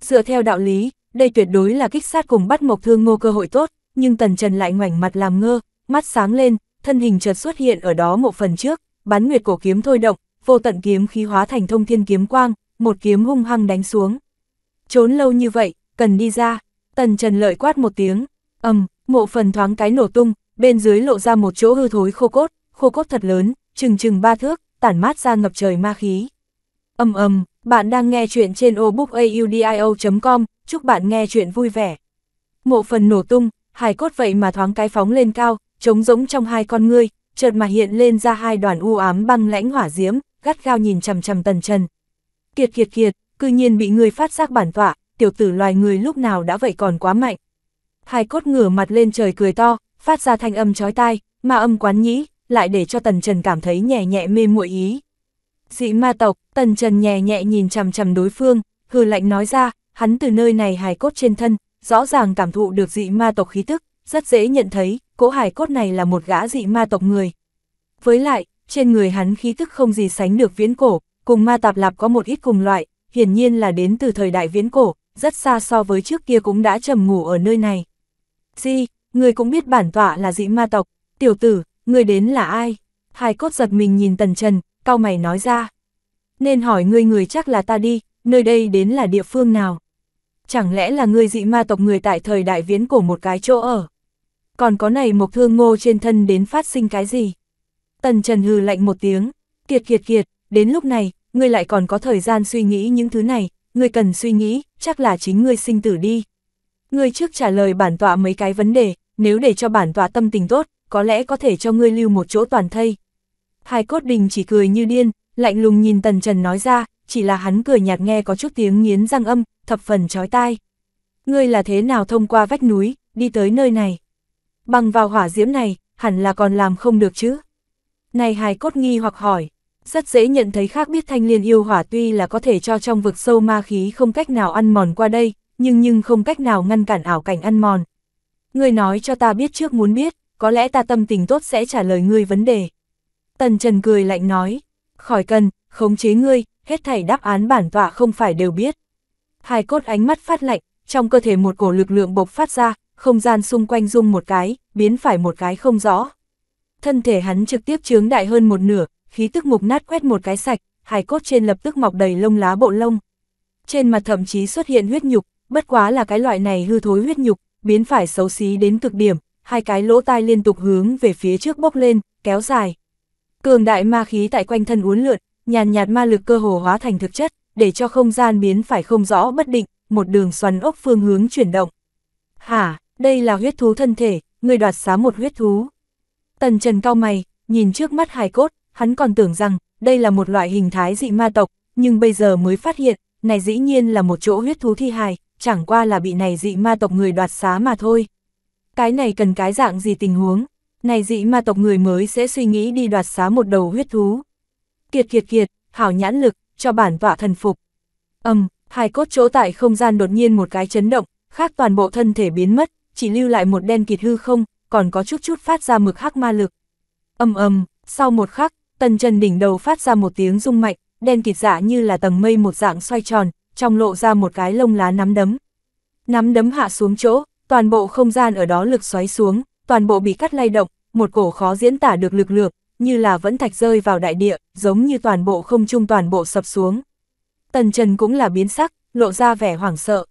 Dựa theo đạo lý, đây tuyệt đối là kích sát cùng bắt mộc thương ngô cơ hội tốt, nhưng Tần Trần lại ngoảnh mặt làm ngơ, mắt sáng lên, thân hình chợt xuất hiện ở đó một phần trước, bán nguyệt cổ kiếm thôi động, vô tận kiếm khí hóa thành thông thiên kiếm quang, một kiếm hung hăng đánh xuống. Trốn lâu như vậy, cần đi ra, tần trần lợi quát một tiếng, ầm, mộ phần thoáng cái nổ tung, bên dưới lộ ra một chỗ hư thối khô cốt, khô cốt thật lớn, chừng chừng ba thước, tản mát ra ngập trời ma khí. ầm ầm, bạn đang nghe chuyện trên obookaudio.com, chúc bạn nghe chuyện vui vẻ. Mộ phần nổ tung, hài cốt vậy mà thoáng cái phóng lên cao, trống rỗng trong hai con ngươi, chợt mà hiện lên ra hai đoàn u ám băng lãnh hỏa diễm, gắt gao nhìn chằm chằm tần trần, Kiệt kiệt kiệt, cư nhiên bị người phát giác bản tọa, tiểu tử loài người lúc nào đã vậy còn quá mạnh. Hai cốt ngửa mặt lên trời cười to, phát ra thanh âm chói tai, ma âm quán nhĩ, lại để cho Tần Trần cảm thấy nhẹ nhẹ mê muội ý. Dị ma tộc, Tần Trần nhẹ nhẹ nhìn chằm chằm đối phương, hừ lạnh nói ra, hắn từ nơi này hài cốt trên thân, rõ ràng cảm thụ được dị ma tộc khí tức, rất dễ nhận thấy, cỗ hài cốt này là một gã dị ma tộc người. Với lại, trên người hắn khí tức không gì sánh được viễn cổ, cùng ma tạp lạp có một ít cùng loại, hiển nhiên là đến từ thời đại viễn cổ, rất xa so với trước kia cũng đã trầm ngủ ở nơi này. Di, người cũng biết bản tọa là dị ma tộc, tiểu tử, người đến là ai? Hai cốt giật mình nhìn tần trần, cao mày nói ra. Nên hỏi ngươi người chắc là ta đi, nơi đây đến là địa phương nào? Chẳng lẽ là người dị ma tộc người tại thời đại viễn cổ một cái chỗ ở? Còn có này một thương ngô trên thân đến phát sinh cái gì? Tần Trần hừ lạnh một tiếng, kiệt kiệt kiệt, đến lúc này, ngươi lại còn có thời gian suy nghĩ những thứ này, ngươi cần suy nghĩ, chắc là chính ngươi sinh tử đi. Ngươi trước trả lời bản tọa mấy cái vấn đề, nếu để cho bản tọa tâm tình tốt, có lẽ có thể cho ngươi lưu một chỗ toàn thây. Hai cốt đình chỉ cười như điên, lạnh lùng nhìn Tần Trần nói ra, chỉ là hắn cười nhạt nghe có chút tiếng nghiến răng âm, thập phần chói tai. Ngươi là thế nào thông qua vách núi, đi tới nơi này? Bằng vào hỏa diễm này, hẳn là còn làm không được chứ? Này hài cốt nghi hoặc hỏi rất dễ nhận thấy khác biết thanh liên yêu hỏa tuy là có thể cho trong vực sâu ma khí không cách nào ăn mòn qua đây, nhưng nhưng không cách nào ngăn cản ảo cảnh ăn mòn. người nói cho ta biết trước muốn biết, có lẽ ta tâm tình tốt sẽ trả lời ngươi vấn đề. Tần Trần cười lạnh nói, khỏi cần, khống chế ngươi, hết thảy đáp án bản tọa không phải đều biết. Hai cốt ánh mắt phát lạnh, trong cơ thể một cổ lực lượng bộc phát ra, không gian xung quanh rung một cái, biến phải một cái không rõ. Thân thể hắn trực tiếp chướng đại hơn một nửa, khí tức mục nát quét một cái sạch, hài cốt trên lập tức mọc đầy lông lá bộ lông. Trên mặt thậm chí xuất hiện huyết nhục, bất quá là cái loại này hư thối huyết nhục, biến phải xấu xí đến cực điểm, hai cái lỗ tai liên tục hướng về phía trước bốc lên, kéo dài. Cường đại ma khí tại quanh thân uốn lượn, nhàn nhạt ma lực cơ hồ hóa thành thực chất, để cho không gian biến phải không rõ bất định, một đường xoắn ốc phương hướng chuyển động. Hả, đây là huyết thú thân thể, người đoạt xá một huyết thú. Tần Trần cao mày, nhìn trước mắt hài cốt, hắn còn tưởng rằng đây là một loại hình thái dị ma tộc, nhưng bây giờ mới phát hiện, này dĩ nhiên là một chỗ huyết thú thi hài, chẳng qua là bị này dị ma tộc người đoạt xá mà thôi. Cái này cần cái dạng gì tình huống, này dị ma tộc người mới sẽ suy nghĩ đi đoạt xá một đầu huyết thú. Kiệt kiệt kiệt, hảo nhãn lực, cho bản tọa thần phục. Âm, hai cốt chỗ tại không gian đột nhiên một cái chấn động, khác toàn bộ thân thể biến mất, chỉ lưu lại một đen kịt hư không, còn có chút chút phát ra mực hắc ma lực. Âm um, âm, sau một khắc, Tần Trần đỉnh đầu phát ra một tiếng rung mạnh, đen kịt dạ như là tầng mây một dạng xoay tròn, trong lộ ra một cái lông lá nắm đấm. Nắm đấm hạ xuống chỗ, toàn bộ không gian ở đó lực xoáy xuống, toàn bộ bị cắt lay động, một cổ khó diễn tả được lực lượng, như là vẫn thạch rơi vào đại địa, giống như toàn bộ không trung toàn bộ sập xuống. Tần Trần cũng là biến sắc, lộ ra vẻ hoảng sợ.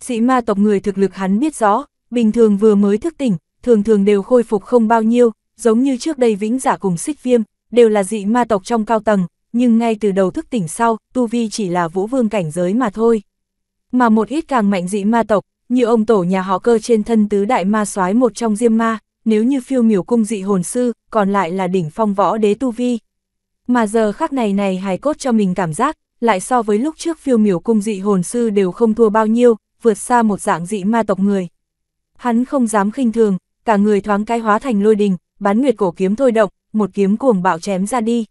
Sĩ ma tộc người thực lực hắn biết rõ, bình thường vừa mới thức tỉnh, thường thường đều khôi phục không bao nhiêu, giống như trước đây vĩnh giả dạ cùng xích viêm, đều là dị ma tộc trong cao tầng, nhưng ngay từ đầu thức tỉnh sau, tu vi chỉ là vũ vương cảnh giới mà thôi. Mà một ít càng mạnh dị ma tộc, như ông tổ nhà họ cơ trên thân tứ đại ma soái một trong diêm ma, nếu như phiêu miểu cung dị hồn sư, còn lại là đỉnh phong võ đế tu vi. Mà giờ khắc này này hài cốt cho mình cảm giác, lại so với lúc trước phiêu miểu cung dị hồn sư đều không thua bao nhiêu, vượt xa một dạng dị ma tộc người. Hắn không dám khinh thường, cả người thoáng cái hóa thành lôi đình, bán nguyệt cổ kiếm thôi động, một kiếm cuồng bạo chém ra đi.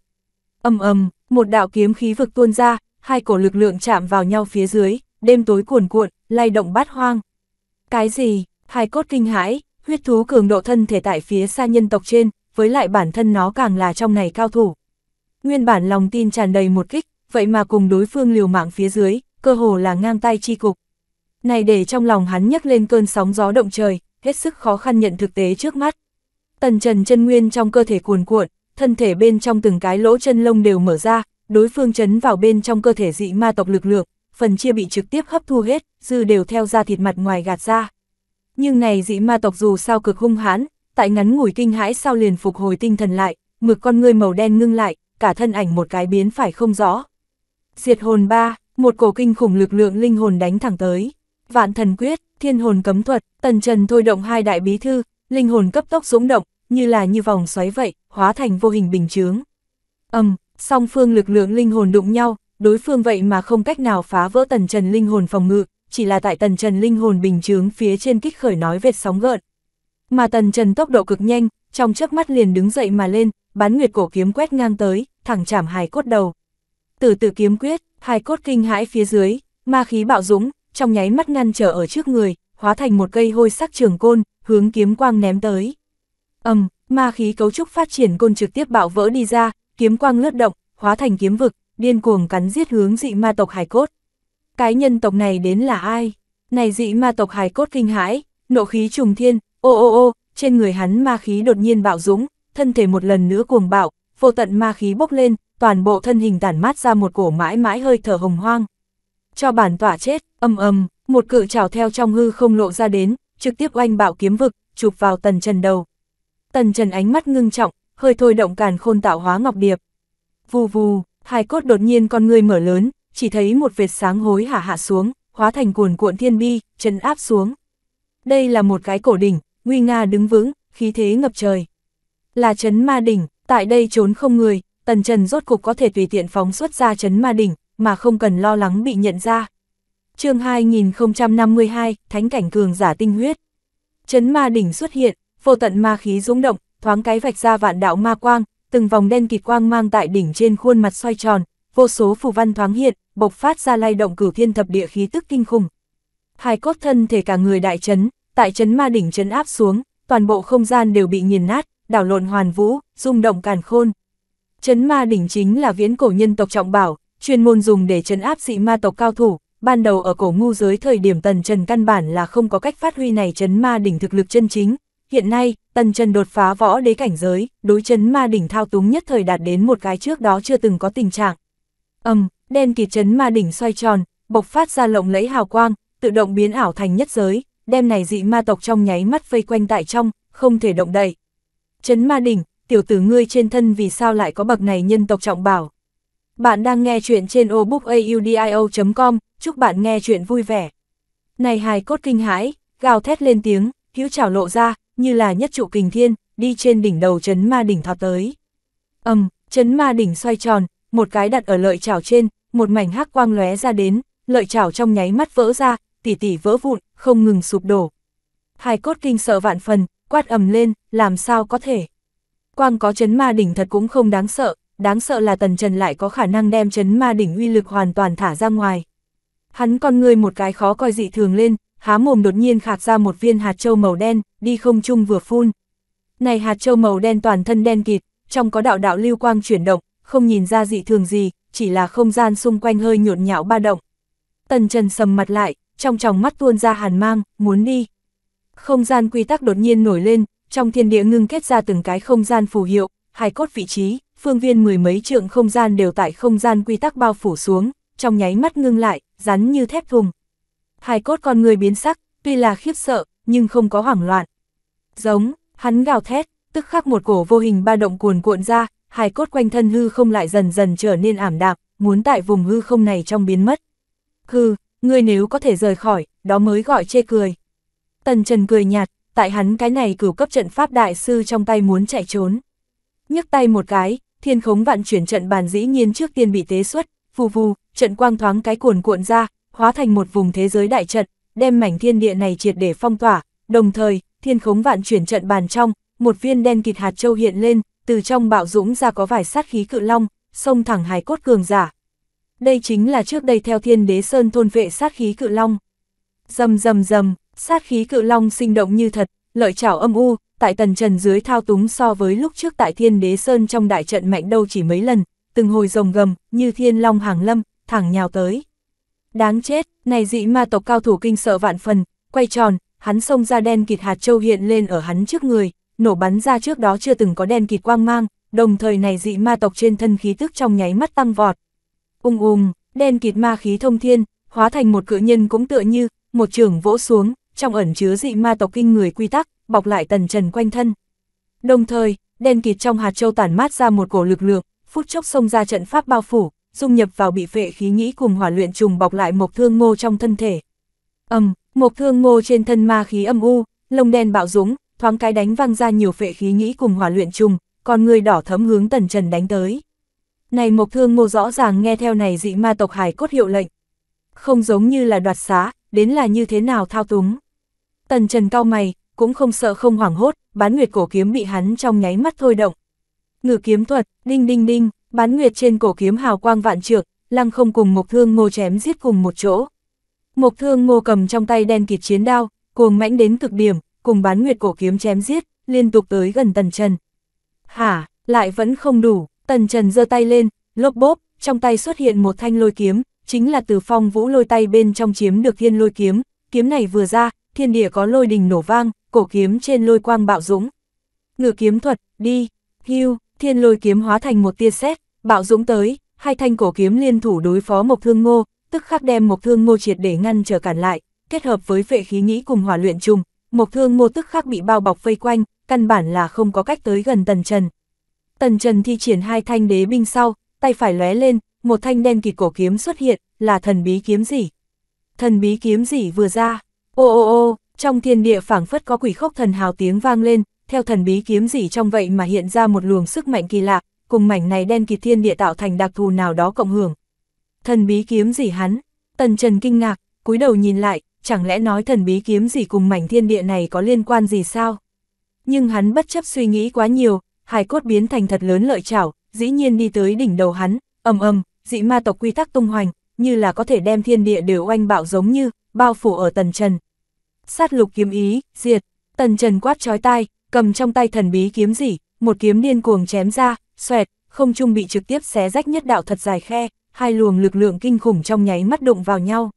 Âm ầm, một đạo kiếm khí vực tuôn ra, hai cổ lực lượng chạm vào nhau phía dưới, đêm tối cuồn cuộn, lay động bát hoang. Cái gì? Hai cốt kinh hãi, huyết thú cường độ thân thể tại phía xa nhân tộc trên, với lại bản thân nó càng là trong này cao thủ. Nguyên bản lòng tin tràn đầy một kích, vậy mà cùng đối phương liều mạng phía dưới, cơ hồ là ngang tay chi cục. Này để trong lòng hắn nhấc lên cơn sóng gió động trời, hết sức khó khăn nhận thực tế trước mắt. Tần trần chân nguyên trong cơ thể cuồn cuộn, thân thể bên trong từng cái lỗ chân lông đều mở ra, đối phương chấn vào bên trong cơ thể dị ma tộc lực lượng, phần chia bị trực tiếp hấp thu hết, dư đều theo ra thịt mặt ngoài gạt ra. Nhưng này dị ma tộc dù sao cực hung hãn, tại ngắn ngủi kinh hãi sau liền phục hồi tinh thần lại, mực con ngươi màu đen ngưng lại, cả thân ảnh một cái biến phải không rõ. Diệt hồn ba, một cổ kinh khủng lực lượng linh hồn đánh thẳng tới. Vạn thần quyết, thiên hồn cấm thuật, tần trần thôi động hai đại bí thư, linh hồn cấp tốc dũng động, như là như vòng xoáy vậy, hóa thành vô hình bình chướng. Âm, song phương lực lượng linh hồn đụng nhau, đối phương vậy mà không cách nào phá vỡ tần trần linh hồn phòng ngự, chỉ là tại tần trần linh hồn bình chướng phía trên kích khởi nói vệt sóng gợn. Mà tần trần tốc độ cực nhanh, trong chớp mắt liền đứng dậy mà lên, bán nguyệt cổ kiếm quét ngang tới, thẳng chạm hài cốt đầu. Từ từ kiếm quyết, hài cốt kinh hãi phía dưới, ma khí bạo dũng, trong nháy mắt ngăn trở ở trước người, hóa thành một cây hôi sắc trường côn, hướng kiếm quang ném tới ầm, um, ma khí cấu trúc phát triển côn trực tiếp bạo vỡ đi ra, kiếm quang lướt động, hóa thành kiếm vực, điên cuồng cắn giết hướng dị ma tộc hải cốt. Cái nhân tộc này đến là ai? Này dị ma tộc hải cốt kinh hãi, nộ khí trùng thiên, ô ô ô, trên người hắn ma khí đột nhiên bạo dũng, thân thể một lần nữa cuồng bạo, vô tận ma khí bốc lên, toàn bộ thân hình tản mát ra một cổ mãi mãi hơi thở hồng hoang. Cho bản tỏa chết, ầm ầm một cự trào theo trong hư không lộ ra đến, trực tiếp oanh bạo kiếm vực, chụp vào tần trần đầu, Tần Trần ánh mắt ngưng trọng, hơi thôi động càn khôn tạo hóa ngọc điệp. Vù vù, hai cốt đột nhiên con người mở lớn, chỉ thấy một vệt sáng hối hả hạ xuống, hóa thành cuồn cuộn thiên bi, trấn áp xuống. Đây là một cái cổ đỉnh, nguy nga đứng vững, khí thế ngập trời. Là chấn ma đỉnh, tại đây trốn không người, Tần Trần rốt cục có thể tùy tiện phóng xuất ra chấn ma đỉnh, mà không cần lo lắng bị nhận ra. Chương 2052, Thánh cảnh cường giả tinh huyết. chấn ma đỉnh xuất hiện, vô tận ma khí dũng động, thoáng cái vạch ra vạn đạo ma quang, từng vòng đen kịt quang mang tại đỉnh trên khuôn mặt xoay tròn, vô số phù văn thoáng hiện, bộc phát ra lay động cửu thiên thập địa khí tức kinh khủng. Hai cốt thân thể cả người đại chấn, tại chấn ma đỉnh chấn áp xuống, toàn bộ không gian đều bị nghiền nát, đảo lộn hoàn vũ, rung động càn khôn. Chấn ma đỉnh chính là viễn cổ nhân tộc trọng bảo, chuyên môn dùng để chấn áp dị ma tộc cao thủ, ban đầu ở cổ ngu giới thời điểm tần trần căn bản là không có cách phát huy này chấn ma đỉnh thực lực chân chính, Hiện nay, Tần chân đột phá võ đế cảnh giới, đối chấn ma đỉnh thao túng nhất thời đạt đến một cái trước đó chưa từng có tình trạng. âm um, đen kịt chấn ma đỉnh xoay tròn, bộc phát ra lộng lẫy hào quang, tự động biến ảo thành nhất giới, đem này dị ma tộc trong nháy mắt vây quanh tại trong, không thể động đậy. Chấn ma đỉnh, tiểu tử ngươi trên thân vì sao lại có bậc này nhân tộc trọng bảo. Bạn đang nghe chuyện trên obookaudio.com, chúc bạn nghe chuyện vui vẻ. Này hài cốt kinh hãi, gào thét lên tiếng, hữu trảo lộ ra, như là nhất trụ kình thiên, đi trên đỉnh đầu chấn ma đỉnh thọt tới. âm chấn ma đỉnh xoay tròn, một cái đặt ở lợi chảo trên, một mảnh hắc quang lóe ra đến, lợi chảo trong nháy mắt vỡ ra, tỉ tỉ vỡ vụn, không ngừng sụp đổ. Hai cốt kinh sợ vạn phần, quát ầm lên, làm sao có thể. Quang có chấn ma đỉnh thật cũng không đáng sợ, đáng sợ là tần trần lại có khả năng đem chấn ma đỉnh uy lực hoàn toàn thả ra ngoài. Hắn con người một cái khó coi dị thường lên, há mồm đột nhiên khạc ra một viên hạt châu màu đen, đi không chung vừa phun. Này hạt châu màu đen toàn thân đen kịt, trong có đạo đạo lưu quang chuyển động, không nhìn ra dị thường gì, chỉ là không gian xung quanh hơi nhộn nhạo ba động. Tần Trần sầm mặt lại, trong tròng mắt tuôn ra hàn mang, muốn đi. Không gian quy tắc đột nhiên nổi lên, trong thiên địa ngưng kết ra từng cái không gian phù hiệu, hai cốt vị trí, phương viên mười mấy trượng không gian đều tại không gian quy tắc bao phủ xuống, trong nháy mắt ngưng lại, rắn như thép thùng, hài cốt con người biến sắc, tuy là khiếp sợ, nhưng không có hoảng loạn. Giống, hắn gào thét, tức khắc một cổ vô hình ba động cuồn cuộn ra, hài cốt quanh thân hư không lại dần dần trở nên ảm đạm, muốn tại vùng hư không này trong biến mất. Hư, ngươi nếu có thể rời khỏi, đó mới gọi chê cười. Tần Trần cười nhạt, tại hắn cái này cửu cấp trận pháp đại sư trong tay muốn chạy trốn. nhấc tay một cái, thiên khống vạn chuyển trận bàn dĩ nhiên trước tiên bị tế xuất, phù phù, trận quang thoáng cái cuồn cuộn ra, hóa thành một vùng thế giới đại trận, đem mảnh thiên địa này triệt để phong tỏa, đồng thời, thiên khống vạn chuyển trận bàn trong, một viên đen kịt hạt châu hiện lên, từ trong bạo dũng ra có vài sát khí cự long, xông thẳng hài cốt cường giả. Đây chính là trước đây theo thiên đế sơn thôn vệ sát khí cự long. Dầm dầm dầm, sát khí cự long sinh động như thật, lợi chảo âm u, tại tần trần dưới thao túng so với lúc trước tại thiên đế sơn trong đại trận mạnh đâu chỉ mấy lần, từng hồi rồng gầm, như thiên long hàng lâm, thẳng nhào tới. Đáng chết, này dị ma tộc cao thủ kinh sợ vạn phần, quay tròn, hắn xông ra đen kịt hạt châu hiện lên ở hắn trước người, nổ bắn ra trước đó chưa từng có đen kịt quang mang, đồng thời này dị ma tộc trên thân khí tức trong nháy mắt tăng vọt. Ung ung, đen kịt ma khí thông thiên, hóa thành một cự nhân cũng tựa như một trường vỗ xuống, trong ẩn chứa dị ma tộc kinh người quy tắc, bọc lại tần trần quanh thân. Đồng thời, đen kịt trong hạt châu tản mát ra một cổ lực lượng, phút chốc xông ra trận pháp bao phủ, dung nhập vào bị phệ khí nghĩ cùng hỏa luyện trùng bọc lại một thương ngô trong thân thể. Ầm, um, mộc thương ngô trên thân ma khí âm u, lông đen bạo dũng, thoáng cái đánh văng ra nhiều phệ khí nghĩ cùng hỏa luyện trùng, còn người đỏ thấm hướng tần trần đánh tới. Này một thương ngô rõ ràng nghe theo này dị ma tộc hải cốt hiệu lệnh. Không giống như là đoạt xá, đến là như thế nào thao túng. Tần trần cao mày, cũng không sợ không hoảng hốt, bán nguyệt cổ kiếm bị hắn trong nháy mắt thôi động. Ngự kiếm thuật, đinh đinh đinh, Bán nguyệt trên cổ kiếm hào quang vạn trượng, lăng không cùng mộc thương ngô chém giết cùng một chỗ. Mộc thương ngô cầm trong tay đen kịt chiến đao, cuồng mãnh đến cực điểm, cùng bán nguyệt cổ kiếm chém giết, liên tục tới gần tần trần. Hả, lại vẫn không đủ, tần trần giơ tay lên, lốp bốp, trong tay xuất hiện một thanh lôi kiếm, chính là từ phong vũ lôi tay bên trong chiếm được thiên lôi kiếm, kiếm này vừa ra, thiên địa có lôi đình nổ vang, cổ kiếm trên lôi quang bạo dũng. Ngự kiếm thuật, đi, hưu, thiên lôi kiếm hóa thành một tia sét, bạo dũng tới, hai thanh cổ kiếm liên thủ đối phó Mộc Thương Ngô, tức khắc đem Mộc Thương Ngô triệt để ngăn trở cản lại, kết hợp với vệ khí nghĩ cùng hỏa luyện trùng, Mộc Thương Ngô tức khắc bị bao bọc vây quanh, căn bản là không có cách tới gần Tần Trần. Tần Trần thi triển hai thanh đế binh sau, tay phải lóe lên, một thanh đen kịt cổ kiếm xuất hiện, là thần bí kiếm gì? Thần bí kiếm gì vừa ra? Ô ô ô, trong thiên địa phảng phất có quỷ khốc thần hào tiếng vang lên, theo thần bí kiếm gì trong vậy mà hiện ra một luồng sức mạnh kỳ lạ, cùng mảnh này đen kịt thiên địa tạo thành đặc thù nào đó cộng hưởng. Thần bí kiếm gì hắn? Tần Trần kinh ngạc, cúi đầu nhìn lại, chẳng lẽ nói thần bí kiếm gì cùng mảnh thiên địa này có liên quan gì sao? Nhưng hắn bất chấp suy nghĩ quá nhiều, hài cốt biến thành thật lớn lợi chảo, dĩ nhiên đi tới đỉnh đầu hắn, ầm ầm, dị ma tộc quy tắc tung hoành, như là có thể đem thiên địa đều oanh bạo giống như, bao phủ ở Tần Trần. Sát lục kiếm ý, diệt, Tần Trần quát chói tai, cầm trong tay thần bí kiếm gì một kiếm điên cuồng chém ra, xoẹt, không trung bị trực tiếp xé rách nhất đạo thật dài khe, hai luồng lực lượng kinh khủng trong nháy mắt đụng vào nhau.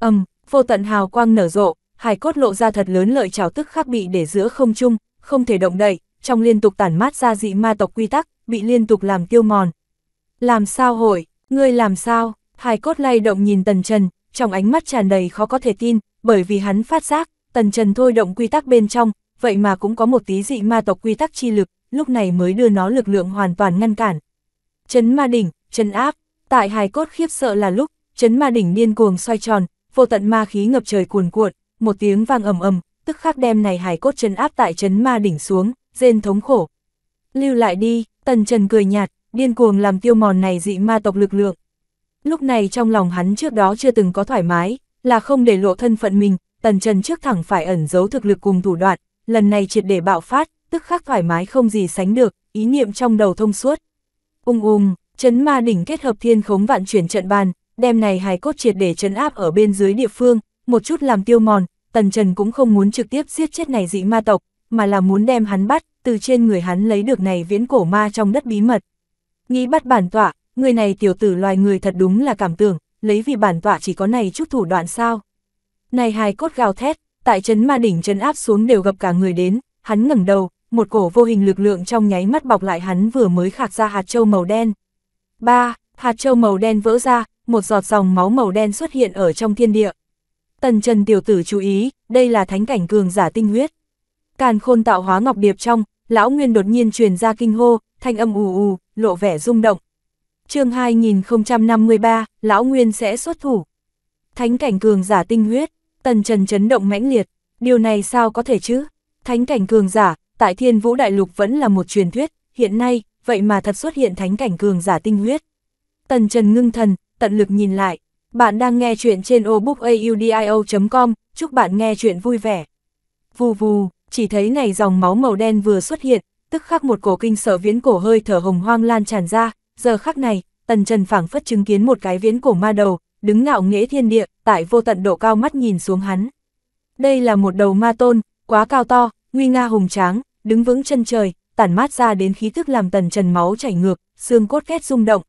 Ầm, vô tận hào quang nở rộ, hải cốt lộ ra thật lớn lợi trảo tức khắc bị để giữa không trung, không thể động đậy, trong liên tục tản mát ra dị ma tộc quy tắc, bị liên tục làm tiêu mòn. Làm sao hội, ngươi làm sao? Hải cốt lay động nhìn Tần Trần, trong ánh mắt tràn đầy khó có thể tin, bởi vì hắn phát giác, Tần Trần thôi động quy tắc bên trong, vậy mà cũng có một tí dị ma tộc quy tắc chi lực, lúc này mới đưa nó lực lượng hoàn toàn ngăn cản. Chấn ma đỉnh, chấn áp, tại hài cốt khiếp sợ là lúc, chấn ma đỉnh điên cuồng xoay tròn, vô tận ma khí ngập trời cuồn cuộn, một tiếng vang ầm ầm, tức khắc đem này hài cốt chấn áp tại chấn ma đỉnh xuống, rên thống khổ. Lưu lại đi, tần trần cười nhạt, điên cuồng làm tiêu mòn này dị ma tộc lực lượng. Lúc này trong lòng hắn trước đó chưa từng có thoải mái, là không để lộ thân phận mình, tần trần trước thẳng phải ẩn giấu thực lực cùng thủ đoạn, lần này triệt để bạo phát, tức khắc thoải mái không gì sánh được, ý niệm trong đầu thông suốt. Ung ung, chấn ma đỉnh kết hợp thiên khống vạn chuyển trận bàn, đem này hài cốt triệt để chấn áp ở bên dưới địa phương, một chút làm tiêu mòn, tần trần cũng không muốn trực tiếp giết chết này dị ma tộc, mà là muốn đem hắn bắt, từ trên người hắn lấy được này viễn cổ ma trong đất bí mật. Nghĩ bắt bản tọa, người này tiểu tử loài người thật đúng là cảm tưởng, lấy vì bản tọa chỉ có này chút thủ đoạn sao. Này hài cốt gào thét, tại trấn ma đỉnh trấn áp xuống đều gặp cả người đến, hắn ngẩng đầu, một cổ vô hình lực lượng trong nháy mắt bọc lại hắn vừa mới khạc ra hạt châu màu đen. ba Hạt châu màu đen vỡ ra, một giọt dòng máu màu đen xuất hiện ở trong thiên địa. Tần Trần tiểu tử chú ý, đây là thánh cảnh cường giả tinh huyết. Càn khôn tạo hóa ngọc điệp trong, lão nguyên đột nhiên truyền ra kinh hô, thanh âm ù ù, lộ vẻ rung động. Chương 2053, lão nguyên sẽ xuất thủ. Thánh cảnh cường giả tinh huyết. Tần Trần chấn động mãnh liệt, điều này sao có thể chứ? Thánh cảnh cường giả, tại thiên vũ đại lục vẫn là một truyền thuyết, hiện nay, vậy mà thật xuất hiện thánh cảnh cường giả tinh huyết. Tần Trần ngưng thần, tận lực nhìn lại. Bạn đang nghe chuyện trên obookaudio.com, chúc bạn nghe chuyện vui vẻ. Vù vù, chỉ thấy này dòng máu màu đen vừa xuất hiện, tức khắc một cổ kinh sợ viễn cổ hơi thở hồng hoang lan tràn ra, giờ khắc này, Tần Trần phảng phất chứng kiến một cái viễn cổ ma đầu, đứng ngạo nghễ thiên địa, tại vô tận độ cao mắt nhìn xuống hắn. Đây là một đầu ma tôn, quá cao to, nguy nga hùng tráng, đứng vững chân trời, tản mát ra đến khí thức làm tần trần máu chảy ngược, xương cốt két rung động.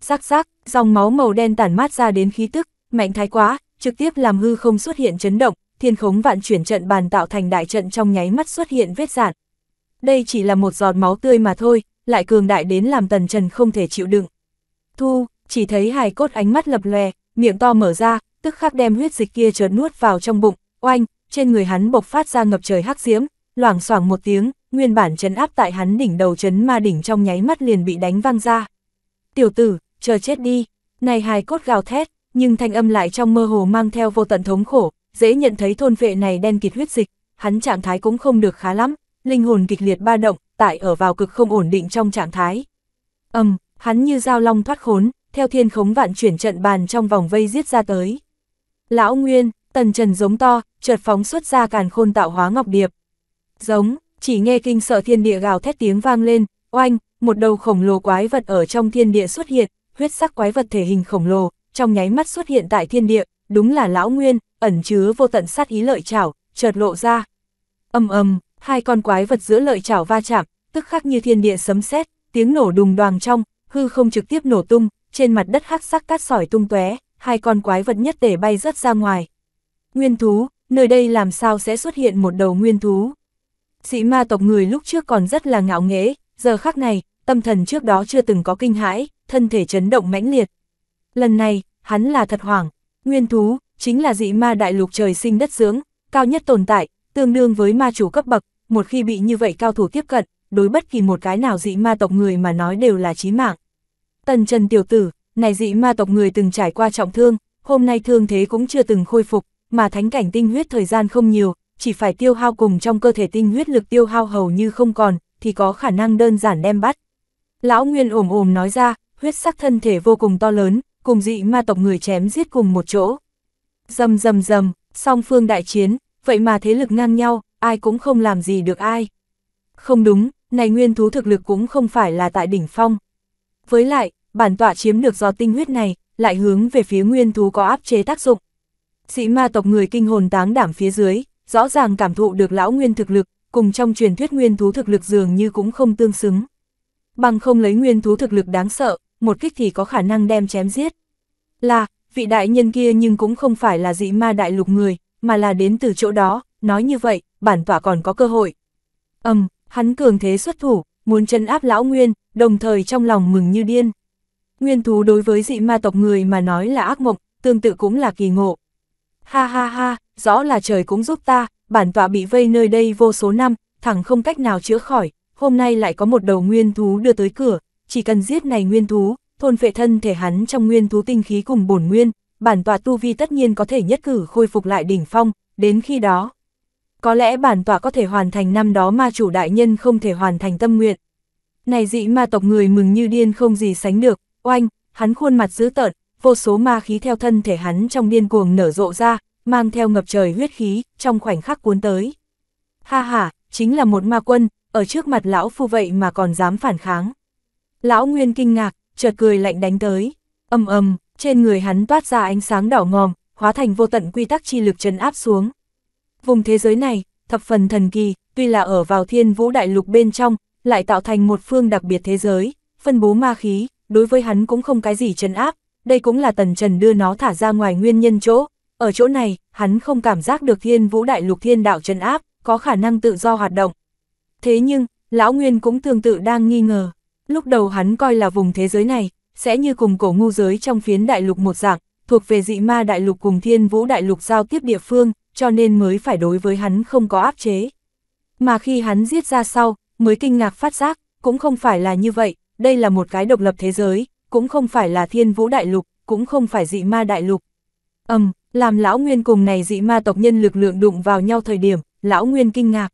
Rắc rắc, dòng máu màu đen tản mát ra đến khí tức, mạnh thái quá, trực tiếp làm hư không xuất hiện chấn động, thiên khống vạn chuyển trận bàn tạo thành đại trận trong nháy mắt xuất hiện vết dạn. Đây chỉ là một giọt máu tươi mà thôi, lại cường đại đến làm tần trần không thể chịu đựng. Thu, chỉ thấy hài cốt ánh mắt lập lè, miệng to mở ra, tức khắc đem huyết dịch kia chợt nuốt vào trong bụng, oanh, trên người hắn bộc phát ra ngập trời hắc diễm, loảng xoảng một tiếng, nguyên bản chấn áp tại hắn đỉnh đầu chấn ma đỉnh trong nháy mắt liền bị đánh văng ra. Tiểu tử, chờ chết đi, này hài cốt gào thét, nhưng thanh âm lại trong mơ hồ mang theo vô tận thống khổ, dễ nhận thấy thôn vệ này đen kịt huyết dịch, hắn trạng thái cũng không được khá lắm, linh hồn kịch liệt ba động, tại ở vào cực không ổn định trong trạng thái. Âm, hắn như dao long thoát khốn, theo thiên khống vạn chuyển trận bàn trong vòng vây giết ra tới. Lão Nguyên, tần trần giống to, chợt phóng xuất ra càn khôn tạo hóa ngọc điệp. Giống, chỉ nghe kinh sợ thiên địa gào thét tiếng vang lên, oanh, một đầu khổng lồ quái vật ở trong thiên địa xuất hiện, huyết sắc quái vật thể hình khổng lồ, trong nháy mắt xuất hiện tại thiên địa, đúng là lão nguyên, ẩn chứa vô tận sát ý lợi chảo, chợt lộ ra. Âm âm, hai con quái vật giữa lợi chảo va chạm, tức khắc như thiên địa sấm sét, tiếng nổ đùng đoàng trong, hư không trực tiếp nổ tung, trên mặt đất hắc sắc cát sỏi tung tóe, hai con quái vật nhất để bay rất ra ngoài. Nguyên thú, nơi đây làm sao sẽ xuất hiện một đầu nguyên thú? Dị ma tộc người lúc trước còn rất là ngạo nghễ, giờ khắc này, tâm thần trước đó chưa từng có kinh hãi, thân thể chấn động mãnh liệt. Lần này, hắn là thật hoảng, nguyên thú, chính là dị ma đại lục trời sinh đất dưỡng, cao nhất tồn tại, tương đương với ma chủ cấp bậc, một khi bị như vậy cao thủ tiếp cận, đối bất kỳ một cái nào dị ma tộc người mà nói đều là chí mạng. Tần Trần tiểu tử, này dị ma tộc người từng trải qua trọng thương, hôm nay thương thế cũng chưa từng khôi phục, mà thánh cảnh tinh huyết thời gian không nhiều, chỉ phải tiêu hao cùng trong cơ thể tinh huyết lực tiêu hao hầu như không còn, thì có khả năng đơn giản đem bắt. Lão Nguyên ồm ồm nói ra, huyết sắc thân thể vô cùng to lớn, cùng dị ma tộc người chém giết cùng một chỗ. Dầm dầm dầm, song phương đại chiến, vậy mà thế lực ngang nhau, ai cũng không làm gì được ai. Không đúng, này nguyên thú thực lực cũng không phải là tại đỉnh phong. Với lại, bản tọa chiếm được do tinh huyết này, lại hướng về phía nguyên thú có áp chế tác dụng. Sĩ ma tộc người kinh hồn táng đảm phía dưới, rõ ràng cảm thụ được lão nguyên thực lực, cùng trong truyền thuyết nguyên thú thực lực dường như cũng không tương xứng. Bằng không lấy nguyên thú thực lực đáng sợ, một kích thì có khả năng đem chém giết. Là, vị đại nhân kia nhưng cũng không phải là dị ma đại lục người, mà là đến từ chỗ đó, nói như vậy, bản tỏa còn có cơ hội. Âm, um, hắn cường thế xuất thủ, muốn chân áp lão nguyên, đồng thời trong lòng mừng như điên. Nguyên thú đối với dị ma tộc người mà nói là ác mộng, tương tự cũng là kỳ ngộ. Ha ha ha, rõ là trời cũng giúp ta, bản tọa bị vây nơi đây vô số năm, thẳng không cách nào chữa khỏi, hôm nay lại có một đầu nguyên thú đưa tới cửa, chỉ cần giết này nguyên thú, thôn phệ thân thể hắn trong nguyên thú tinh khí cùng bổn nguyên, bản tọa tu vi tất nhiên có thể nhất cử khôi phục lại đỉnh phong, đến khi đó. Có lẽ bản tọa có thể hoàn thành năm đó ma chủ đại nhân không thể hoàn thành tâm nguyện. Này dị ma tộc người mừng như điên không gì sánh được, oanh, hắn khuôn mặt dữ tợn, vô số ma khí theo thân thể hắn trong điên cuồng nở rộ ra, mang theo ngập trời huyết khí, trong khoảnh khắc cuốn tới. Ha ha, chính là một ma quân, ở trước mặt lão phu vậy mà còn dám phản kháng. Lão Nguyên kinh ngạc, chợt cười lạnh đánh tới. Âm ầm, trên người hắn toát ra ánh sáng đỏ ngòm, hóa thành vô tận quy tắc chi lực trấn áp xuống. Vùng thế giới này, thập phần thần kỳ, tuy là ở vào thiên vũ đại lục bên trong, lại tạo thành một phương đặc biệt thế giới, phân bố ma khí, đối với hắn cũng không cái gì trấn áp, đây cũng là tần trần đưa nó thả ra ngoài nguyên nhân chỗ. Ở chỗ này, hắn không cảm giác được thiên vũ đại lục thiên đạo trấn áp, có khả năng tự do hoạt động. Thế nhưng, Lão Nguyên cũng tương tự đang nghi ngờ. Lúc đầu hắn coi là vùng thế giới này, sẽ như cùng cổ ngu giới trong phiến đại lục một dạng, thuộc về dị ma đại lục cùng thiên vũ đại lục giao tiếp địa phương, cho nên mới phải đối với hắn không có áp chế. Mà khi hắn giết ra sau, mới kinh ngạc phát giác, cũng không phải là như vậy, đây là một cái độc lập thế giới, cũng không phải là thiên vũ đại lục, cũng không phải dị ma đại lục. Ầm, um, làm lão nguyên cùng này dị ma tộc nhân lực lượng đụng vào nhau thời điểm, lão nguyên kinh ngạc.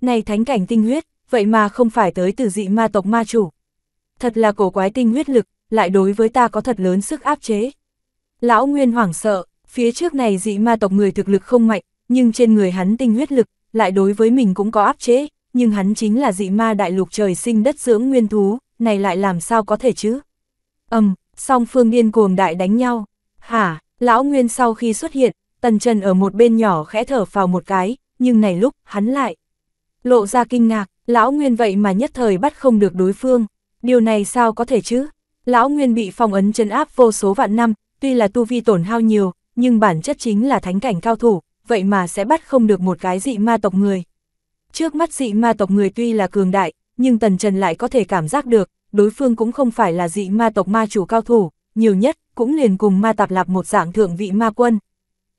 Này thánh cảnh tinh huyết, vậy mà không phải tới từ dị ma tộc ma chủ. Thật là cổ quái tinh huyết lực, lại đối với ta có thật lớn sức áp chế. Lão Nguyên hoảng sợ, phía trước này dị ma tộc người thực lực không mạnh, nhưng trên người hắn tinh huyết lực, lại đối với mình cũng có áp chế, nhưng hắn chính là dị ma đại lục trời sinh đất dưỡng nguyên thú, này lại làm sao có thể chứ? ầm, um, song phương điên cuồng đại đánh nhau. Hả, lão nguyên sau khi xuất hiện, tần trần ở một bên nhỏ khẽ thở vào một cái, nhưng này lúc, hắn lại. Lộ ra kinh ngạc, lão nguyên vậy mà nhất thời bắt không được đối phương. Điều này sao có thể chứ? Lão nguyên bị phong ấn chân áp vô số vạn năm, tuy là tu vi tổn hao nhiều, nhưng bản chất chính là thánh cảnh cao thủ, vậy mà sẽ bắt không được một cái dị ma tộc người. Trước mắt dị ma tộc người tuy là cường đại, nhưng Tần Trần lại có thể cảm giác được, đối phương cũng không phải là dị ma tộc ma chủ cao thủ, nhiều nhất cũng liền cùng ma tạp lạp một dạng thượng vị ma quân.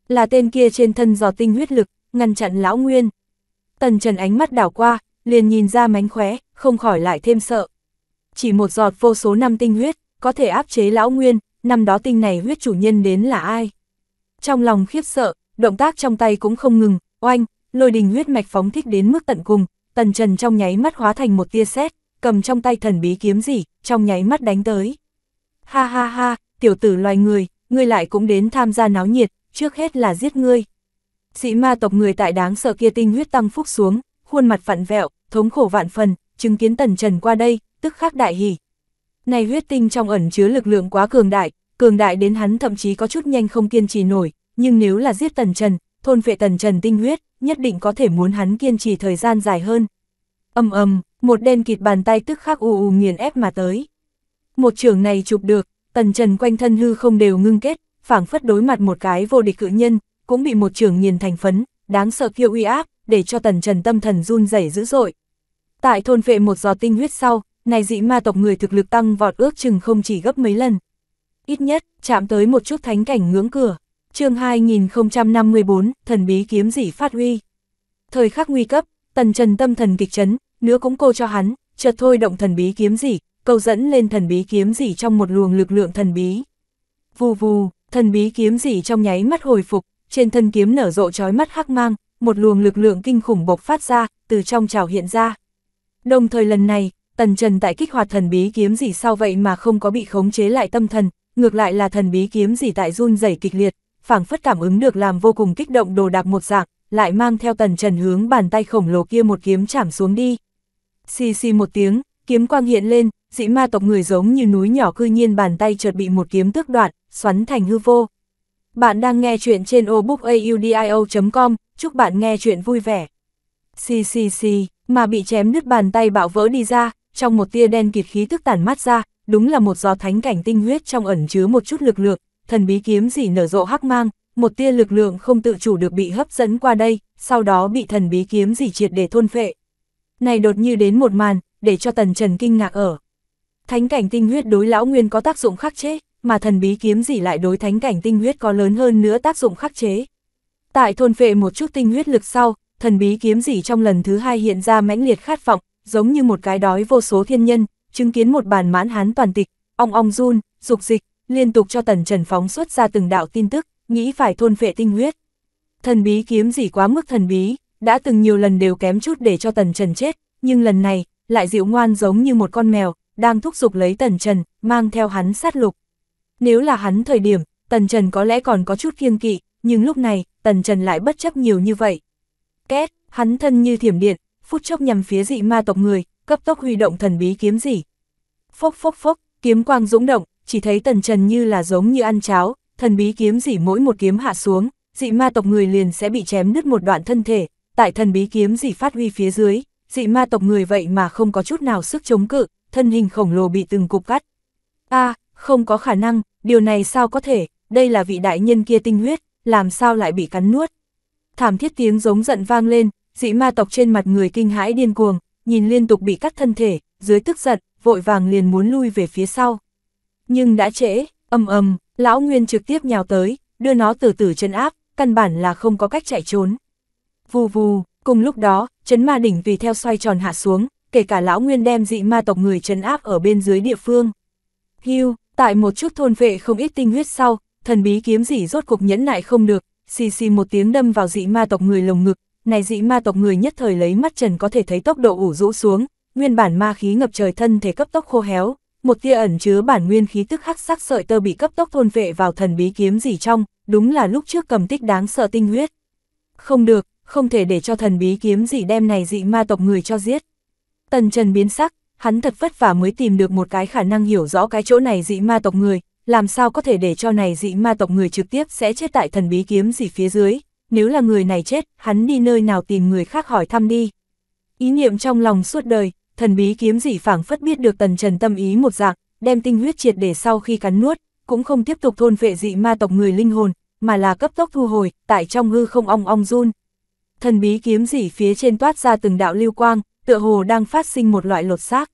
Là tên kia trên thân giò tinh huyết lực, ngăn chặn lão nguyên. Tần Trần ánh mắt đảo qua, liền nhìn ra mánh khóe, không khỏi lại thêm sợ. Chỉ một giọt vô số năm tinh huyết, có thể áp chế lão nguyên, năm đó tinh này huyết chủ nhân đến là ai. Trong lòng khiếp sợ, động tác trong tay cũng không ngừng, oanh, lôi đình huyết mạch phóng thích đến mức tận cùng, Tần Trần trong nháy mắt hóa thành một tia sét, cầm trong tay thần bí kiếm gì, trong nháy mắt đánh tới. Ha ha ha, tiểu tử loài người, ngươi lại cũng đến tham gia náo nhiệt, trước hết là giết ngươi. Sĩ ma tộc người tại đáng sợ kia tinh huyết tăng phúc xuống, khuôn mặt vặn vẹo, thống khổ vạn phần, chứng kiến Tần Trần qua đây, tức khắc đại hỉ. Này huyết tinh trong ẩn chứa lực lượng quá cường đại, cường đại đến hắn thậm chí có chút nhanh không kiên trì nổi, nhưng nếu là giết Tần Trần, thôn vệ tần trần tinh huyết, nhất định có thể muốn hắn kiên trì thời gian dài hơn. Âm ầm một đen kịt bàn tay tức khắc u u nghiền ép mà tới. Một trường này chụp được, tần trần quanh thân hư không đều ngưng kết, phảng phất đối mặt một cái vô địch cự nhân, cũng bị một trường nghiền thành phấn, đáng sợ kia uy áp, để cho tần trần tâm thần run rẩy dữ dội. Tại thôn vệ một giò tinh huyết sau, này dị ma tộc người thực lực tăng vọt ước chừng không chỉ gấp mấy lần. Ít nhất, chạm tới một chút thánh cảnh ngưỡng cửa chương 2054, thần bí kiếm dị phát huy. Thời khắc nguy cấp, tần trần tâm thần kịch chấn, nữa cũng cô cho hắn, chợt thôi động thần bí kiếm dị, cầu dẫn lên thần bí kiếm dị trong một luồng lực lượng thần bí. Vù vù, thần bí kiếm dị trong nháy mắt hồi phục, trên thân kiếm nở rộ trói mắt hắc mang, một luồng lực lượng kinh khủng bộc phát ra, từ trong trào hiện ra. Đồng thời lần này, tần trần tại kích hoạt thần bí kiếm dị sao vậy mà không có bị khống chế lại tâm thần, ngược lại là thần bí kiếm dị tại run rẩy kịch liệt, phảng phất cảm ứng được làm vô cùng kích động đồ đạc một dạng, lại mang theo tần trần hướng bàn tay khổng lồ kia một kiếm chạm xuống đi. Xì xì một tiếng, kiếm quang hiện lên, dị ma tộc người giống như núi nhỏ cư nhiên bàn tay chợt bị một kiếm tước đoạt, xoắn thành hư vô. Bạn đang nghe chuyện trên obookaudio.com, chúc bạn nghe chuyện vui vẻ. Xì xì xì, mà bị chém nứt bàn tay bạo vỡ đi ra, trong một tia đen kịt khí tức tản mát ra, đúng là một gió thánh cảnh tinh huyết trong ẩn chứa một chút lực lượng, thần bí kiếm dỉ nở rộ hắc mang, một tia lực lượng không tự chủ được bị hấp dẫn qua đây, sau đó bị thần bí kiếm dỉ triệt để thôn phệ. Này đột như đến một màn, để cho tần trần kinh ngạc ở. Thánh cảnh tinh huyết đối lão nguyên có tác dụng khắc chế, mà thần bí kiếm dỉ lại đối thánh cảnh tinh huyết có lớn hơn nữa tác dụng khắc chế. Tại thôn phệ một chút tinh huyết lực sau, thần bí kiếm dỉ trong lần thứ hai hiện ra mãnh liệt khát vọng, giống như một cái đói vô số thiên nhân, chứng kiến một bàn mãn hán toàn tịch, ong ong run, dục dịch, liên tục cho Tần Trần phóng xuất ra từng đạo tin tức, nghĩ phải thôn phệ tinh huyết. Thần bí kiếm gì quá mức thần bí, đã từng nhiều lần đều kém chút để cho Tần Trần chết, nhưng lần này, lại dịu ngoan giống như một con mèo, đang thúc giục lấy Tần Trần, mang theo hắn sát lục. Nếu là hắn thời điểm, Tần Trần có lẽ còn có chút kiêng kỵ, nhưng lúc này, Tần Trần lại bất chấp nhiều như vậy. Két, hắn thân như thiểm điện, phút chốc nhằm phía dị ma tộc người, cấp tốc huy động thần bí kiếm gì. Phốc phốc phốc, kiếm quang dũng động, chỉ thấy tần trần như là giống như ăn cháo, thần bí kiếm dỉ mỗi một kiếm hạ xuống, dị ma tộc người liền sẽ bị chém đứt một đoạn thân thể, tại thần bí kiếm dỉ phát huy phía dưới, dị ma tộc người vậy mà không có chút nào sức chống cự, thân hình khổng lồ bị từng cục cắt. a không có khả năng, điều này sao có thể, đây là vị đại nhân kia tinh huyết, làm sao lại bị cắn nuốt. Thảm thiết tiếng giống giận vang lên, dị ma tộc trên mặt người kinh hãi điên cuồng, nhìn liên tục bị cắt thân thể, dưới tức giận, vội vàng liền muốn lui về phía sau. Nhưng đã trễ, âm âm, lão Nguyên trực tiếp nhào tới, đưa nó từ từ chân áp, căn bản là không có cách chạy trốn. Vù vù, cùng lúc đó, chấn ma đỉnh tùy theo xoay tròn hạ xuống, kể cả lão Nguyên đem dị ma tộc người chấn áp ở bên dưới địa phương. Hưu, tại một chút thôn vệ không ít tinh huyết sau, thần bí kiếm dị rốt cục nhẫn nại không được, xì xì một tiếng đâm vào dị ma tộc người lồng ngực, này dị ma tộc người nhất thời lấy mắt trần có thể thấy tốc độ ủ rũ xuống, nguyên bản ma khí ngập trời thân thể cấp tốc khô héo, một tia ẩn chứa bản nguyên khí tức hắc sắc sợi tơ bị cấp tốc thôn vệ vào thần bí kiếm gì trong, đúng là lúc trước cầm tích đáng sợ tinh huyết. Không được, không thể để cho thần bí kiếm gì đem này dị ma tộc người cho giết. Tần Trần biến sắc, hắn thật vất vả mới tìm được một cái khả năng hiểu rõ cái chỗ này dị ma tộc người, làm sao có thể để cho này dị ma tộc người trực tiếp sẽ chết tại thần bí kiếm gì phía dưới, nếu là người này chết, hắn đi nơi nào tìm người khác hỏi thăm đi. Ý niệm trong lòng suốt đời, thần bí kiếm dị phảng phất biết được tần trần tâm ý một dạng, đem tinh huyết triệt để sau khi cắn nuốt, cũng không tiếp tục thôn vệ dị ma tộc người linh hồn, mà là cấp tốc thu hồi, tại trong hư không ong ong run. Thần bí kiếm dị phía trên toát ra từng đạo lưu quang, tựa hồ đang phát sinh một loại lột xác.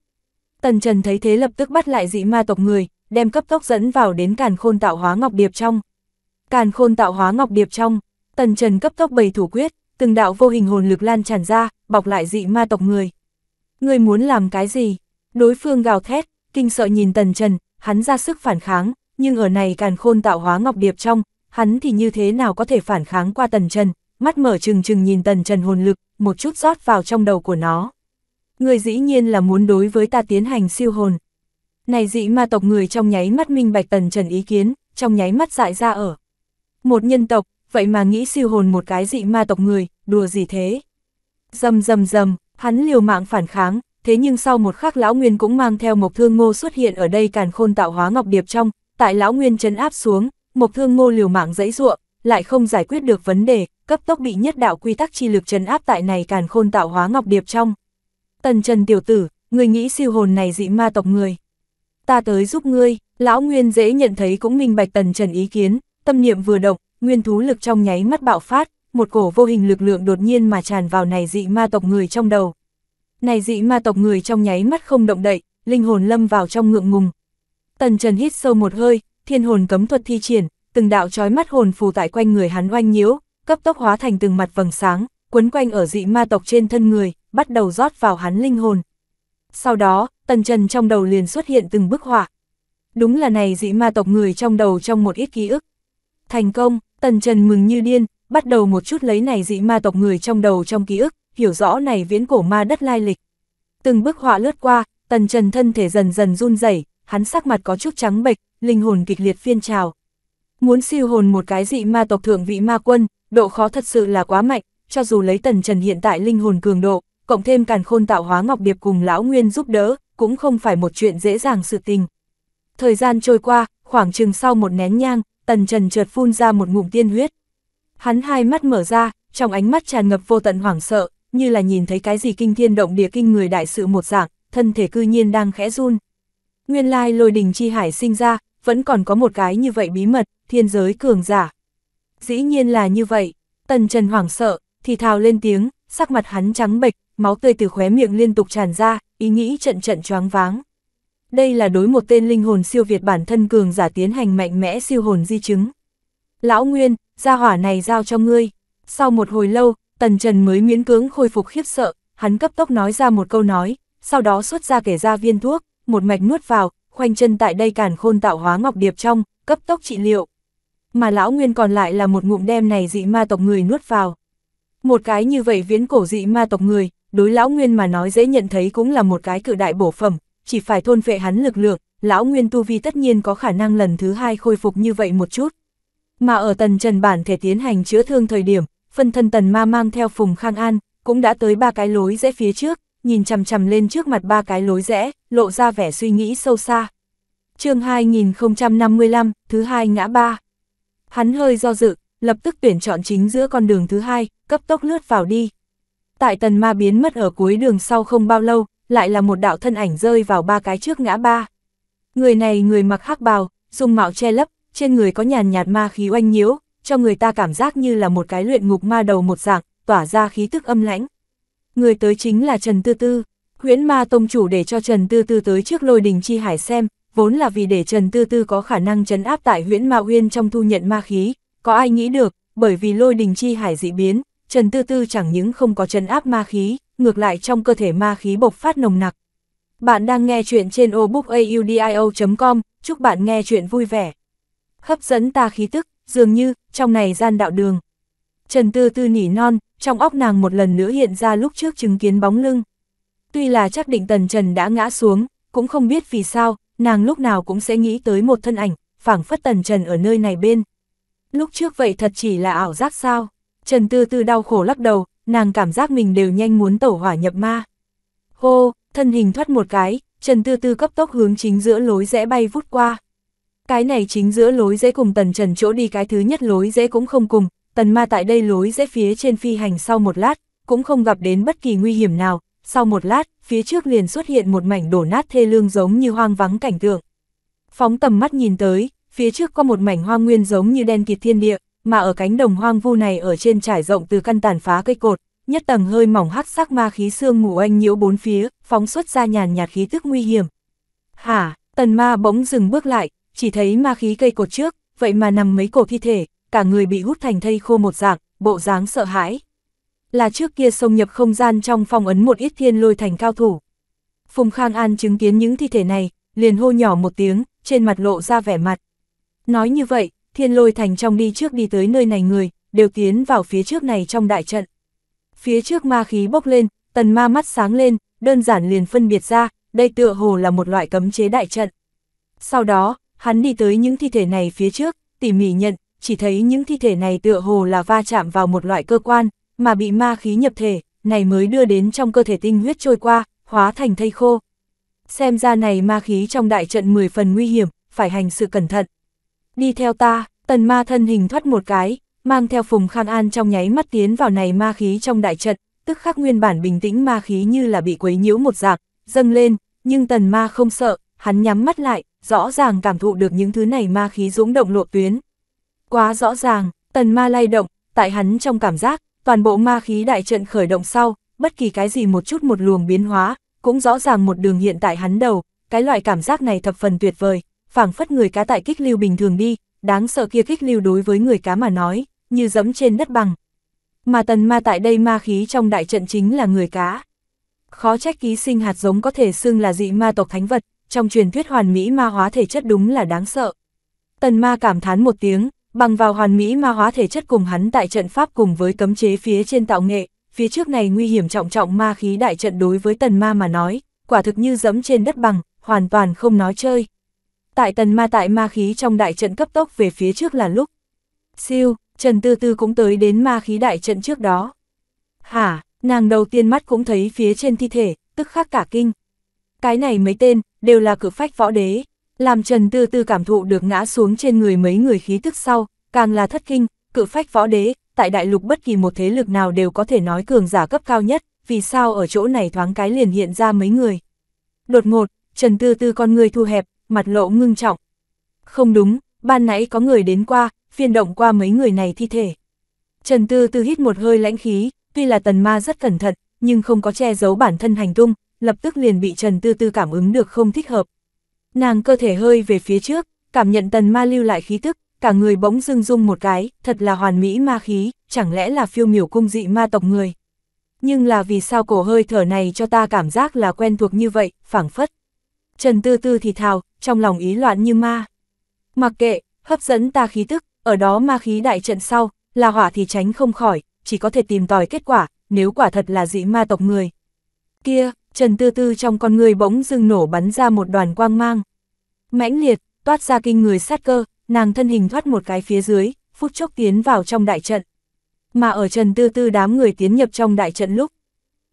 Tần Trần thấy thế lập tức bắt lại dị ma tộc người, đem cấp tốc dẫn vào đến càn khôn tạo hóa ngọc điệp trong. Càn khôn tạo hóa ngọc điệp trong, Tần Trần cấp tốc bày thủ quyết, từng đạo vô hình hồn lực lan tràn ra, bọc lại dị ma tộc người. Ngươi muốn làm cái gì? Đối phương gào thét, kinh sợ nhìn Tần Trần, hắn ra sức phản kháng, nhưng ở này càn khôn tạo hóa ngọc điệp trong, hắn thì như thế nào có thể phản kháng qua Tần Trần, mắt mở trừng trừng nhìn Tần Trần hồn lực, một chút rót vào trong đầu của nó. Người dĩ nhiên là muốn đối với ta tiến hành siêu hồn. Này dĩ ma tộc người trong nháy mắt minh bạch Tần Trần ý kiến, trong nháy mắt dại ra ở. Một nhân tộc, vậy mà nghĩ siêu hồn một cái dị ma tộc người, đùa gì thế? Dầm dầm dầm, Hắn liều mạng phản kháng, thế nhưng sau một khắc Lão Nguyên cũng mang theo Mộc Thương Ngô xuất hiện ở đây càn khôn tạo hóa ngọc điệp trong, tại Lão Nguyên chấn áp xuống, Mộc Thương Ngô liều mạng dãy ruộng, lại không giải quyết được vấn đề, cấp tốc bị nhất đạo quy tắc chi lực chấn áp tại này càn khôn tạo hóa ngọc điệp trong. Tần Trần tiểu tử, người nghĩ siêu hồn này dị ma tộc người. Ta tới giúp ngươi, Lão Nguyên dễ nhận thấy cũng minh bạch Tần Trần ý kiến, tâm niệm vừa động, nguyên thú lực trong nháy mắt bạo phát, một cổ vô hình lực lượng đột nhiên mà tràn vào này dị ma tộc người trong đầu. Này dị ma tộc người trong nháy mắt không động đậy, linh hồn lâm vào trong ngượng ngùng. Tần Trần hít sâu một hơi, thiên hồn cấm thuật thi triển, từng đạo trói mắt hồn phù tại quanh người hắn oanh nhiễu, cấp tốc hóa thành từng mặt vầng sáng, quấn quanh ở dị ma tộc trên thân người, bắt đầu rót vào hắn linh hồn. Sau đó, Tần Trần trong đầu liền xuất hiện từng bức họa. Đúng là này dị ma tộc người trong đầu trong một ít ký ức. Thành công, Tần Trần mừng như điên, bắt đầu một chút lấy này dị ma tộc người trong đầu trong ký ức, hiểu rõ này viễn cổ ma đất lai lịch. Từng bức họa lướt qua, tần trần thân thể dần dần run rẩy hắn sắc mặt có chút trắng bệch, linh hồn kịch liệt phiên trào. Muốn siêu hồn một cái dị ma tộc thượng vị ma quân, độ khó thật sự là quá mạnh, cho dù lấy tần trần hiện tại linh hồn cường độ, cộng thêm càn khôn tạo hóa ngọc điệp cùng lão nguyên giúp đỡ, cũng không phải một chuyện dễ dàng sự tình. Thời gian trôi qua, khoảng chừng sau một nén nhang, tần trần chợt phun ra một ngụm tiên huyết. Hắn hai mắt mở ra, trong ánh mắt tràn ngập vô tận hoảng sợ, như là nhìn thấy cái gì kinh thiên động địa kinh người đại sự một dạng, thân thể cư nhiên đang khẽ run. Nguyên lai lôi đình chi hải sinh ra, vẫn còn có một cái như vậy bí mật, thiên giới cường giả. Dĩ nhiên là như vậy, tần trần hoảng sợ, thì thào lên tiếng, sắc mặt hắn trắng bệch, máu tươi từ khóe miệng liên tục tràn ra, ý nghĩ trận trận choáng váng. Đây là đối một tên linh hồn siêu việt bản thân cường giả tiến hành mạnh mẽ siêu hồn di chứng. Lão Nguyên, gia hỏa này giao cho ngươi. Sau một hồi lâu, Tần Trần mới miễn cưỡng khôi phục khiếp sợ, hắn cấp tốc nói ra một câu nói, sau đó xuất ra kể ra viên thuốc, một mạch nuốt vào, khoanh chân tại đây cản khôn tạo hóa ngọc điệp trong, cấp tốc trị liệu. Mà lão nguyên còn lại là một ngụm đem này dị ma tộc người nuốt vào. Một cái như vậy viễn cổ dị ma tộc người, đối lão nguyên mà nói dễ nhận thấy cũng là một cái cự đại bổ phẩm, chỉ phải thôn vệ hắn lực lượng, lão nguyên tu vi tất nhiên có khả năng lần thứ hai khôi phục như vậy một chút. Mà ở tần trần bản thể tiến hành chữa thương thời điểm, phân thân tần ma mang theo Phùng Khang An, cũng đã tới ba cái lối rẽ phía trước, nhìn chằm chằm lên trước mặt ba cái lối rẽ, lộ ra vẻ suy nghĩ sâu xa. chương 2055, thứ hai ngã ba. Hắn hơi do dự, lập tức tuyển chọn chính giữa con đường thứ hai, cấp tốc lướt vào đi. Tại tần ma biến mất ở cuối đường sau không bao lâu, lại là một đạo thân ảnh rơi vào ba cái trước ngã ba. Người này người mặc hắc bào, dùng mạo che lấp, trên người có nhàn nhạt ma khí oanh nhiễu, cho người ta cảm giác như là một cái luyện ngục ma đầu một dạng, tỏa ra khí tức âm lãnh. Người tới chính là Trần Tư Tư, huyễn ma tông chủ để cho Trần Tư Tư tới trước lôi đình chi hải xem, vốn là vì để Trần Tư Tư có khả năng chấn áp tại huyễn ma Huyên trong thu nhận ma khí, có ai nghĩ được, bởi vì lôi đình chi hải dị biến, Trần Tư Tư chẳng những không có chấn áp ma khí, ngược lại trong cơ thể ma khí bộc phát nồng nặc. Bạn đang nghe chuyện trên obookaudio.com, chúc bạn nghe chuyện vui vẻ hấp dẫn ta khí tức, dường như, trong này gian đạo đường. Trần Tư Tư nỉ non, trong óc nàng một lần nữa hiện ra lúc trước chứng kiến bóng lưng. Tuy là chắc định Tần Trần đã ngã xuống, cũng không biết vì sao, nàng lúc nào cũng sẽ nghĩ tới một thân ảnh, phảng phất Tần Trần ở nơi này bên. Lúc trước vậy thật chỉ là ảo giác sao? Trần Tư Tư đau khổ lắc đầu, nàng cảm giác mình đều nhanh muốn tẩu hỏa nhập ma. Hô, thân hình thoát một cái, Trần Tư Tư cấp tốc hướng chính giữa lối rẽ bay vút qua. Cái này chính giữa lối dễ cùng tần trần chỗ đi cái thứ nhất lối dễ cũng không cùng, tần ma tại đây lối dễ phía trên phi hành sau một lát, cũng không gặp đến bất kỳ nguy hiểm nào, sau một lát, phía trước liền xuất hiện một mảnh đổ nát thê lương giống như hoang vắng cảnh tượng. Phóng tầm mắt nhìn tới, phía trước có một mảnh hoang nguyên giống như đen kịt thiên địa, mà ở cánh đồng hoang vu này ở trên trải rộng từ căn tàn phá cây cột, nhất tầng hơi mỏng hắc sắc ma khí xương ngủ anh nhiễu bốn phía, phóng xuất ra nhàn nhạt khí tức nguy hiểm. Hả, tần ma bỗng dừng bước lại, chỉ thấy ma khí cây cột trước, vậy mà nằm mấy cổ thi thể, cả người bị hút thành thây khô một dạng, bộ dáng sợ hãi. Là trước kia xông nhập không gian trong phong ấn một ít thiên lôi thành cao thủ. Phùng Khang An chứng kiến những thi thể này, liền hô nhỏ một tiếng, trên mặt lộ ra vẻ mặt. Nói như vậy, thiên lôi thành trong đi trước đi tới nơi này người, đều tiến vào phía trước này trong đại trận. Phía trước ma khí bốc lên, tần ma mắt sáng lên, đơn giản liền phân biệt ra, đây tựa hồ là một loại cấm chế đại trận. Sau đó, Hắn đi tới những thi thể này phía trước, tỉ mỉ nhận, chỉ thấy những thi thể này tựa hồ là va chạm vào một loại cơ quan, mà bị ma khí nhập thể, này mới đưa đến trong cơ thể tinh huyết trôi qua, hóa thành thây khô. Xem ra này ma khí trong đại trận 10 phần nguy hiểm, phải hành sự cẩn thận. Đi theo ta, tần ma thân hình thoát một cái, mang theo Phùng Khang An trong nháy mắt tiến vào này ma khí trong đại trận, tức khắc nguyên bản bình tĩnh ma khí như là bị quấy nhiễu một dạng, dâng lên, nhưng tần ma không sợ, hắn nhắm mắt lại, rõ ràng cảm thụ được những thứ này ma khí dũng động lộ tuyến. Quá rõ ràng, tần ma lay động, tại hắn trong cảm giác, toàn bộ ma khí đại trận khởi động sau, bất kỳ cái gì một chút một luồng biến hóa, cũng rõ ràng một đường hiện tại hắn đầu, cái loại cảm giác này thập phần tuyệt vời, phảng phất người cá tại kích lưu bình thường đi, đáng sợ kia kích lưu đối với người cá mà nói, như dẫm trên đất bằng. Mà tần ma tại đây ma khí trong đại trận chính là người cá. Khó trách ký sinh hạt giống có thể xưng là dị ma tộc thánh vật, trong truyền thuyết hoàn mỹ ma hóa thể chất đúng là đáng sợ. Tần ma cảm thán một tiếng, bằng vào hoàn mỹ ma hóa thể chất cùng hắn tại trận pháp cùng với cấm chế phía trên tạo nghệ, phía trước này nguy hiểm trọng trọng ma khí đại trận đối với tần ma mà nói, quả thực như dẫm trên đất bằng, hoàn toàn không nói chơi. Tại tần ma tại ma khí trong đại trận cấp tốc về phía trước là lúc. Siêu, Trần Tư Tư cũng tới đến ma khí đại trận trước đó. Hả, nàng đầu tiên mắt cũng thấy phía trên thi thể, tức khắc cả kinh. Cái này mấy tên, đều là cử phách võ đế, làm Trần Tư Tư cảm thụ được ngã xuống trên người mấy người khí thức sau, càng là thất kinh, cự phách võ đế, tại đại lục bất kỳ một thế lực nào đều có thể nói cường giả cấp cao nhất, vì sao ở chỗ này thoáng cái liền hiện ra mấy người. Đột ngột, Trần Tư Tư con người thu hẹp, mặt lộ ngưng trọng. Không đúng, ban nãy có người đến qua, phiên động qua mấy người này thi thể. Trần Tư Tư hít một hơi lãnh khí, tuy là tần ma rất cẩn thận, nhưng không có che giấu bản thân hành tung, lập tức liền bị Trần Tư Tư cảm ứng được không thích hợp. Nàng cơ thể hơi về phía trước, cảm nhận tần ma lưu lại khí tức, cả người bỗng dưng rung một cái, thật là hoàn mỹ ma khí, chẳng lẽ là phiêu miểu cung dị ma tộc người. Nhưng là vì sao cổ hơi thở này cho ta cảm giác là quen thuộc như vậy, phảng phất. Trần Tư Tư thì thào, trong lòng ý loạn như ma. Mặc kệ, hấp dẫn ta khí tức, ở đó ma khí đại trận sau, là hỏa thì tránh không khỏi, chỉ có thể tìm tòi kết quả, nếu quả thật là dị ma tộc người. Kia, Trần Tư Tư trong con người bỗng dưng nổ bắn ra một đoàn quang mang. Mãnh liệt, toát ra kinh người sát cơ, nàng thân hình thoát một cái phía dưới, phút chốc tiến vào trong đại trận. Mà ở Trần Tư Tư đám người tiến nhập trong đại trận lúc,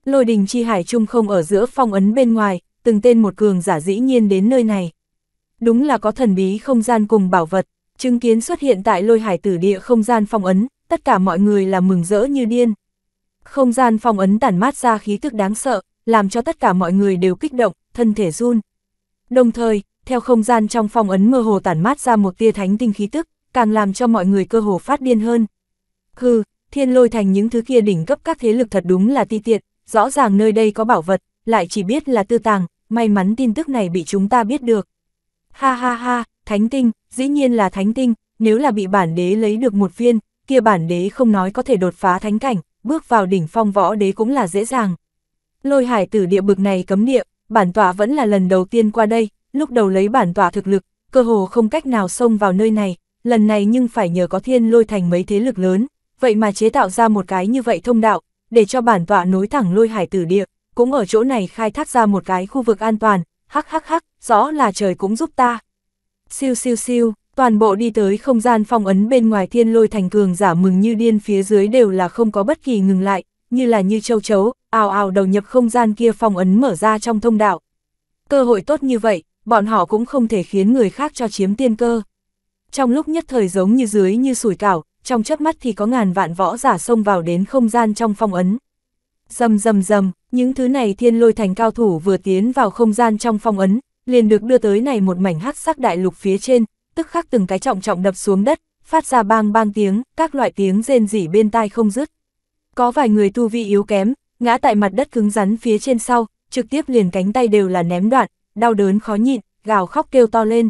lôi đình chi hải trung không ở giữa phong ấn bên ngoài, từng tên một cường giả dĩ nhiên đến nơi này. Đúng là có thần bí không gian cùng bảo vật, chứng kiến xuất hiện tại lôi hải tử địa không gian phong ấn, tất cả mọi người là mừng rỡ như điên. Không gian phong ấn tản mát ra khí tức đáng sợ, làm cho tất cả mọi người đều kích động, thân thể run. Đồng thời, theo không gian trong phong ấn mơ hồ tản mát ra một tia thánh tinh khí tức, càng làm cho mọi người cơ hồ phát điên hơn. Hừ, thiên lôi thành những thứ kia đỉnh cấp các thế lực thật đúng là ti tiện, rõ ràng nơi đây có bảo vật, lại chỉ biết là tư tàng, may mắn tin tức này bị chúng ta biết được. Ha ha ha, thánh tinh, dĩ nhiên là thánh tinh, nếu là bị bản đế lấy được một viên, kia bản đế không nói có thể đột phá thánh cảnh, bước vào đỉnh phong võ đế cũng là dễ dàng. Lôi hải tử địa bực này cấm địa, bản tọa vẫn là lần đầu tiên qua đây, lúc đầu lấy bản tọa thực lực, cơ hồ không cách nào xông vào nơi này, lần này nhưng phải nhờ có thiên lôi thành mấy thế lực lớn, vậy mà chế tạo ra một cái như vậy thông đạo, để cho bản tọa nối thẳng lôi hải tử địa, cũng ở chỗ này khai thác ra một cái khu vực an toàn, hắc hắc hắc, rõ là trời cũng giúp ta. Siêu siêu siêu, toàn bộ đi tới không gian phong ấn bên ngoài thiên lôi thành cường giả mừng như điên phía dưới đều là không có bất kỳ ngừng lại, như là như châu chấu, ào ào đầu nhập không gian kia phong ấn mở ra trong thông đạo. Cơ hội tốt như vậy, bọn họ cũng không thể khiến người khác cho chiếm tiên cơ. Trong lúc nhất thời giống như dưới như sủi cảo, trong chớp mắt thì có ngàn vạn võ giả xông vào đến không gian trong phong ấn. Dầm dầm dầm, những thứ này thiên lôi thành cao thủ vừa tiến vào không gian trong phong ấn, liền được đưa tới này một mảnh hắc sắc đại lục phía trên, tức khắc từng cái trọng trọng đập xuống đất, phát ra bang bang tiếng, các loại tiếng rên rỉ bên tai không dứt. Có vài người tu vi yếu kém, ngã tại mặt đất cứng rắn phía trên sau, trực tiếp liền cánh tay đều là ném đoạn, đau đớn khó nhịn, gào khóc kêu to lên.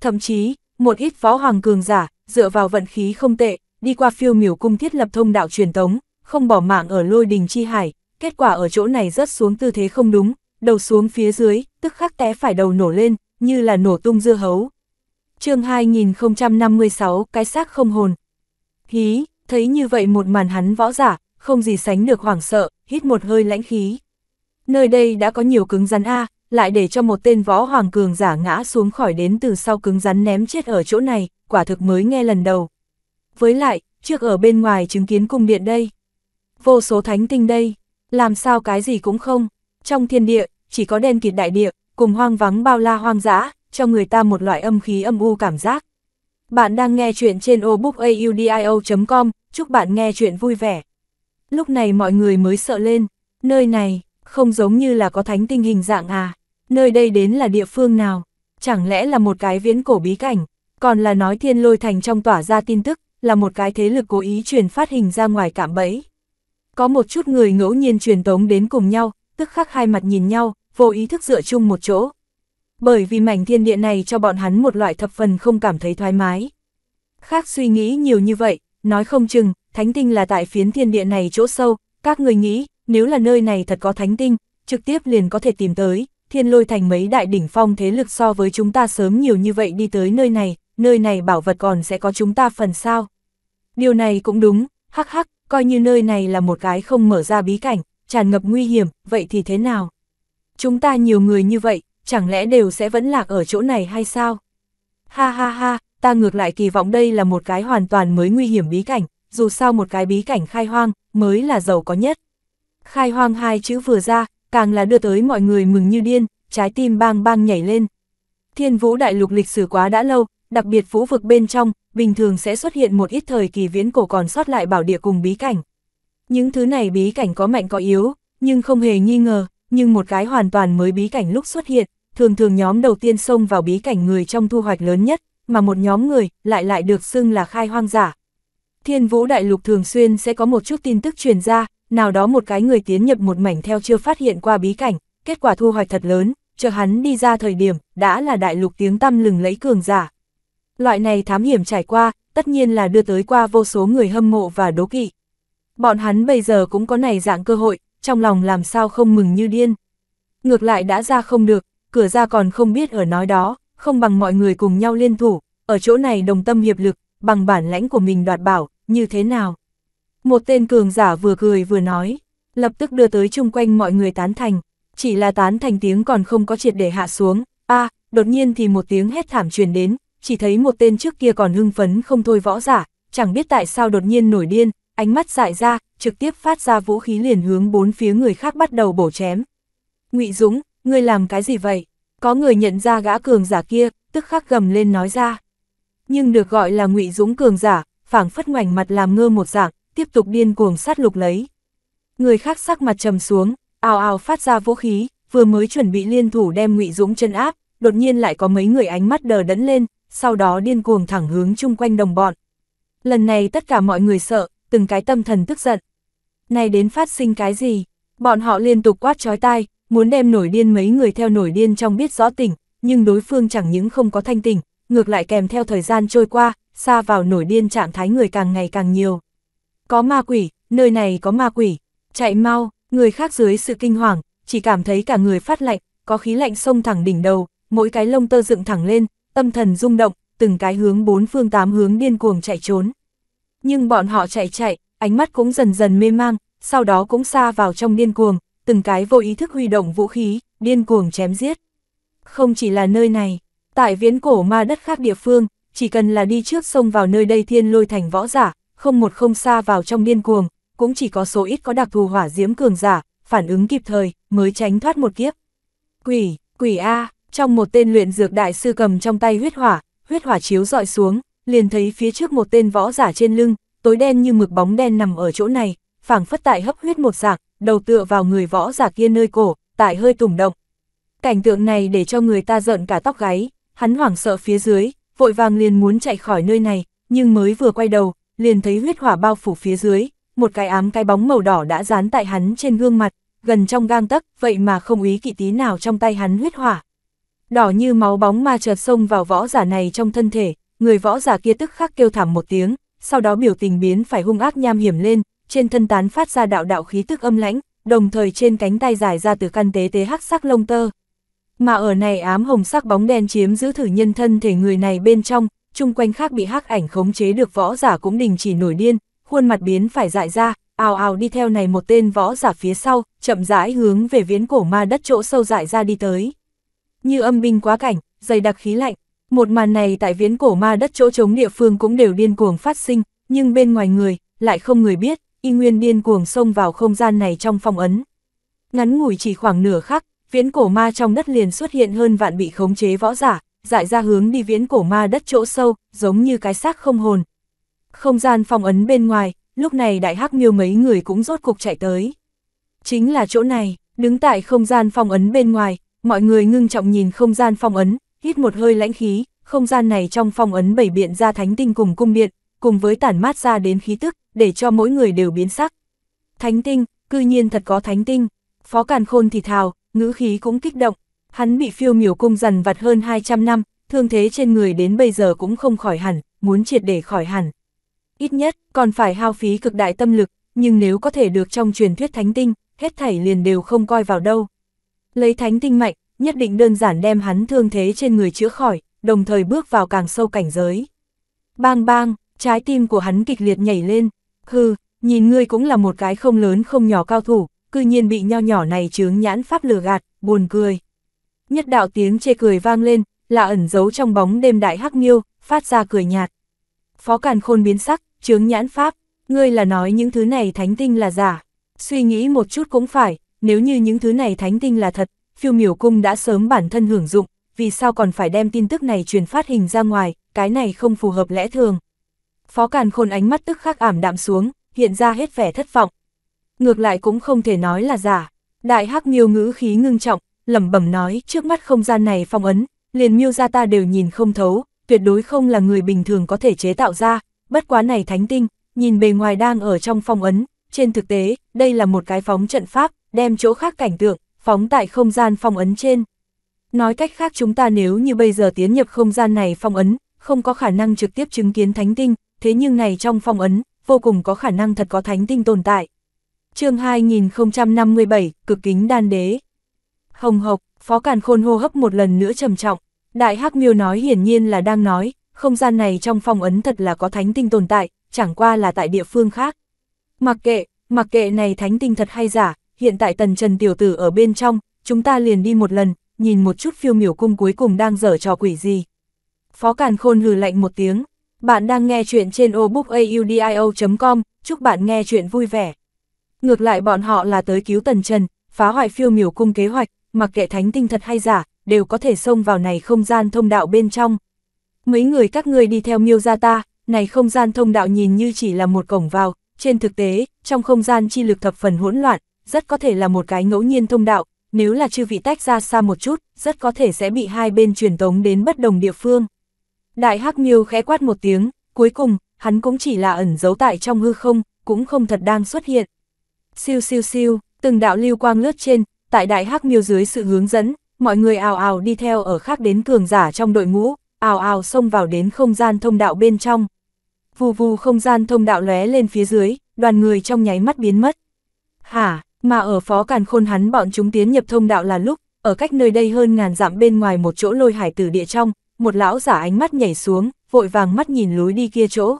Thậm chí, một ít võ hoàng cường giả, dựa vào vận khí không tệ, đi qua phiêu miểu cung thiết lập thông đạo truyền tống, không bỏ mạng ở lôi đình chi hải, kết quả ở chỗ này rớt xuống tư thế không đúng, đầu xuống phía dưới, tức khắc té phải đầu nổ lên, như là nổ tung dưa hấu. chương 2056, cái xác không hồn. Hí, thấy như vậy một màn hắn võ giả, không gì sánh được hoảng sợ, hít một hơi lãnh khí. Nơi đây đã có nhiều cứng rắn A, lại để cho một tên võ hoàng cường giả ngã xuống khỏi đến từ sau cứng rắn ném chết ở chỗ này, quả thực mới nghe lần đầu. Với lại, trước ở bên ngoài chứng kiến cung điện đây. Vô số thánh tinh đây, làm sao cái gì cũng không. Trong thiên địa, chỉ có đen kịt đại địa, cùng hoang vắng bao la hoang dã, cho người ta một loại âm khí âm u cảm giác. Bạn đang nghe chuyện trên obookaudio.com, chúc bạn nghe chuyện vui vẻ lúc này mọi người mới sợ lên, nơi này, không giống như là có thánh tinh hình dạng à, nơi đây đến là địa phương nào, chẳng lẽ là một cái viễn cổ bí cảnh, còn là nói thiên lôi thành trong tỏa ra tin tức, là một cái thế lực cố ý truyền phát hình ra ngoài cảm bẫy. Có một chút người ngẫu nhiên truyền tống đến cùng nhau, tức khắc hai mặt nhìn nhau, vô ý thức dựa chung một chỗ. Bởi vì mảnh thiên địa này cho bọn hắn một loại thập phần không cảm thấy thoải mái. Khác suy nghĩ nhiều như vậy, nói không chừng, thánh tinh là tại phiến thiên địa này chỗ sâu, các người nghĩ, nếu là nơi này thật có thánh tinh, trực tiếp liền có thể tìm tới, thiên lôi thành mấy đại đỉnh phong thế lực so với chúng ta sớm nhiều như vậy đi tới nơi này, nơi này bảo vật còn sẽ có chúng ta phần sao. Điều này cũng đúng, hắc hắc, coi như nơi này là một cái không mở ra bí cảnh, tràn ngập nguy hiểm, vậy thì thế nào? Chúng ta nhiều người như vậy, chẳng lẽ đều sẽ vẫn lạc ở chỗ này hay sao? Ha ha ha, ta ngược lại kỳ vọng đây là một cái hoàn toàn mới nguy hiểm bí cảnh, dù sao một cái bí cảnh khai hoang, mới là giàu có nhất. Khai hoang hai chữ vừa ra, càng là đưa tới mọi người mừng như điên, trái tim bang bang nhảy lên. Thiên vũ đại lục lịch sử quá đã lâu, đặc biệt vũ vực bên trong, bình thường sẽ xuất hiện một ít thời kỳ viễn cổ còn sót lại bảo địa cùng bí cảnh. Những thứ này bí cảnh có mạnh có yếu, nhưng không hề nghi ngờ, nhưng một cái hoàn toàn mới bí cảnh lúc xuất hiện, thường thường nhóm đầu tiên xông vào bí cảnh người trong thu hoạch lớn nhất, mà một nhóm người lại lại được xưng là khai hoang giả, Thiên vũ đại lục thường xuyên sẽ có một chút tin tức truyền ra, nào đó một cái người tiến nhập một mảnh theo chưa phát hiện qua bí cảnh, kết quả thu hoạch thật lớn, chờ hắn đi ra thời điểm, đã là đại lục tiếng tăm lừng lẫy cường giả. Loại này thám hiểm trải qua, tất nhiên là đưa tới qua vô số người hâm mộ và đố kỵ. Bọn hắn bây giờ cũng có này dạng cơ hội, trong lòng làm sao không mừng như điên. Ngược lại đã ra không được, cửa ra còn không biết ở nói đó, không bằng mọi người cùng nhau liên thủ, ở chỗ này đồng tâm hiệp lực, bằng bản lãnh của mình đoạt bảo, như thế nào? Một tên cường giả vừa cười vừa nói, lập tức đưa tới chung quanh mọi người tán thành, chỉ là tán thành tiếng còn không có triệt để hạ xuống, a đột nhiên thì một tiếng hét thảm truyền đến, chỉ thấy một tên trước kia còn hưng phấn không thôi võ giả, chẳng biết tại sao đột nhiên nổi điên, ánh mắt dại ra, trực tiếp phát ra vũ khí liền hướng bốn phía người khác bắt đầu bổ chém. ngụy Dũng, ngươi làm cái gì vậy? Có người nhận ra gã cường giả kia, tức khắc gầm lên nói ra nhưng được gọi là ngụy dũng cường giả, phảng phất ngoảnh mặt làm ngơ một dạng, tiếp tục điên cuồng sát lục lấy. Người khác sắc mặt trầm xuống, ào ào phát ra vũ khí, vừa mới chuẩn bị liên thủ đem ngụy dũng chân áp, đột nhiên lại có mấy người ánh mắt đờ đẫn lên, sau đó điên cuồng thẳng hướng chung quanh đồng bọn. Lần này tất cả mọi người sợ, từng cái tâm thần tức giận. Này đến phát sinh cái gì? Bọn họ liên tục quát chói tai, muốn đem nổi điên mấy người theo nổi điên trong biết rõ tỉnh, nhưng đối phương chẳng những không có thanh tỉnh, ngược lại kèm theo thời gian trôi qua, xa vào nổi điên trạng thái người càng ngày càng nhiều. Có ma quỷ, nơi này có ma quỷ, chạy mau, người khác dưới sự kinh hoàng, chỉ cảm thấy cả người phát lạnh, có khí lạnh xông thẳng đỉnh đầu, mỗi cái lông tơ dựng thẳng lên, tâm thần rung động, từng cái hướng bốn phương tám hướng điên cuồng chạy trốn. Nhưng bọn họ chạy chạy, ánh mắt cũng dần dần mê mang, sau đó cũng xa vào trong điên cuồng, từng cái vô ý thức huy động vũ khí, điên cuồng chém giết. Không chỉ là nơi này, Tại viễn cổ ma đất khác địa phương, chỉ cần là đi trước sông vào nơi đây thiên lôi thành võ giả, không một không xa vào trong điên cuồng, cũng chỉ có số ít có đặc thù hỏa diễm cường giả, phản ứng kịp thời, mới tránh thoát một kiếp. Quỷ, quỷ A, trong một tên luyện dược đại sư cầm trong tay huyết hỏa, huyết hỏa chiếu dọi xuống, liền thấy phía trước một tên võ giả trên lưng, tối đen như mực bóng đen nằm ở chỗ này, phảng phất tại hấp huyết một dạng, đầu tựa vào người võ giả kia nơi cổ, tại hơi tùng động. Cảnh tượng này để cho người ta giận cả tóc gáy. Hắn hoảng sợ phía dưới, vội vàng liền muốn chạy khỏi nơi này, nhưng mới vừa quay đầu, liền thấy huyết hỏa bao phủ phía dưới, một cái ám cái bóng màu đỏ đã dán tại hắn trên gương mặt, gần trong gang tấc, vậy mà không ý kỵ tí nào trong tay hắn huyết hỏa. Đỏ như máu bóng ma chợt xông vào võ giả này trong thân thể, người võ giả kia tức khắc kêu thảm một tiếng, sau đó biểu tình biến phải hung ác nham hiểm lên, trên thân tán phát ra đạo đạo khí tức âm lãnh, đồng thời trên cánh tay dài ra từ căn tế tế hắc sắc lông tơ, mà ở này ám hồng sắc bóng đen chiếm giữ thử nhân thân thể người này bên trong, chung quanh khác bị hắc ảnh khống chế được võ giả cũng đình chỉ nổi điên, khuôn mặt biến phải dại ra, ào ào đi theo này một tên võ giả phía sau, chậm rãi hướng về viễn cổ ma đất chỗ sâu dại ra đi tới. Như âm binh quá cảnh, dày đặc khí lạnh, một màn này tại viễn cổ ma đất chỗ trống địa phương cũng đều điên cuồng phát sinh, nhưng bên ngoài người, lại không người biết, y nguyên điên cuồng xông vào không gian này trong phong ấn. Ngắn ngủi chỉ khoảng nửa khắc, viễn cổ ma trong đất liền xuất hiện hơn vạn bị khống chế võ giả, dại ra hướng đi viễn cổ ma đất chỗ sâu, giống như cái xác không hồn. Không gian phong ấn bên ngoài, lúc này đại hắc miêu mấy người cũng rốt cục chạy tới. Chính là chỗ này, đứng tại không gian phong ấn bên ngoài, mọi người ngưng trọng nhìn không gian phong ấn, hít một hơi lãnh khí, không gian này trong phong ấn bảy biện ra thánh tinh cùng cung điện, cùng với tản mát ra đến khí tức, để cho mỗi người đều biến sắc. Thánh tinh, cư nhiên thật có thánh tinh. Phó Càn Khôn thì thào, ngữ khí cũng kích động. Hắn bị phiêu miểu cung dần vặt hơn 200 năm, thương thế trên người đến bây giờ cũng không khỏi hẳn, muốn triệt để khỏi hẳn. Ít nhất, còn phải hao phí cực đại tâm lực, nhưng nếu có thể được trong truyền thuyết thánh tinh, hết thảy liền đều không coi vào đâu. Lấy thánh tinh mạnh, nhất định đơn giản đem hắn thương thế trên người chữa khỏi, đồng thời bước vào càng sâu cảnh giới. Bang bang, trái tim của hắn kịch liệt nhảy lên, hừ, nhìn ngươi cũng là một cái không lớn không nhỏ cao thủ, cư nhiên bị nho nhỏ này chướng nhãn pháp lừa gạt, buồn cười. Nhất đạo tiếng chê cười vang lên, là ẩn giấu trong bóng đêm đại hắc miêu, phát ra cười nhạt. Phó Càn Khôn biến sắc, chướng nhãn pháp, ngươi là nói những thứ này thánh tinh là giả. Suy nghĩ một chút cũng phải, nếu như những thứ này thánh tinh là thật, phiêu miểu cung đã sớm bản thân hưởng dụng, vì sao còn phải đem tin tức này truyền phát hình ra ngoài, cái này không phù hợp lẽ thường. Phó Càn Khôn ánh mắt tức khắc ảm đạm xuống, hiện ra hết vẻ thất vọng, ngược lại cũng không thể nói là giả. Đại hắc miêu ngữ khí ngưng trọng, lẩm bẩm nói, trước mắt không gian này phong ấn, liền miêu gia ta đều nhìn không thấu, tuyệt đối không là người bình thường có thể chế tạo ra, bất quá này thánh tinh, nhìn bề ngoài đang ở trong phong ấn, trên thực tế, đây là một cái phóng trận pháp, đem chỗ khác cảnh tượng, phóng tại không gian phong ấn trên. Nói cách khác chúng ta nếu như bây giờ tiến nhập không gian này phong ấn, không có khả năng trực tiếp chứng kiến thánh tinh, thế nhưng này trong phong ấn, vô cùng có khả năng thật có thánh tinh tồn tại chương 2057, cực kính đan đế. Hồng hộc, phó càn khôn hô hấp một lần nữa trầm trọng, đại hắc miêu nói hiển nhiên là đang nói, không gian này trong phong ấn thật là có thánh tinh tồn tại, chẳng qua là tại địa phương khác. Mặc kệ, mặc kệ này thánh tinh thật hay giả, hiện tại tần trần tiểu tử ở bên trong, chúng ta liền đi một lần, nhìn một chút phiêu miểu cung cuối cùng đang dở trò quỷ gì. Phó Càn Khôn hừ lạnh một tiếng, bạn đang nghe chuyện trên obookaudio.com, chúc bạn nghe chuyện vui vẻ. Ngược lại bọn họ là tới cứu Tần Trần, phá hoại phiêu miểu cung kế hoạch, mặc kệ thánh tinh thật hay giả, đều có thể xông vào này không gian thông đạo bên trong. Mấy người các ngươi đi theo miêu gia ta, này không gian thông đạo nhìn như chỉ là một cổng vào, trên thực tế, trong không gian chi lực thập phần hỗn loạn, rất có thể là một cái ngẫu nhiên thông đạo, nếu là chư vị tách ra xa một chút, rất có thể sẽ bị hai bên truyền tống đến bất đồng địa phương. Đại Hắc Miêu khẽ quát một tiếng, cuối cùng, hắn cũng chỉ là ẩn giấu tại trong hư không, cũng không thật đang xuất hiện. Siêu siêu siêu, từng đạo lưu quang lướt trên, tại đại hắc miêu dưới sự hướng dẫn, mọi người ào ào đi theo ở khác đến cường giả trong đội ngũ, ào ào xông vào đến không gian thông đạo bên trong. Vù vù không gian thông đạo lóe lên phía dưới, đoàn người trong nháy mắt biến mất. Hả, mà ở phó càn khôn hắn bọn chúng tiến nhập thông đạo là lúc, ở cách nơi đây hơn ngàn dặm bên ngoài một chỗ lôi hải tử địa trong, một lão giả ánh mắt nhảy xuống, vội vàng mắt nhìn lối đi kia chỗ.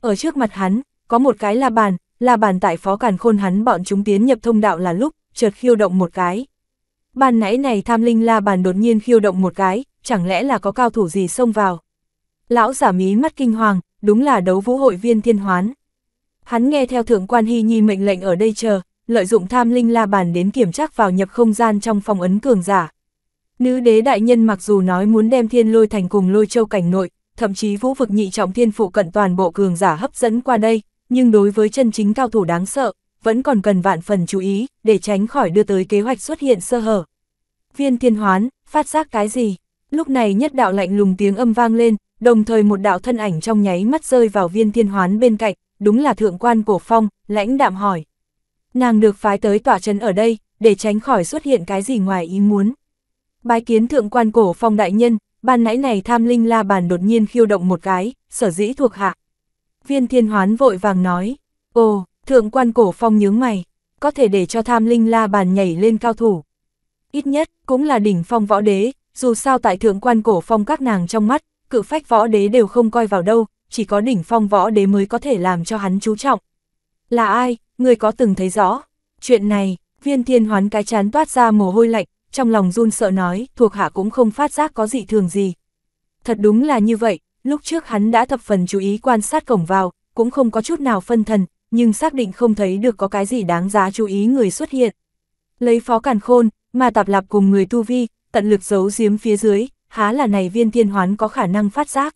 Ở trước mặt hắn, có một cái la bàn, là bàn tại phó càn khôn hắn bọn chúng tiến nhập thông đạo là lúc, chợt khiêu động một cái. Bàn nãy này tham linh la bàn đột nhiên khiêu động một cái, chẳng lẽ là có cao thủ gì xông vào. Lão giả mí mắt kinh hoàng, đúng là đấu vũ hội viên thiên hoán. Hắn nghe theo thượng quan hy nhi mệnh lệnh ở đây chờ, lợi dụng tham linh la bàn đến kiểm trắc vào nhập không gian trong phòng ấn cường giả. Nữ đế đại nhân mặc dù nói muốn đem thiên lôi thành cùng lôi châu cảnh nội, thậm chí vũ vực nhị trọng thiên phụ cận toàn bộ cường giả hấp dẫn qua đây, nhưng đối với chân chính cao thủ đáng sợ, vẫn còn cần vạn phần chú ý, để tránh khỏi đưa tới kế hoạch xuất hiện sơ hở. Viên thiên hoán, phát giác cái gì? Lúc này nhất đạo lạnh lùng tiếng âm vang lên, đồng thời một đạo thân ảnh trong nháy mắt rơi vào viên thiên hoán bên cạnh, đúng là thượng quan cổ phong, lãnh đạm hỏi. Nàng được phái tới tỏa trấn ở đây, để tránh khỏi xuất hiện cái gì ngoài ý muốn. Bái kiến thượng quan cổ phong đại nhân, ban nãy này tham linh la bàn đột nhiên khiêu động một cái, sở dĩ thuộc hạ, Viên thiên hoán vội vàng nói, ồ, thượng quan cổ phong nhướng mày, có thể để cho tham linh la bàn nhảy lên cao thủ. Ít nhất, cũng là đỉnh phong võ đế, dù sao tại thượng quan cổ phong các nàng trong mắt, cự phách võ đế đều không coi vào đâu, chỉ có đỉnh phong võ đế mới có thể làm cho hắn chú trọng. Là ai, người có từng thấy rõ? Chuyện này, viên thiên hoán cái chán toát ra mồ hôi lạnh, trong lòng run sợ nói, thuộc hạ cũng không phát giác có dị thường gì. Thật đúng là như vậy, lúc trước hắn đã thập phần chú ý quan sát cổng vào, cũng không có chút nào phân thần, nhưng xác định không thấy được có cái gì đáng giá chú ý người xuất hiện. Lấy phó càn khôn, mà tạp lạp cùng người tu vi, tận lực giấu giếm phía dưới, há là này viên thiên hoán có khả năng phát giác.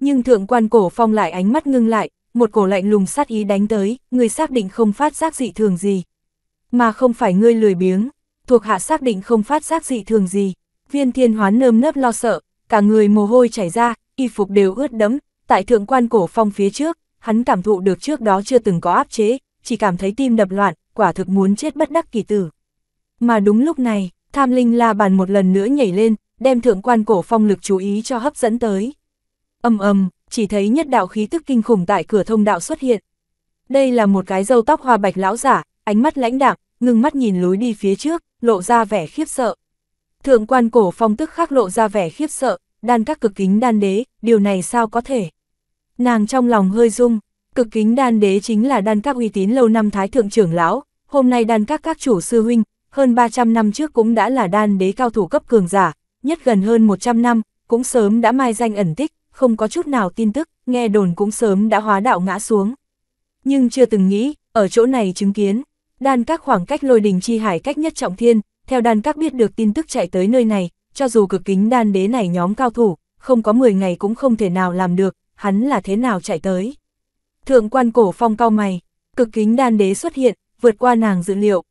Nhưng thượng quan cổ phong lại ánh mắt ngưng lại, một cổ lạnh lùng sát ý đánh tới, người xác định không phát giác dị thường gì. Mà không phải ngươi lười biếng, thuộc hạ xác định không phát giác dị thường gì. Viên thiên hoán nơm nớp lo sợ, cả người mồ hôi chảy ra, y phục đều ướt đẫm, tại thượng quan cổ phong phía trước, hắn cảm thụ được trước đó chưa từng có áp chế, chỉ cảm thấy tim đập loạn, quả thực muốn chết bất đắc kỳ tử. Mà đúng lúc này, tham linh la bàn một lần nữa nhảy lên, đem thượng quan cổ phong lực chú ý cho hấp dẫn tới. Âm âm, chỉ thấy nhất đạo khí tức kinh khủng tại cửa thông đạo xuất hiện. Đây là một cái râu tóc hoa bạch lão giả, ánh mắt lãnh đạm, ngưng mắt nhìn lối đi phía trước, lộ ra vẻ khiếp sợ. Thượng quan cổ phong tức khắc lộ ra vẻ khiếp sợ, đan các cực kính đan đế, điều này sao có thể? Nàng trong lòng hơi rung, cực kính đan đế chính là đan các uy tín lâu năm thái thượng trưởng lão, hôm nay đan các các chủ sư huynh, hơn 300 năm trước cũng đã là đan đế cao thủ cấp cường giả, nhất gần hơn 100 năm, cũng sớm đã mai danh ẩn tích, không có chút nào tin tức, nghe đồn cũng sớm đã hóa đạo ngã xuống. Nhưng chưa từng nghĩ, ở chỗ này chứng kiến, đan các khoảng cách lôi đình chi hải cách nhất trọng thiên, theo đan các biết được tin tức chạy tới nơi này, cho dù cực kính đan đế này nhóm cao thủ, không có 10 ngày cũng không thể nào làm được, hắn là thế nào chạy tới. Thượng quan cổ phong cao mày, cực kính đan đế xuất hiện, vượt qua nàng dự liệu.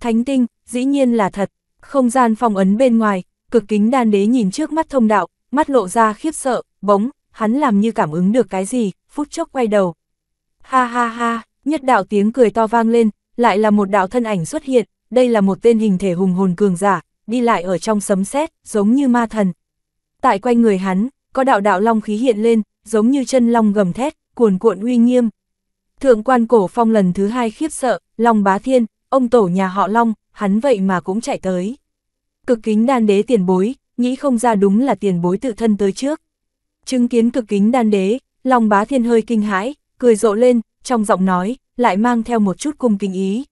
Thánh tinh, dĩ nhiên là thật, không gian phong ấn bên ngoài, cực kính đan đế nhìn trước mắt thông đạo, mắt lộ ra khiếp sợ, bóng, hắn làm như cảm ứng được cái gì, phút chốc quay đầu. Ha ha ha, nhất đạo tiếng cười to vang lên, lại là một đạo thân ảnh xuất hiện, đây là một tên hình thể hùng hồn cường giả, đi lại ở trong sấm sét, giống như ma thần. Tại quanh người hắn, có đạo đạo long khí hiện lên, giống như chân long gầm thét, cuồn cuộn uy nghiêm. Thượng quan cổ phong lần thứ hai khiếp sợ, Long Bá Thiên, ông tổ nhà họ Long, hắn vậy mà cũng chạy tới. Cực kính đan đế tiền bối, nghĩ không ra đúng là tiền bối tự thân tới trước. Chứng kiến cực kính đan đế, Long Bá Thiên hơi kinh hãi, cười rộ lên, trong giọng nói, lại mang theo một chút cung kính ý.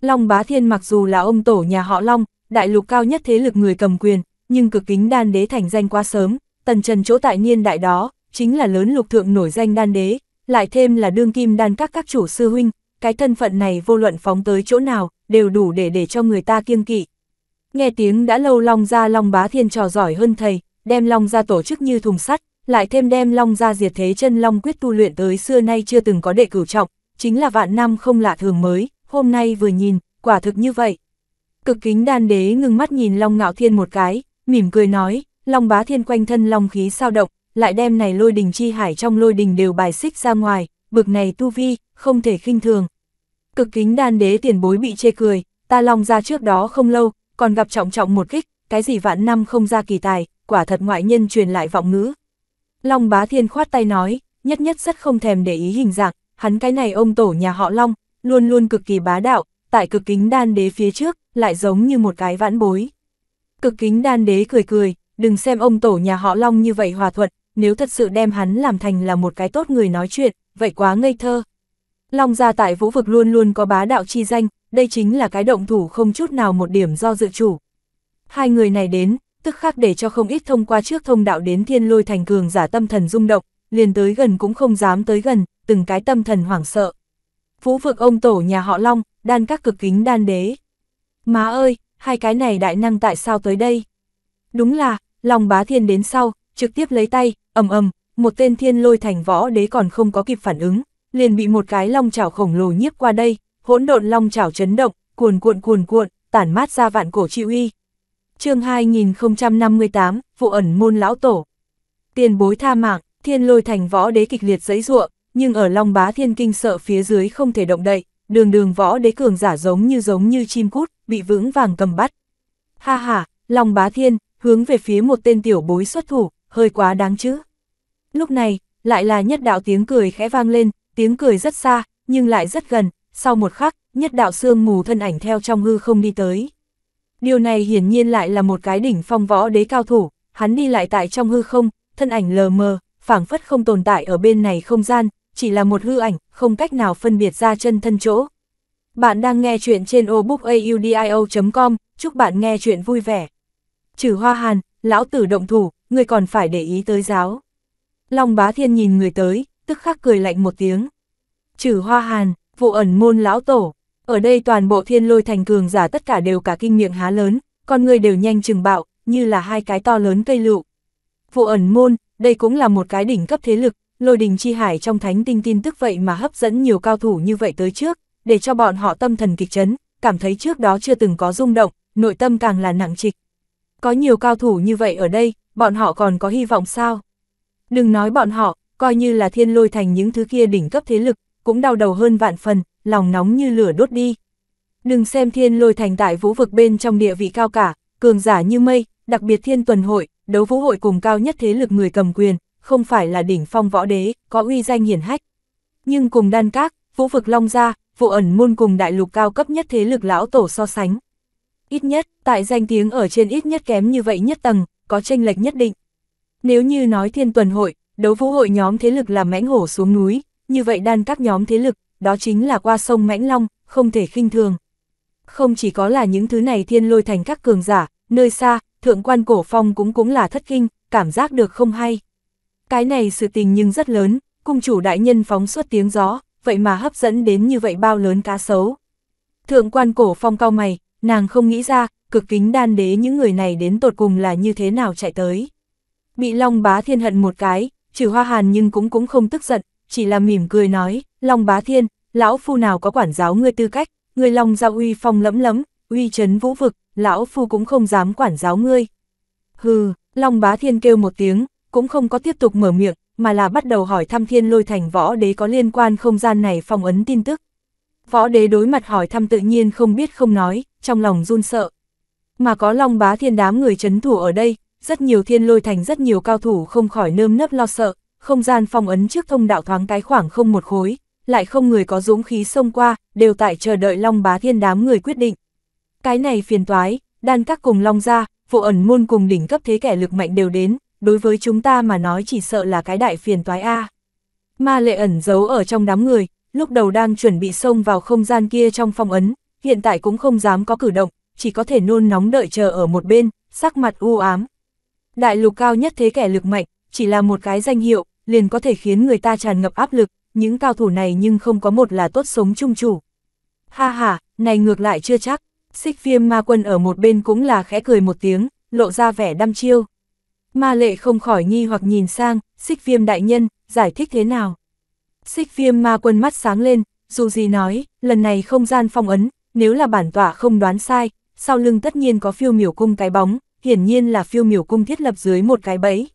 Long Bá Thiên mặc dù là ông tổ nhà họ Long, đại lục cao nhất thế lực người cầm quyền, nhưng cực kính đan đế thành danh quá sớm, tần trần chỗ tại niên đại đó, chính là lớn lục thượng nổi danh đan đế, lại thêm là đương kim đan các các chủ sư huynh, cái thân phận này vô luận phóng tới chỗ nào, đều đủ để để cho người ta kiêng kỵ. Nghe tiếng đã lâu Long ra Long Bá Thiên trò giỏi hơn thầy, đem Long ra tổ chức như thùng sắt, lại thêm đem Long ra diệt thế chân Long quyết tu luyện tới xưa nay chưa từng có đệ cửu trọng, chính là vạn năm không lạ thường mới, hôm nay vừa nhìn, quả thực như vậy. Cực kính đan đế ngưng mắt nhìn Long Ngạo Thiên một cái, mỉm cười nói, Long Bá Thiên quanh thân Long khí sao động, lại đem này lôi đình chi hải trong lôi đình đều bài xích ra ngoài, bực này tu vi, không thể khinh thường. Cực kính đan đế tiền bối bị chê cười, ta Long ra trước đó không lâu, còn gặp trọng trọng một kích, cái gì vạn năm không ra kỳ tài, quả thật ngoại nhân truyền lại vọng ngữ. Long Bá Thiên khoát tay nói, nhất nhất rất không thèm để ý hình dạng, hắn cái này ông tổ nhà họ Long, luôn luôn cực kỳ bá đạo, tại cực kính đan đế phía trước, lại giống như một cái vãn bối. Cực kính đan đế cười cười, đừng xem ông tổ nhà họ Long như vậy hòa thuận, nếu thật sự đem hắn làm thành là một cái tốt người nói chuyện, vậy quá ngây thơ. Long gia tại vũ vực luôn luôn có bá đạo chi danh, đây chính là cái động thủ không chút nào một điểm do dự chủ. Hai người này đến, tức khác để cho không ít thông qua trước thông đạo đến thiên lôi thành cường giả tâm thần rung động, liền tới gần cũng không dám tới gần, từng cái tâm thần hoảng sợ. Vũ vực ông tổ nhà họ Long, đan các cực kính đan đế. Má ơi, hai cái này đại năng tại sao tới đây? Đúng là, lòng bá thiên đến sau, trực tiếp lấy tay, ầm ầm, một tên thiên lôi thành võ đế còn không có kịp phản ứng, liền bị một cái long chảo khổng lồ nhiếp qua đây, hỗn độn long chảo chấn động, cuồn cuộn cuồn cuộn, tản mát ra vạn cổ chi uy. chương 2058, vụ ẩn môn lão tổ. Tiền bối tha mạng, thiên lôi thành võ đế kịch liệt giấy ruộng, nhưng ở long bá thiên kinh sợ phía dưới không thể động đậy, đường đường võ đế cường giả giống như giống như chim cút, bị vững vàng cầm bắt. Ha ha, Long Bá Thiên, hướng về phía một tên tiểu bối xuất thủ, hơi quá đáng chứ. Lúc này, lại là nhất đạo tiếng cười khẽ vang lên, tiếng cười rất xa, nhưng lại rất gần, sau một khắc, nhất đạo sương mù thân ảnh theo trong hư không đi tới. Điều này hiển nhiên lại là một cái đỉnh phong võ đế cao thủ, hắn đi lại tại trong hư không, thân ảnh lờ mờ, phảng phất không tồn tại ở bên này không gian, chỉ là một hư ảnh, không cách nào phân biệt ra chân thân chỗ. Bạn đang nghe chuyện trên obookaudio.com, chúc bạn nghe chuyện vui vẻ. Trừ hoa hàn, lão tử động thủ, người còn phải để ý tới giáo. Long bá thiên nhìn người tới, tức khắc cười lạnh một tiếng. Trừ hoa hàn, vụ ẩn môn lão tổ, ở đây toàn bộ thiên lôi thành cường giả tất cả đều cả kinh miệng há lớn, con người đều nhanh chừng bạo, như là hai cái to lớn cây lựu. Vụ ẩn môn, đây cũng là một cái đỉnh cấp thế lực, lôi đình chi hải trong thánh tinh tin tức vậy mà hấp dẫn nhiều cao thủ như vậy tới trước, để cho bọn họ tâm thần kịch chấn, cảm thấy trước đó chưa từng có rung động, nội tâm càng là nặng trịch. Có nhiều cao thủ như vậy ở đây, bọn họ còn có hy vọng sao? Đừng nói bọn họ, coi như là thiên lôi thành những thứ kia đỉnh cấp thế lực, cũng đau đầu hơn vạn phần, lòng nóng như lửa đốt đi. Đừng xem thiên lôi thành tại vũ vực bên trong địa vị cao cả, cường giả như mây, đặc biệt thiên tuần hội, đấu vũ hội cùng cao nhất thế lực người cầm quyền, không phải là đỉnh phong võ đế, có uy danh hiển hách. Nhưng cùng đan các, vũ vực long gia, vụ ẩn môn cùng đại lục cao cấp nhất thế lực lão tổ so sánh. Ít nhất, tại danh tiếng ở trên ít nhất kém như vậy nhất tầng, có tranh lệch nhất định. Nếu như nói thiên tuần hội, đấu vũ hội nhóm thế lực là mãnh hổ xuống núi, như vậy đan các nhóm thế lực, đó chính là qua sông mãnh long, không thể khinh thường. Không chỉ có là những thứ này thiên lôi thành các cường giả, nơi xa, thượng quan cổ phong cũng cũng là thất kinh, cảm giác được không hay. Cái này sự tình nhưng rất lớn, cung chủ đại nhân phóng suốt tiếng gió, vậy mà hấp dẫn đến như vậy bao lớn cá sấu. Thượng quan cổ phong cao mày, nàng không nghĩ ra, cực kính đan đế những người này đến tột cùng là như thế nào chạy tới. Bị Long Bá Thiên hận một cái, trừ hoa hàn nhưng cũng cũng không tức giận, chỉ là mỉm cười nói, Long Bá Thiên, lão phu nào có quản giáo ngươi tư cách, ngươi Long ra uy phong lẫm lẫm, uy chấn vũ vực, lão phu cũng không dám quản giáo ngươi. Hừ, Long Bá Thiên kêu một tiếng, cũng không có tiếp tục mở miệng, mà là bắt đầu hỏi thăm thiên lôi thành võ đế có liên quan không gian này phong ấn tin tức. Võ đế đối mặt hỏi thăm tự nhiên không biết không nói, trong lòng run sợ. Mà có long bá thiên đám người chấn thủ ở đây, rất nhiều thiên lôi thành rất nhiều cao thủ không khỏi nơm nớp lo sợ, không gian phong ấn trước thông đạo thoáng cái khoảng không một khối, lại không người có dũng khí xông qua, đều tại chờ đợi long bá thiên đám người quyết định. Cái này phiền toái, đan các cùng long ra, vụ ẩn môn cùng đỉnh cấp thế kẻ lực mạnh đều đến, đối với chúng ta mà nói chỉ sợ là cái đại phiền toái A. Ma lệ ẩn giấu ở trong đám người, lúc đầu đang chuẩn bị xông vào không gian kia trong phong ấn, hiện tại cũng không dám có cử động, chỉ có thể nôn nóng đợi chờ ở một bên, sắc mặt u ám. Đại lục cao nhất thế kẻ lực mạnh, chỉ là một cái danh hiệu, liền có thể khiến người ta tràn ngập áp lực, những cao thủ này nhưng không có một là tốt sống chung chủ. Ha ha, này ngược lại chưa chắc, xích viêm ma quân ở một bên cũng là khẽ cười một tiếng, lộ ra vẻ đăm chiêu. Ma lệ không khỏi nghi hoặc nhìn sang, xích viêm đại nhân, giải thích thế nào? Xích viêm ma quân mắt sáng lên, dù gì nói, lần này không gian phong ấn, nếu là bản tọa không đoán sai, sau lưng tất nhiên có phiêu miểu cung cái bóng, hiển nhiên là phiêu miểu cung thiết lập dưới một cái bẫy.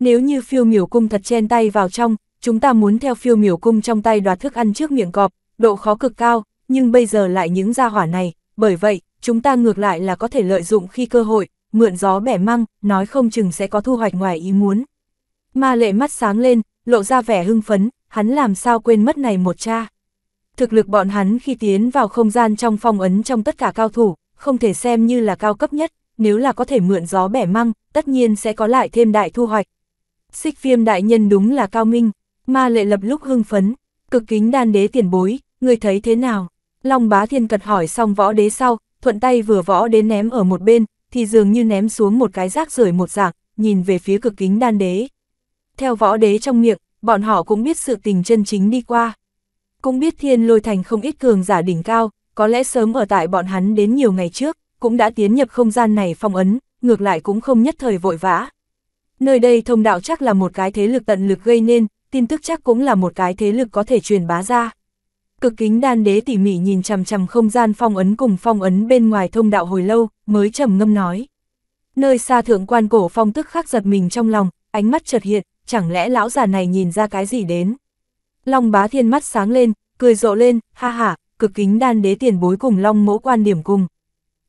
Nếu như phiêu miểu cung thật chen tay vào trong, chúng ta muốn theo phiêu miểu cung trong tay đoạt thức ăn trước miệng cọp, độ khó cực cao, nhưng bây giờ lại những gia hỏa này, bởi vậy, chúng ta ngược lại là có thể lợi dụng khi cơ hội, mượn gió bẻ măng, nói không chừng sẽ có thu hoạch ngoài ý muốn. Ma lệ mắt sáng lên, lộ ra vẻ hưng phấn, hắn làm sao quên mất này một cha. Thực lực bọn hắn khi tiến vào không gian trong phong ấn trong tất cả cao thủ, không thể xem như là cao cấp nhất, nếu là có thể mượn gió bẻ măng, tất nhiên sẽ có lại thêm đại thu hoạch. Xích phiêm đại nhân đúng là cao minh, ma lệ lập lúc hưng phấn, cực kính đan đế tiền bối, người thấy thế nào? Long bá thiên cật hỏi xong võ đế sau, thuận tay vừa võ đế ném ở một bên, thì dường như ném xuống một cái rác rưởi một dạng, nhìn về phía cực kính đan đế. Theo võ đế trong miệng, bọn họ cũng biết sự tình chân chính đi qua. Cũng biết thiên lôi thành không ít cường giả đỉnh cao, có lẽ sớm ở tại bọn hắn đến nhiều ngày trước, cũng đã tiến nhập không gian này phong ấn, ngược lại cũng không nhất thời vội vã. Nơi đây thông đạo chắc là một cái thế lực tận lực gây nên, tin tức chắc cũng là một cái thế lực có thể truyền bá ra. Cực kính đan đế tỉ mỉ nhìn chằm chằm không gian phong ấn cùng phong ấn bên ngoài thông đạo hồi lâu, mới trầm ngâm nói. Nơi xa thượng quan cổ phong tức khắc giật mình trong lòng, ánh mắt chợt hiện, chẳng lẽ lão già này nhìn ra cái gì đến. Long bá thiên mắt sáng lên, cười rộ lên, ha ha, cực kính đan đế tiền bối cùng long mẫu quan điểm cùng.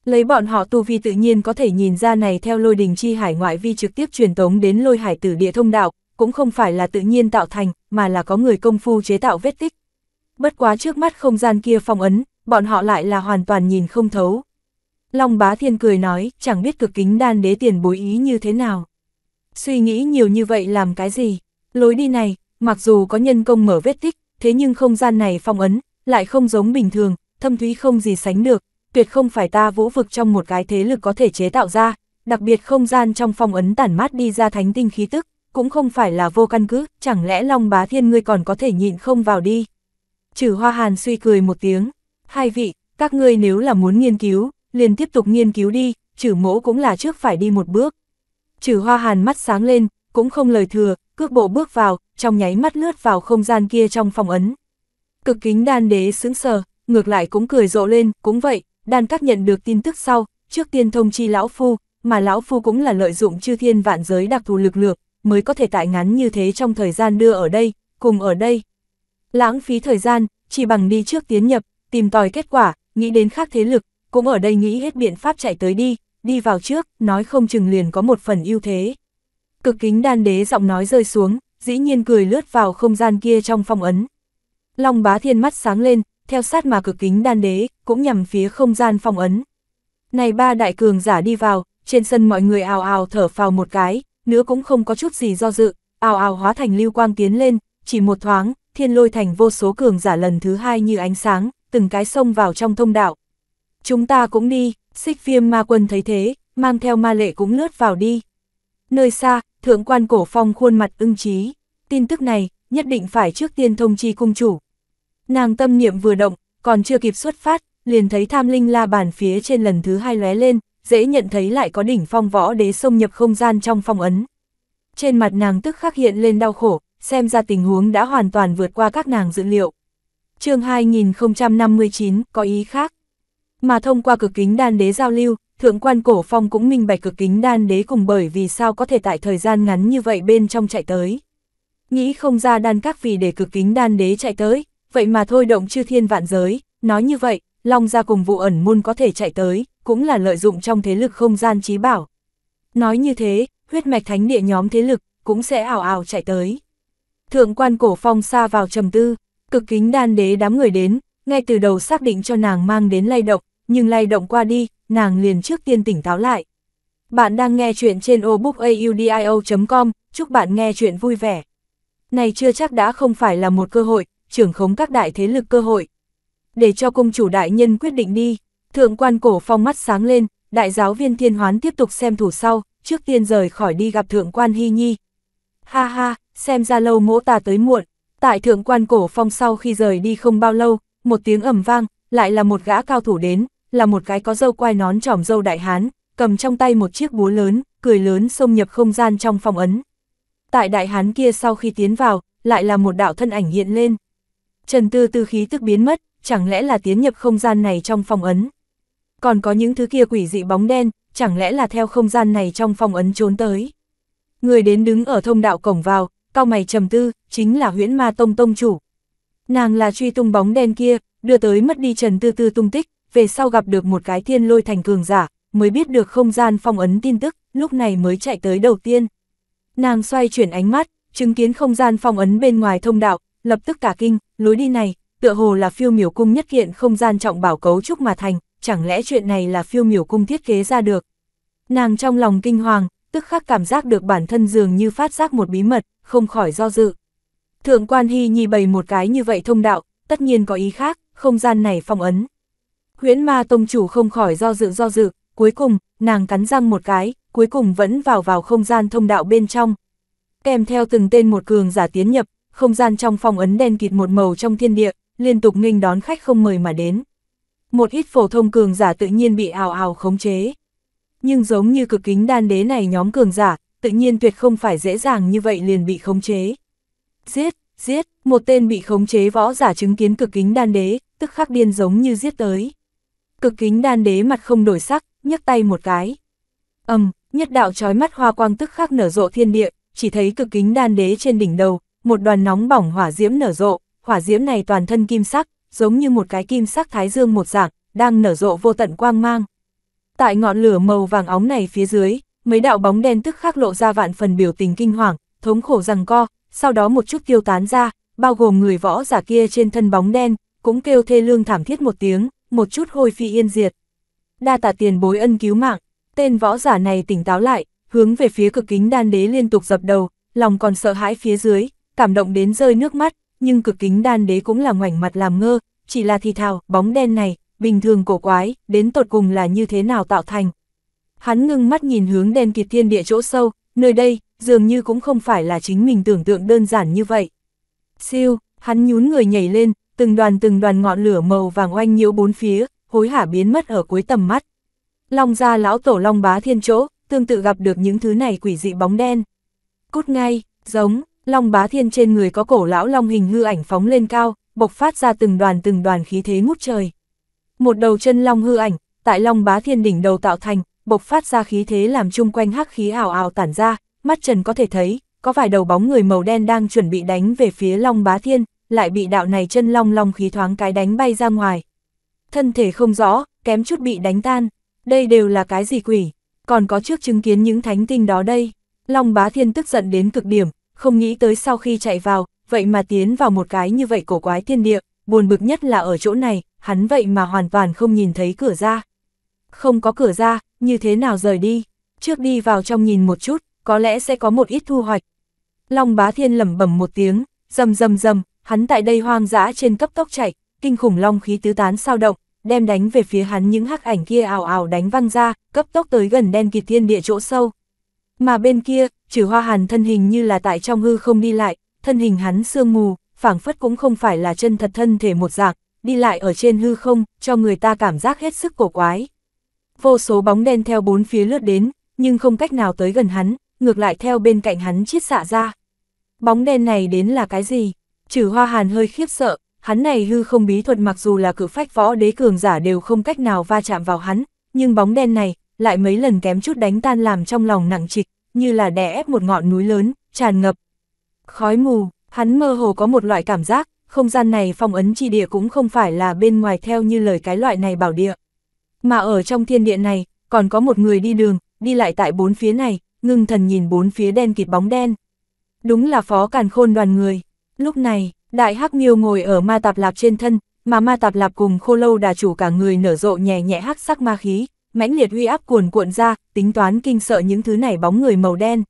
Lấy bọn họ tu vi tự nhiên có thể nhìn ra này theo lôi đình chi hải ngoại vi trực tiếp truyền tống đến lôi hải tử địa thông đạo, cũng không phải là tự nhiên tạo thành, mà là có người công phu chế tạo vết tích bất quá trước mắt không gian kia phong ấn, bọn họ lại là hoàn toàn nhìn không thấu. Long bá thiên cười nói, chẳng biết cực kính đan đế tiền bối ý như thế nào. Suy nghĩ nhiều như vậy làm cái gì? Lối đi này, mặc dù có nhân công mở vết tích, thế nhưng không gian này phong ấn, lại không giống bình thường, thâm thúy không gì sánh được, tuyệt không phải ta vũ vực trong một cái thế lực có thể chế tạo ra, đặc biệt không gian trong phong ấn tản mát đi ra thánh tinh khí tức, cũng không phải là vô căn cứ, chẳng lẽ Long Bá Thiên ngươi còn có thể nhịn không vào đi. Trừ hoa hàn suy cười một tiếng, hai vị, các ngươi nếu là muốn nghiên cứu, liền tiếp tục nghiên cứu đi, trừ mỗ cũng là trước phải đi một bước. Trừ hoa hàn mắt sáng lên, cũng không lời thừa, cước bộ bước vào, trong nháy mắt lướt vào không gian kia trong phòng ấn. Cực kính đan đế sững sờ, ngược lại cũng cười rộ lên, cũng vậy, đan các nhận được tin tức sau, trước tiên thông chi lão phu, mà lão phu cũng là lợi dụng chư thiên vạn giới đặc thù lực lượng, mới có thể tại ngắn như thế trong thời gian đưa ở đây, cùng ở đây, Lãng phí thời gian, chỉ bằng đi trước tiến nhập, tìm tòi kết quả, nghĩ đến khác thế lực, cũng ở đây nghĩ hết biện pháp chạy tới đi, đi vào trước, nói không chừng liền có một phần ưu thế. Cực kính đan đế giọng nói rơi xuống, dĩ nhiên cười lướt vào không gian kia trong phong ấn. Long bá thiên mắt sáng lên, theo sát mà cực kính đan đế, cũng nhằm phía không gian phong ấn. Này ba đại cường giả đi vào, trên sân mọi người ào ào thở phào một cái, nữa cũng không có chút gì do dự, ào ào hóa thành lưu quang tiến lên, chỉ một thoáng, thiên lôi thành vô số cường giả lần thứ hai như ánh sáng, từng cái sông vào trong thông đạo. Chúng ta cũng đi, xích viêm ma quân thấy thế, mang theo ma lệ cũng lướt vào đi. Nơi xa, thượng quan cổ phong khuôn mặt ưng trí, tin tức này, nhất định phải trước tiên thông chi cung chủ. Nàng tâm niệm vừa động, còn chưa kịp xuất phát, liền thấy tham linh la bàn phía trên lần thứ hai lóe lên, dễ nhận thấy lại có đỉnh phong võ đế xông nhập không gian trong phong ấn. Trên mặt nàng tức khắc hiện lên đau khổ, xem ra tình huống đã hoàn toàn vượt qua các nàng dự liệu. chương 2059 có ý khác. Mà thông qua cực kính đan đế giao lưu, thượng quan cổ phong cũng minh bạch cực kính đan đế cùng bởi vì sao có thể tại thời gian ngắn như vậy bên trong chạy tới. Nghĩ không ra đan các vì để cực kính đan đế chạy tới, vậy mà thôi động chư thiên vạn giới, nói như vậy, Long ra cùng vụ ẩn môn có thể chạy tới, cũng là lợi dụng trong thế lực không gian trí bảo. Nói như thế, huyết mạch thánh địa nhóm thế lực cũng sẽ ảo ảo chạy tới. Thượng quan cổ phong xa vào trầm tư, cực kính đan đế đám người đến, ngay từ đầu xác định cho nàng mang đến lay động, nhưng lay động qua đi, nàng liền trước tiên tỉnh táo lại. Bạn đang nghe chuyện trên obookaudio.com, chúc bạn nghe chuyện vui vẻ. Này chưa chắc đã không phải là một cơ hội, trưởng khống các đại thế lực cơ hội. Để cho công chủ đại nhân quyết định đi, thượng quan cổ phong mắt sáng lên, đại giáo viên thiên hoán tiếp tục xem thủ sau, trước tiên rời khỏi đi gặp thượng quan hy nhi. Ha ha, xem ra lâu mỗ ta tới muộn. Tại thượng quan cổ phong sau khi rời đi không bao lâu, một tiếng ầm vang, lại là một gã cao thủ đến, là một cái có dâu quai nón trỏm dâu đại hán, cầm trong tay một chiếc búa lớn, cười lớn xông nhập không gian trong phòng ấn. Tại đại hán kia sau khi tiến vào, lại là một đạo thân ảnh hiện lên. Trần Tư tư khí tức biến mất, chẳng lẽ là tiến nhập không gian này trong phòng ấn. Còn có những thứ kia quỷ dị bóng đen, chẳng lẽ là theo không gian này trong phòng ấn trốn tới. Người đến đứng ở thông đạo cổng vào, cao mày trầm tư, chính là huyễn ma tông tông chủ. Nàng là truy tung bóng đen kia, đưa tới mất đi Trần Tư Tư tung tích, về sau gặp được một cái thiên lôi thành cường giả, mới biết được không gian phong ấn tin tức, lúc này mới chạy tới đầu tiên. Nàng xoay chuyển ánh mắt, chứng kiến không gian phong ấn bên ngoài thông đạo, lập tức cả kinh, lối đi này, tựa hồ là phiêu miểu cung nhất kiện không gian trọng bảo cấu trúc mà thành, chẳng lẽ chuyện này là phiêu miểu cung thiết kế ra được. Nàng trong lòng kinh hoàng, tức khắc cảm giác được bản thân dường như phát giác một bí mật, không khỏi do dự. Thượng quan Hy nhì bày một cái như vậy thông đạo, tất nhiên có ý khác, không gian này phong ấn. Huyễn ma tông chủ không khỏi do dự do dự, cuối cùng, nàng cắn răng một cái, cuối cùng vẫn vào vào không gian thông đạo bên trong. Kèm theo từng tên một cường giả tiến nhập, không gian trong phong ấn đen kịt một màu trong thiên địa, liên tục nghênh đón khách không mời mà đến. Một ít phổ thông cường giả tự nhiên bị ào ào khống chế. Nhưng giống như cực kính đan đế này nhóm cường giả, tự nhiên tuyệt không phải dễ dàng như vậy liền bị khống chế. Giết, giết, một tên bị khống chế võ giả chứng kiến cực kính đan đế, tức khắc điên giống như giết tới. Cực kính đan đế mặt không đổi sắc, nhấc tay một cái. ầm, nhất đạo chói mắt hoa quang tức khắc nở rộ thiên địa, chỉ thấy cực kính đan đế trên đỉnh đầu, một đoàn nóng bỏng hỏa diễm nở rộ, hỏa diễm này toàn thân kim sắc, giống như một cái kim sắc thái dương một dạng, đang nở rộ vô tận quang mang. Tại ngọn lửa màu vàng óng này phía dưới, mấy đạo bóng đen tức khắc lộ ra vạn phần biểu tình kinh hoàng, thống khổ rằng co, sau đó một chút tiêu tán ra, bao gồm người võ giả kia trên thân bóng đen, cũng kêu thê lương thảm thiết một tiếng, một chút hôi phi yên diệt. Đa tạ tiền bối ân cứu mạng, tên võ giả này tỉnh táo lại, hướng về phía cực kính đan đế liên tục dập đầu, lòng còn sợ hãi phía dưới, cảm động đến rơi nước mắt, nhưng cực kính đan đế cũng là ngoảnh mặt làm ngơ, chỉ là thì thào, bóng đen này, bình thường cổ quái, đến tột cùng là như thế nào tạo thành hắn ngưng mắt nhìn hướng đen kịt thiên địa chỗ sâu, nơi đây, dường như cũng không phải là chính mình tưởng tượng đơn giản như vậy. Siêu, hắn nhún người nhảy lên, từng đoàn từng đoàn ngọn lửa màu vàng oanh nhiễu bốn phía, hối hả biến mất ở cuối tầm mắt. Long gia lão tổ long bá thiên chỗ, tương tự gặp được những thứ này quỷ dị bóng đen. Cút ngay, giống, long bá thiên trên người có cổ lão long hình hư ảnh phóng lên cao, bộc phát ra từng đoàn từng đoàn khí thế ngút trời. Một đầu chân long hư ảnh, tại long bá thiên đỉnh đầu tạo thành, bộc phát ra khí thế làm chung quanh hắc khí ảo ảo tản ra, mắt trần có thể thấy, có vài đầu bóng người màu đen đang chuẩn bị đánh về phía Long Bá Thiên, lại bị đạo này chân long long khí thoáng cái đánh bay ra ngoài. Thân thể không rõ, kém chút bị đánh tan, đây đều là cái gì quỷ, còn có trước chứng kiến những thánh tinh đó đây. Long Bá Thiên tức giận đến cực điểm, không nghĩ tới sau khi chạy vào, vậy mà tiến vào một cái như vậy cổ quái thiên địa, buồn bực nhất là ở chỗ này, hắn vậy mà hoàn toàn không nhìn thấy cửa ra. Không có cửa ra, như thế nào rời đi, trước đi vào trong nhìn một chút, có lẽ sẽ có một ít thu hoạch. Long bá thiên lẩm bẩm một tiếng, rầm rầm rầm, hắn tại đây hoang dã trên cấp tốc chạy, kinh khủng long khí tứ tán sao động, đem đánh về phía hắn những hắc ảnh kia ảo ảo đánh văng ra, cấp tốc tới gần đen kịt thiên địa chỗ sâu. Mà bên kia, trừ hoa hàn thân hình như là tại trong hư không đi lại, thân hình hắn sương mù, phảng phất cũng không phải là chân thật thân thể một dạng, đi lại ở trên hư không, cho người ta cảm giác hết sức cổ quái vô số bóng đen theo bốn phía lướt đến, nhưng không cách nào tới gần hắn, ngược lại theo bên cạnh hắn chiết xạ ra. Bóng đen này đến là cái gì? Trừ hoa hàn hơi khiếp sợ, hắn này hư không bí thuật mặc dù là cử phách võ đế cường giả đều không cách nào va chạm vào hắn, nhưng bóng đen này lại mấy lần kém chút đánh tan làm trong lòng nặng trịch, như là đè ép một ngọn núi lớn, tràn ngập. Khói mù, hắn mơ hồ có một loại cảm giác, không gian này phong ấn chi địa cũng không phải là bên ngoài theo như lời cái loại này bảo địa. Mà ở trong thiên địa này, còn có một người đi đường, đi lại tại bốn phía này, ngưng thần nhìn bốn phía đen kịt bóng đen. Đúng là phó càn khôn đoàn người. Lúc này, đại hắc miêu ngồi ở ma tạp lạp trên thân, mà ma tạp lạp cùng khô lâu đà chủ cả người nở rộ nhẹ nhẹ hắc sắc ma khí, mãnh liệt uy áp cuồn cuộn ra, tính toán kinh sợ những thứ này bóng người màu đen.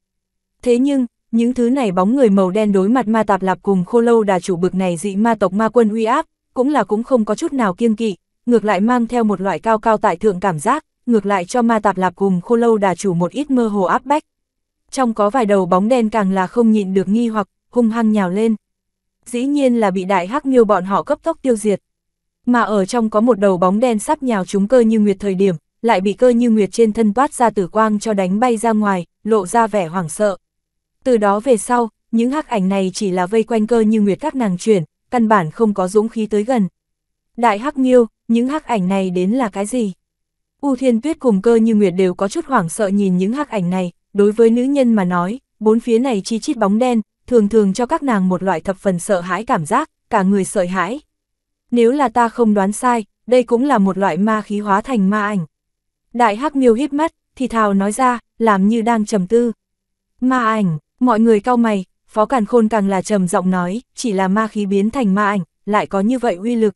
Thế nhưng, những thứ này bóng người màu đen đối mặt ma tạp lạp cùng khô lâu đà chủ bực này dị ma tộc ma quân uy áp, cũng là cũng không có chút nào kiêng kỵ, ngược lại mang theo một loại cao cao tại thượng cảm giác, ngược lại cho ma tạp lạp cùng khô lâu đà chủ một ít mơ hồ áp bách. Trong có vài đầu bóng đen càng là không nhịn được nghi hoặc, hung hăng nhào lên. Dĩ nhiên là bị đại hắc miêu bọn họ cấp tốc tiêu diệt. Mà ở trong có một đầu bóng đen sắp nhào chúng cơ như nguyệt thời điểm, lại bị cơ như nguyệt trên thân toát ra tử quang cho đánh bay ra ngoài, lộ ra vẻ hoảng sợ. Từ đó về sau, những hắc ảnh này chỉ là vây quanh cơ như nguyệt các nàng chuyển, căn bản không có dũng khí tới gần. Đại hắc miêu, những hắc ảnh này đến là cái gì? U Thiên Tuyết cùng cơ như Nguyệt đều có chút hoảng sợ nhìn những hắc ảnh này, đối với nữ nhân mà nói, bốn phía này chi chít bóng đen, thường thường cho các nàng một loại thập phần sợ hãi cảm giác, cả người sợ hãi. Nếu là ta không đoán sai, đây cũng là một loại ma khí hóa thành ma ảnh. Đại hắc miêu hít mắt, thì thào nói ra, làm như đang trầm tư. Ma ảnh, mọi người cao mày, phó càn khôn càng là trầm giọng nói, chỉ là ma khí biến thành ma ảnh, lại có như vậy uy lực.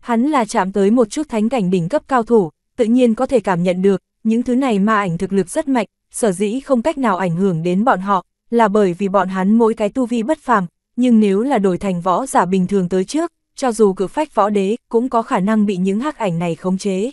Hắn là chạm tới một chút thánh cảnh đỉnh cấp cao thủ, tự nhiên có thể cảm nhận được, những thứ này ma ảnh thực lực rất mạnh, sở dĩ không cách nào ảnh hưởng đến bọn họ, là bởi vì bọn hắn mỗi cái tu vi bất phàm, nhưng nếu là đổi thành võ giả bình thường tới trước, cho dù cử phách võ đế, cũng có khả năng bị những hắc ảnh này khống chế.